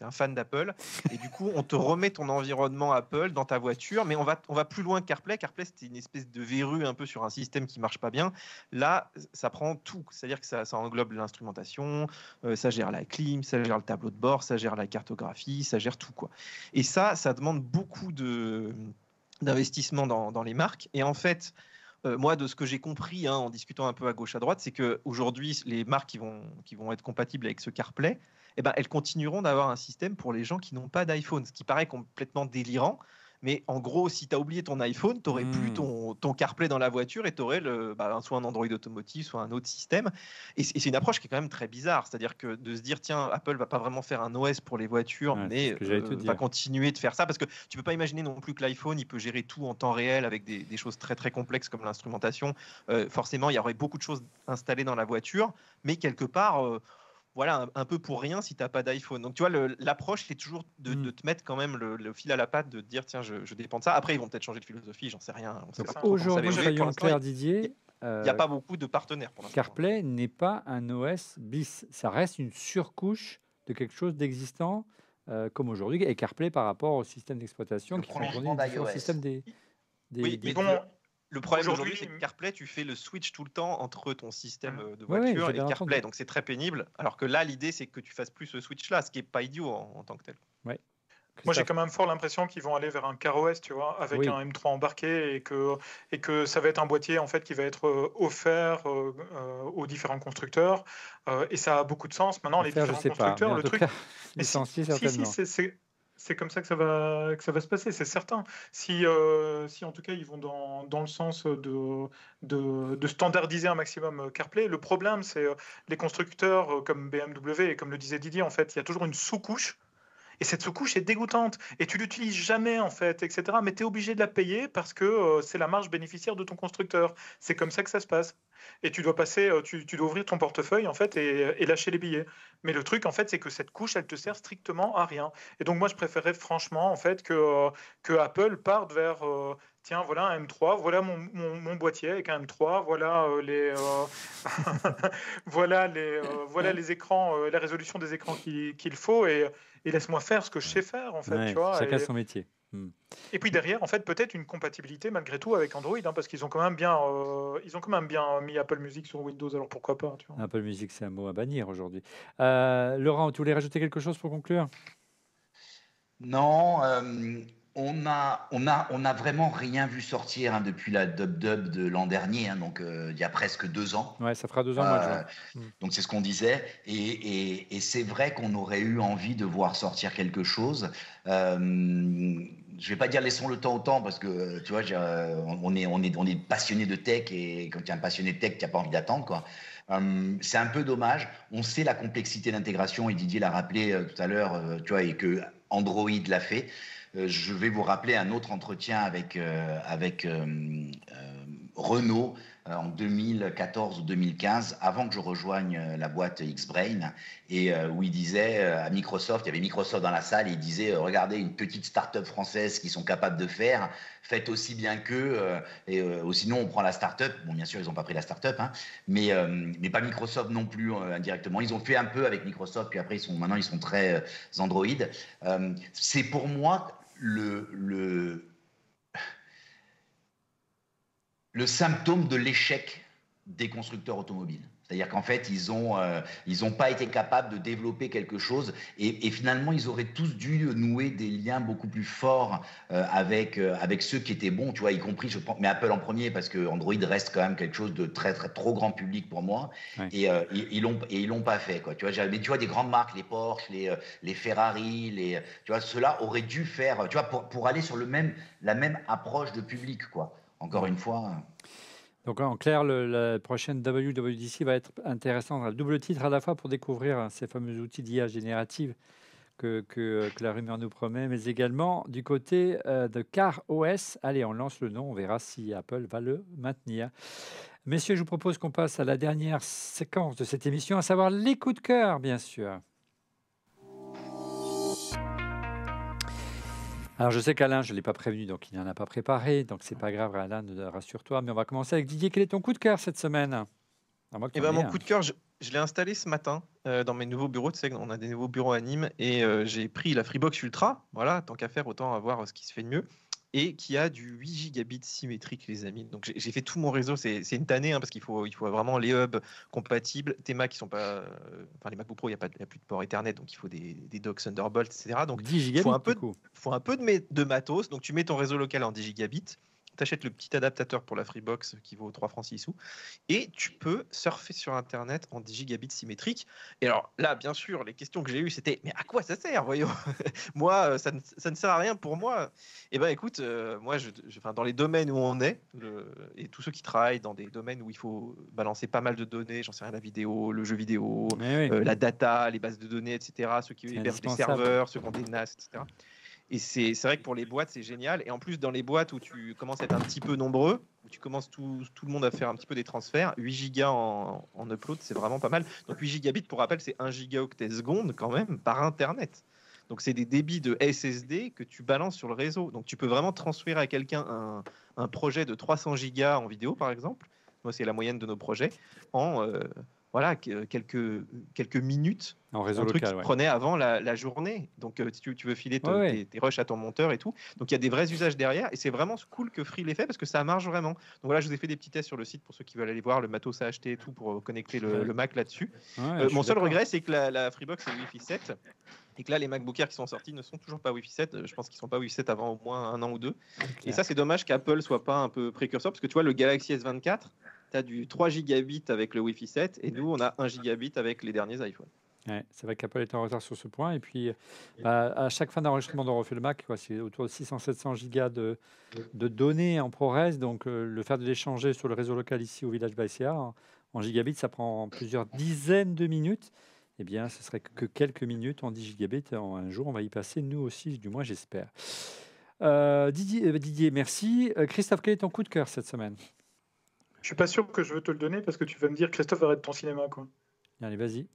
es, un fan d'Apple. Et du coup, on te remet ton environnement Apple dans ta voiture, mais on va, on va plus loin que CarPlay. CarPlay, c'était une espèce de verrue un peu sur un système qui marche pas bien. Là, ça prend tout. C'est-à-dire que ça, englobe l'instrumentation, euh, ça gère la clim, ça gère le tableau de bord, ça gère la cartographie, ça gère tout. quoi. Et ça, ça demande beaucoup de d'investissement dans, dans, les marques. Et en fait, euh, moi, de ce que j'ai compris hein, en discutant un peu à gauche à droite, c'est qu'aujourd'hui, les marques qui vont, être compatibles avec ce CarPlay, eh ben, elles continueront d'avoir un système pour les gens qui n'ont pas d'iPhone, ce qui paraît complètement délirant. Mais en gros, si tu as oublié ton iPhone, tu n'aurais plus hmm. ton, ton, CarPlay dans la voiture et tu aurais le, bah, soit un Android automotive, soit un autre système. Et c'est une approche qui est quand même très bizarre. C'est-à-dire que de se dire, tiens, Apple va pas vraiment faire un OS pour les voitures, mais euh, va continuer de faire ça. Parce que tu peux pas imaginer non plus que l'iPhone, il peut gérer tout en temps réel avec des, choses très très complexes comme l'instrumentation. Euh, forcément, il y aurait beaucoup de choses installées dans la voiture, mais quelque part... Euh, voilà, un, peu pour rien si tu n'as pas d'iPhone. Donc tu vois, l'approche c'est toujours mm. de, te mettre quand même le, fil à la patte, de dire tiens, je, dépends de ça. Après, ils vont peut-être changer de philosophie, j'en sais rien. Aujourd'hui, en clair, Didier. Il n'y a, euh, pas beaucoup de partenaires pour CarPlay n'est pas un OS bis. Ça reste une surcouche de quelque chose d'existant euh, comme aujourd'hui et CarPlay par rapport au système d'exploitation qui est sur système des, oui, mais le problème aujourd'hui, c'est que CarPlay, tu fais le switch tout le temps entre ton système ah. euh, de voiture et et CarPlay, donc c'est très pénible. Alors que là, l'idée, c'est que tu fasses plus ce switch-là, ce qui n'est pas idiot en, tant que tel. Moi, j'ai quand même fort l'impression qu'ils vont aller vers un CarOS, tu vois, avec un M3 embarqué et que, et que ça va être un boîtier en fait qui va être euh, offert euh, aux différents constructeurs. et ça a beaucoup de sens. Maintenant, les différents constructeurs, pas, le truc. Cas, mais si, si, c'est c'est comme ça que ça va, que ça va se passer, c'est certain. Si, euh, si en tout cas ils vont dans, le sens de, de, de, standardiser un maximum euh, CarPlay, le problème c'est euh, les constructeurs comme BMW et comme le disait Didier, en fait, il y a toujours une sous-couche et cette sous-couche est dégoûtante et tu l'utilises jamais en fait, etc. Mais tu es obligé de la payer parce que euh, c'est la marge bénéficiaire de ton constructeur. C'est comme ça que ça se passe. Et tu dois passer, euh, tu, dois ouvrir ton portefeuille en fait et, lâcher les billets. Mais le truc en fait, c'est que cette couche, elle te sert strictement à rien. Et donc moi, je préférerais franchement en fait que, euh, que Apple parte vers tiens, voilà un M3, voilà mon, boîtier avec un M3, voilà les, voilà les, voilà les écrans, la résolution des écrans qu'il faut et, et laisse-moi faire ce que je sais faire, en fait. Ça tu vois, chacun son métier. Hmm. Et puis derrière, en fait, peut-être une compatibilité malgré tout avec Android, hein, parce qu'ils ont quand même bien, euh, ils ont quand même bien mis Apple Music sur Windows. Alors pourquoi pas tu vois. Apple Music, c'est un mot à bannir aujourd'hui. Euh, Laurent, tu voulais rajouter quelque chose pour conclure Non. Euh, on n'a on vraiment rien vu sortir hein, depuis la dub dub de l'an dernier, hein, donc euh, il y a presque deux ans. Ouais, ça fera deux ans. moi, euh, mm. donc c'est ce qu'on disait, et, c'est vrai qu'on aurait eu envie de voir sortir quelque chose. Euh, je vais pas dire laissons le temps au temps parce que tu vois, euh, on est, on est, on est passionné de tech et quand tu es un passionné de tech, tu n'as pas envie d'attendre quoi. c'est un peu dommage. On sait la complexité d'intégration et Didier l'a rappelé tout à l'heure, tu vois, et que Android l'a fait. Euh, je vais vous rappeler un autre entretien avec, euh, avec euh, Renault en 2014 ou 2015, avant que je rejoigne la boîte X-Brain, et où il disait à Microsoft, il y avait Microsoft dans la salle, et il disait Regardez, une petite start-up française qui sont capables de faire, faites aussi bien qu'eux, et sinon on prend la start-up. Bon, bien sûr, ils n'ont pas pris la start-up, hein, mais, mais pas Microsoft non plus indirectement. Ils ont fait un peu avec Microsoft, puis après, ils sont, maintenant, ils sont très Android. C'est pour moi le, le, symptôme de l'échec des constructeurs automobiles. C'est-à-dire qu'en fait, ils n'ont euh, pas été capables de développer quelque chose et, finalement, ils auraient tous dû nouer des liens beaucoup plus forts euh, avec, euh, avec ceux qui étaient bons, tu vois, y compris, je pense, mais Apple en premier, parce que Android reste quand même quelque chose de très, très trop grand public pour moi. Et, ils l'ont et ils l'ont pas fait, quoi. Tu vois, mais tu vois, des grandes marques, les Porsche, les, les Ferrari, les, tu vois, ceux-là auraient dû faire, tu vois, pour, pour aller sur le même, la même approche de public, quoi. Encore une fois. Donc en clair, la prochaine WWDC va être intéressante un double titre à la fois pour découvrir hein, ces fameux outils d'IA générative que, que, la rumeur nous promet, mais également du côté euh, de Car OS. Allez, on lance le nom, on verra si Apple va le maintenir. Messieurs, je vous propose qu'on passe à la dernière séquence de cette émission, à savoir les coups de cœur, bien sûr. Alors, je sais qu'Alain, je ne l'ai pas prévenu, donc il n'en a pas préparé. Donc, c'est pas grave, Alain, rassure-toi. Mais on va commencer avec Didier. Quel est ton coup de cœur cette semaine eh ben, Mon coup de cœur, je, l'ai installé ce matin euh, dans mes nouveaux bureaux. Tu sais, on a des nouveaux bureaux à Nîmes et euh, j'ai pris la Freebox Ultra. Voilà, tant qu'à faire, autant avoir euh, ce qui se fait de mieux et qui a du 8 gigabits symétrique, les amis. Donc j'ai fait tout mon réseau, c'est une tannée, hein, parce qu'il faut, il faut vraiment les hubs compatibles. Tes Macs, qui sont pas. Euh, enfin, les MacBook Pro, il n'y a, plus de port Ethernet, donc il faut des, Docs docks Thunderbolt, etc. Donc 10 gigabits, faut un peu, faut un peu de, matos. Donc tu mets ton réseau local en 10 gigabits t'achètes le petit adaptateur pour la Freebox qui vaut 3 francs 6 sous, et tu peux surfer sur Internet en 10 gigabits symétriques. Et alors là, bien sûr, les questions que j'ai eues, c'était mais à quoi ça sert, voyons Moi, euh, ça ne, ça ne, sert à rien pour moi. Et eh ben écoute, euh, moi, je, enfin, dans les domaines où on est, et tous ceux qui travaillent dans des domaines où il faut balancer pas mal de données, j'en sais rien, la vidéo, le jeu vidéo, eh euh, la data, les bases de données, etc., ceux qui hébergent des serveurs, ceux qui ont des NAS, etc. Et c'est vrai que pour les boîtes, c'est génial. Et en plus, dans les boîtes où tu commences à être un petit peu nombreux, où tu commences tout, tout le monde à faire un petit peu des transferts, 8 gigas en, en upload, c'est vraiment pas mal. Donc 8 gigabits, pour rappel, c'est 1 gigaoctet seconde quand même par Internet. Donc c'est des débits de SSD que tu balances sur le réseau. Donc tu peux vraiment transférer à quelqu'un un, un, projet de 300 gigas en vidéo, par exemple. Moi, c'est la moyenne de nos projets en... Euh, voilà, euh, quelques, euh, quelques minutes en réseau un truc local, qui prenait avant la, journée. Donc, euh, si tu, veux filer Tes, rushs à ton monteur et tout. Donc, il y a des vrais usages derrière. Et c'est vraiment cool que Free l'ait fait parce que ça marche vraiment. Donc, voilà, je vous ai fait des petits tests sur le site pour ceux qui veulent aller voir le matos à acheter et tout pour connecter le, Mac là-dessus. mon seul regret, c'est que la, Freebox est Wi-Fi 7 et que là, les MacBook qui sont sortis ne sont toujours pas Wi-Fi 7. Je pense qu'ils ne sont pas Wi-Fi 7 avant au moins un an ou deux. Et ça, c'est dommage qu'Apple soit pas un peu précurseur parce que tu vois, le Galaxy S24, tu as du 3 gigabits avec le Wi-Fi 7 et nous, on a 1 gigabit avec les derniers iPhones. Ouais, c'est vrai qu'Apple est en retard sur ce point. Et puis, bah, à chaque fin d'enregistrement de Refait le Mac, c'est autour de 600-700 gigas de, données en ProRes. Donc, euh, le faire de l'échanger sur le réseau local ici au village Baïsia hein, en, en gigabit, ça prend plusieurs dizaines de minutes. Eh bien, ce serait que quelques minutes en 10 gigabits. En un jour, on va y passer, nous aussi, du moins, j'espère. Euh, euh, Didier, merci. Christophe, quel est ton coup de cœur cette semaine je suis pas sûr que je veux te le donner parce que tu vas me dire Christophe arrête ton cinéma quoi. Allez vas-y.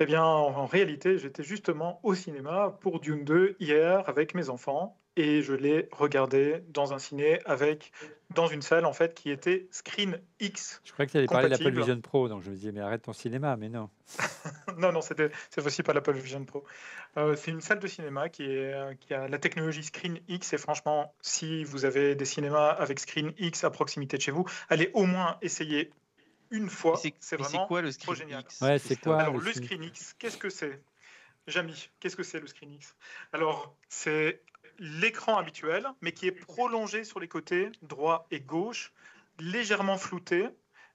Eh bien en, en réalité j'étais justement au cinéma pour Dune 2 hier avec mes enfants et je l'ai regardé dans un ciné avec dans une salle en fait qui était Screen X. Je croyais que tu allais parler de l'Apple Vision Pro, donc je me disais mais arrête ton cinéma, mais non. non non, c'était cette fois-ci pas l'Apple Vision Pro. Euh, c'est une salle de cinéma qui est euh, qui a la technologie Screen X et franchement, si vous avez des cinémas avec Screen X à proximité de chez vous, allez au moins essayer une fois. C'est vraiment quoi le Screen X ouais, c'est quoi Alors le Screen X, qu'est-ce que c'est Jamy, qu'est-ce que c'est le Screen X Alors, c'est l'écran habituel, mais qui est prolongé sur les côtés droit et gauche, légèrement flouté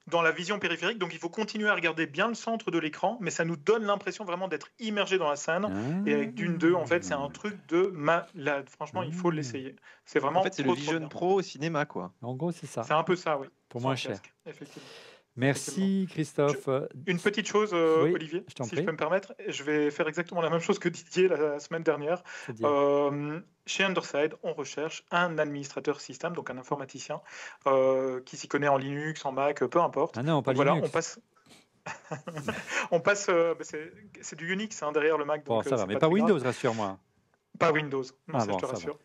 dans la vision périphérique. Donc il faut continuer à regarder bien le centre de l'écran, mais ça nous donne l'impression vraiment d'être immergé dans la scène. Et avec Dune deux en fait, c'est un truc de malade. Franchement, il faut mmh. l'essayer. C'est vraiment. En fait, c'est le Vision Pro au cinéma, quoi. En gros, c'est ça. C'est un peu ça, oui. Pour moi cher. Effectivement. Merci Christophe. une petite chose, euh, Olivier, je si je peux me permettre. Je vais faire exactement la même chose que Didier la semaine dernière. Euh, chez Underside, on recherche un administrateur système, donc un informaticien euh, qui s'y connaît en Linux, en Mac, peu importe. Ah non, pas Linux. Voilà, on passe. on passe. Bah, c'est du Unix hein, derrière le Mac. ça va, mais pas, Windows, rassure-moi. Pas Windows, non, ah te rassure.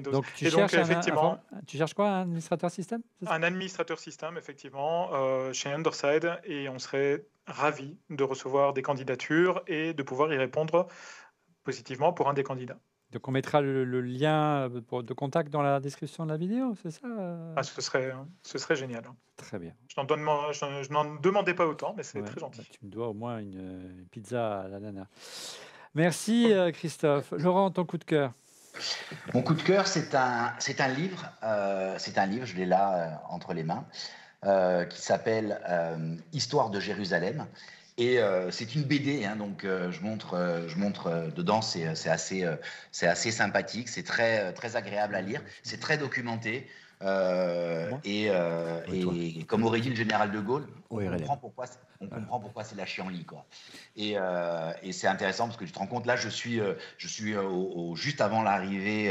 Donc, tu, cherches effectivement, tu cherches quoi, un administrateur système Un administrateur système, effectivement, euh, chez Underside, et on serait ravi de recevoir des candidatures et de pouvoir y répondre positivement pour un des candidats. Donc on mettra le, lien euh, de contact dans la description de la vidéo, c'est ça euh ah, ce, serait, hein, ce serait génial. Hein. Très bien. Je n'en, je, demandais pas autant, mais c'est très gentil. Bah, tu me dois au moins une, pizza à la nana. Merci Christophe. Laurent, ton coup de cœur mon coup de cœur, c'est un, c'est un livre, euh, c'est un livre, je l'ai là euh, entre les mains, euh, qui s'appelle Histoire de Jérusalem. Et c'est une BD, hein, donc je montre, je montre dedans, c'est, assez, c'est assez sympathique, c'est très, très agréable à lire, c'est très documenté. et, et comme aurait dit le général de Gaulle, on comprend pourquoi, on comprend pourquoi c'est la en Quoi. Euh, et, c'est intéressant parce que tu te rends compte, là, je suis, euh, je suis euh, juste avant l'arrivée,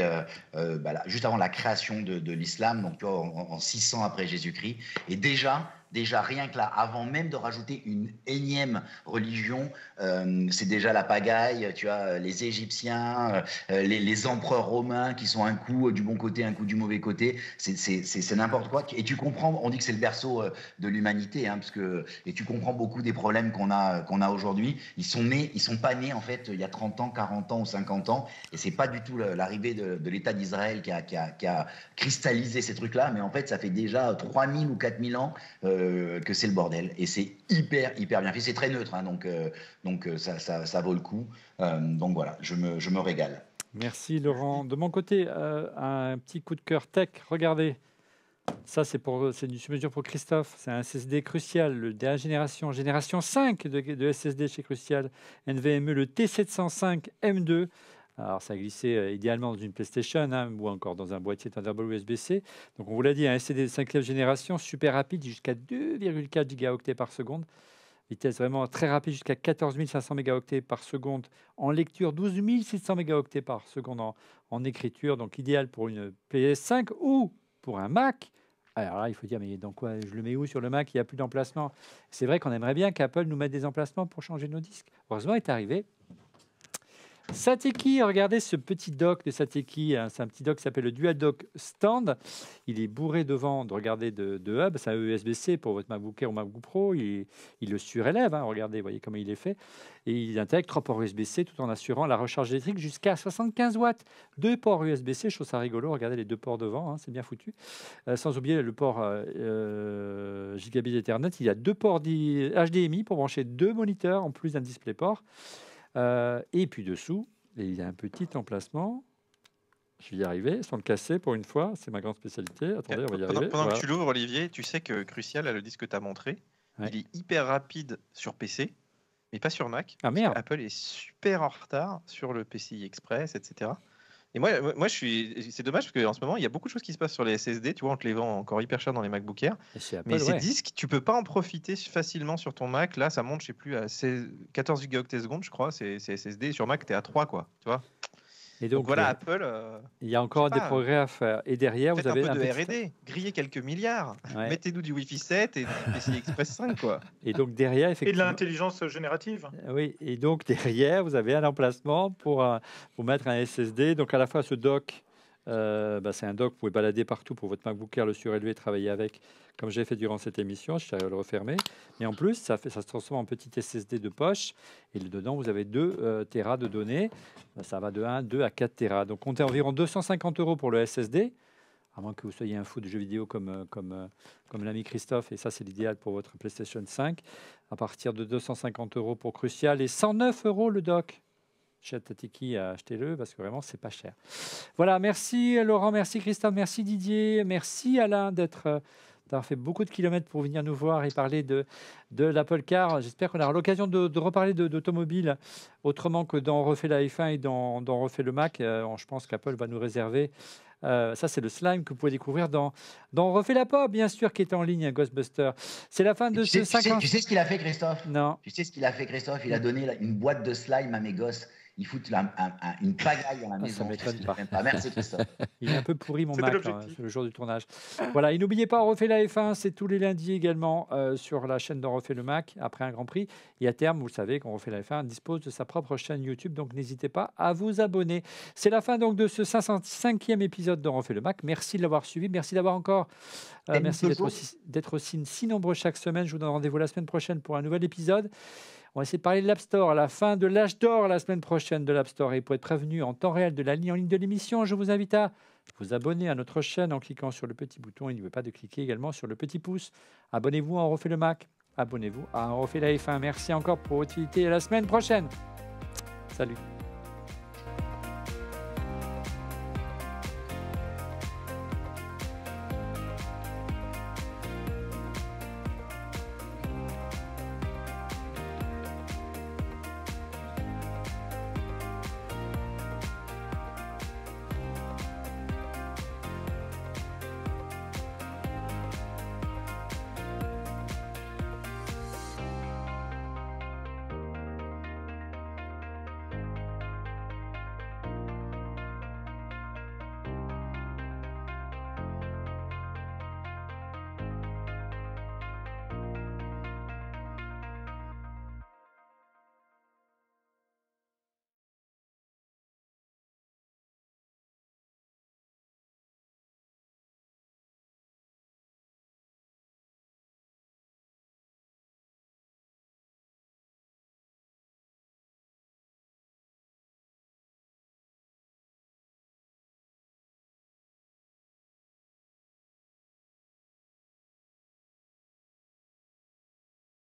bah juste avant la création de, l'islam, donc en, 600 après Jésus-Christ. Et déjà, déjà rien que là, avant même de rajouter une énième religion, euh, c'est déjà la pagaille, tu as euh, les Égyptiens, euh, les, empereurs romains qui sont un coup du bon côté, un coup du mauvais côté, c'est n'importe quoi. Et tu comprends, on dit que c'est le berceau de l'humanité, hein, parce que, et tu comprends beaucoup des problèmes qu'on a, qu'on a aujourd'hui. Ils sont nés, ils sont pas nés en fait il y a 30 ans, 40 ans ou 50 ans, et c'est pas du tout l'arrivée de, l'État d'Israël qui a, cristallisé ces trucs-là, mais en fait ça fait déjà 3000 ou 4000 ans. Euh, euh, que c'est le bordel. Et c'est hyper, hyper bien fait. C'est très neutre, hein, donc, euh, donc euh, ça, ça, ça, vaut le coup. donc voilà, je me, je me, régale. Merci Laurent. De mon côté, un petit coup de cœur tech. Regardez, ça c'est pour c'est une mesure pour Christophe. C'est un SSD crucial, le dernière génération, génération 5 de, de SSD chez Crucial, NVMe, le T705 M2 alors, ça glissait euh, idéalement dans une PlayStation hein, ou encore dans un boîtier Thunderbolt USB-C. Donc, on vous l'a dit, un SSD de cinquième génération, super rapide, jusqu'à 2,4 gigaoctets par seconde. Vitesse vraiment très rapide, jusqu'à 14 500 mégaoctets par seconde en lecture, 12 600 mégaoctets par seconde en, écriture. Donc, idéal pour une PS5 ou pour un Mac. Alors là, il faut dire, mais dans quoi je le mets où sur le Mac Il n'y a plus d'emplacement. C'est vrai qu'on aimerait bien qu'Apple nous mette des emplacements pour changer nos disques. Heureusement, est arrivé Sateki, regardez ce petit doc de Sateki. Hein. c'est un petit doc qui s'appelle le Dual Stand. Il est bourré de regardez, de, hub. C'est un USB-C e pour votre MacBook Air ou MacBook Pro. Il, le surélève, hein. regardez, voyez comment il est fait. Et il intègre trois ports USB-C tout en assurant la recharge électrique jusqu'à 75 watts. Deux ports USB-C, je trouve ça rigolo. Regardez les deux ports devant, hein, c'est bien foutu. Euh, sans oublier le port euh, euh, gigabit Ethernet. Il y a deux ports HDMI pour brancher deux moniteurs en plus d'un DisplayPort. Euh, et puis dessous, il y a un petit emplacement. Je vais y arriver sans le casser pour une fois. C'est ma grande spécialité. Attendez, on va y arriver. Pendant que tu l'ouvres, Olivier, tu sais que Crucial, a le disque que tu as montré, il est hyper rapide sur PC, mais pas sur Mac. Ah, Apple est super en retard sur le PCI Express, etc. Et moi, je suis. C'est dommage parce qu'en ce moment, il y a beaucoup de choses qui se passent sur les SSD. Tu vois, on te les vend encore hyper cher dans les MacBook Air. mais ces disques, tu peux pas en profiter facilement sur ton Mac. Là, ça monte, je sais plus, à 14 gigaoctets secondes, je crois. C'est SSD. sur Mac, tu es à 3, quoi. Tu vois et donc, voilà, euh, Apple. Euh, il y a encore des progrès à faire. Et derrière, vous avez un peu de RD, grillé griller quelques milliards, mettez-nous du Wi-Fi 7 et du Express 5, quoi. Et donc derrière, effectivement. Et de l'intelligence générative. Euh, oui, et donc derrière, vous avez un emplacement pour, pour mettre un SSD, donc à la fois ce dock euh, bah, c'est un dock, vous pouvez balader partout pour votre MacBook Air, le surélever, travailler avec, comme j'ai fait durant cette émission, je vais le refermer. Mais en plus, ça, fait, ça se transforme en petit SSD de poche, et dedans, vous avez 2 euh, de données, bah, ça va de 1, 2 à 4 Tera. Donc, comptez environ 250 euros pour le SSD, à moins que vous soyez un fou de jeux vidéo comme, euh, comme, euh, comme l'ami Christophe, et ça c'est l'idéal pour votre PlayStation 5, à partir de 250 euros pour Crucial et 109 euros le dock chez à achetez-le parce que vraiment c'est pas cher. Voilà, merci Laurent, merci Christophe, merci Didier, merci Alain d'être d'avoir fait beaucoup de kilomètres pour venir nous voir et parler de, de l'Apple Car. J'espère qu'on aura l'occasion de, reparler d'automobile autrement que dans Refait la F1 et dans, dans Refait le Mac. Euh, je pense qu'Apple va nous réserver. Euh, ça, c'est le slime que vous pouvez découvrir dans, dans Refait la Pop, bien sûr, qui est en ligne, hein, Ghostbuster. C'est la fin de ce 50... tu, tu sais ce qu'il a fait, Christophe Non. Tu sais ce qu'il a fait, Christophe Il a donné une boîte de slime à mes gosses ils foutent une pagaille à la ah, maison. Merci Christophe. Il est un peu pourri mon Mac hein, le jour du tournage. Voilà, et n'oubliez pas, Refait la F1, c'est tous les lundis également euh, sur la chaîne de Refait le Mac après un Grand Prix. Et à terme, vous le savez, qu'on Refait la F1 dispose de sa propre chaîne YouTube, donc n'hésitez pas à vous abonner. C'est la fin donc de ce 505e épisode de Refait le Mac. Merci de l'avoir suivi, merci d'avoir encore, euh, merci d'être aussi, si nombreux chaque semaine. Je vous donne rendez-vous la semaine prochaine pour un nouvel épisode. On va essayer de parler de l'App Store, à la fin de l'âge d'or la semaine prochaine de l'App Store. Et pour être prévenu en temps réel de la ligne en ligne de l'émission, je vous invite à vous abonner à notre chaîne en cliquant sur le petit bouton et n'oubliez pas de cliquer également sur le petit pouce. Abonnez-vous à refait le Mac. Abonnez-vous à On refait la F1. Merci encore pour votre utilité et à la semaine prochaine. Salut.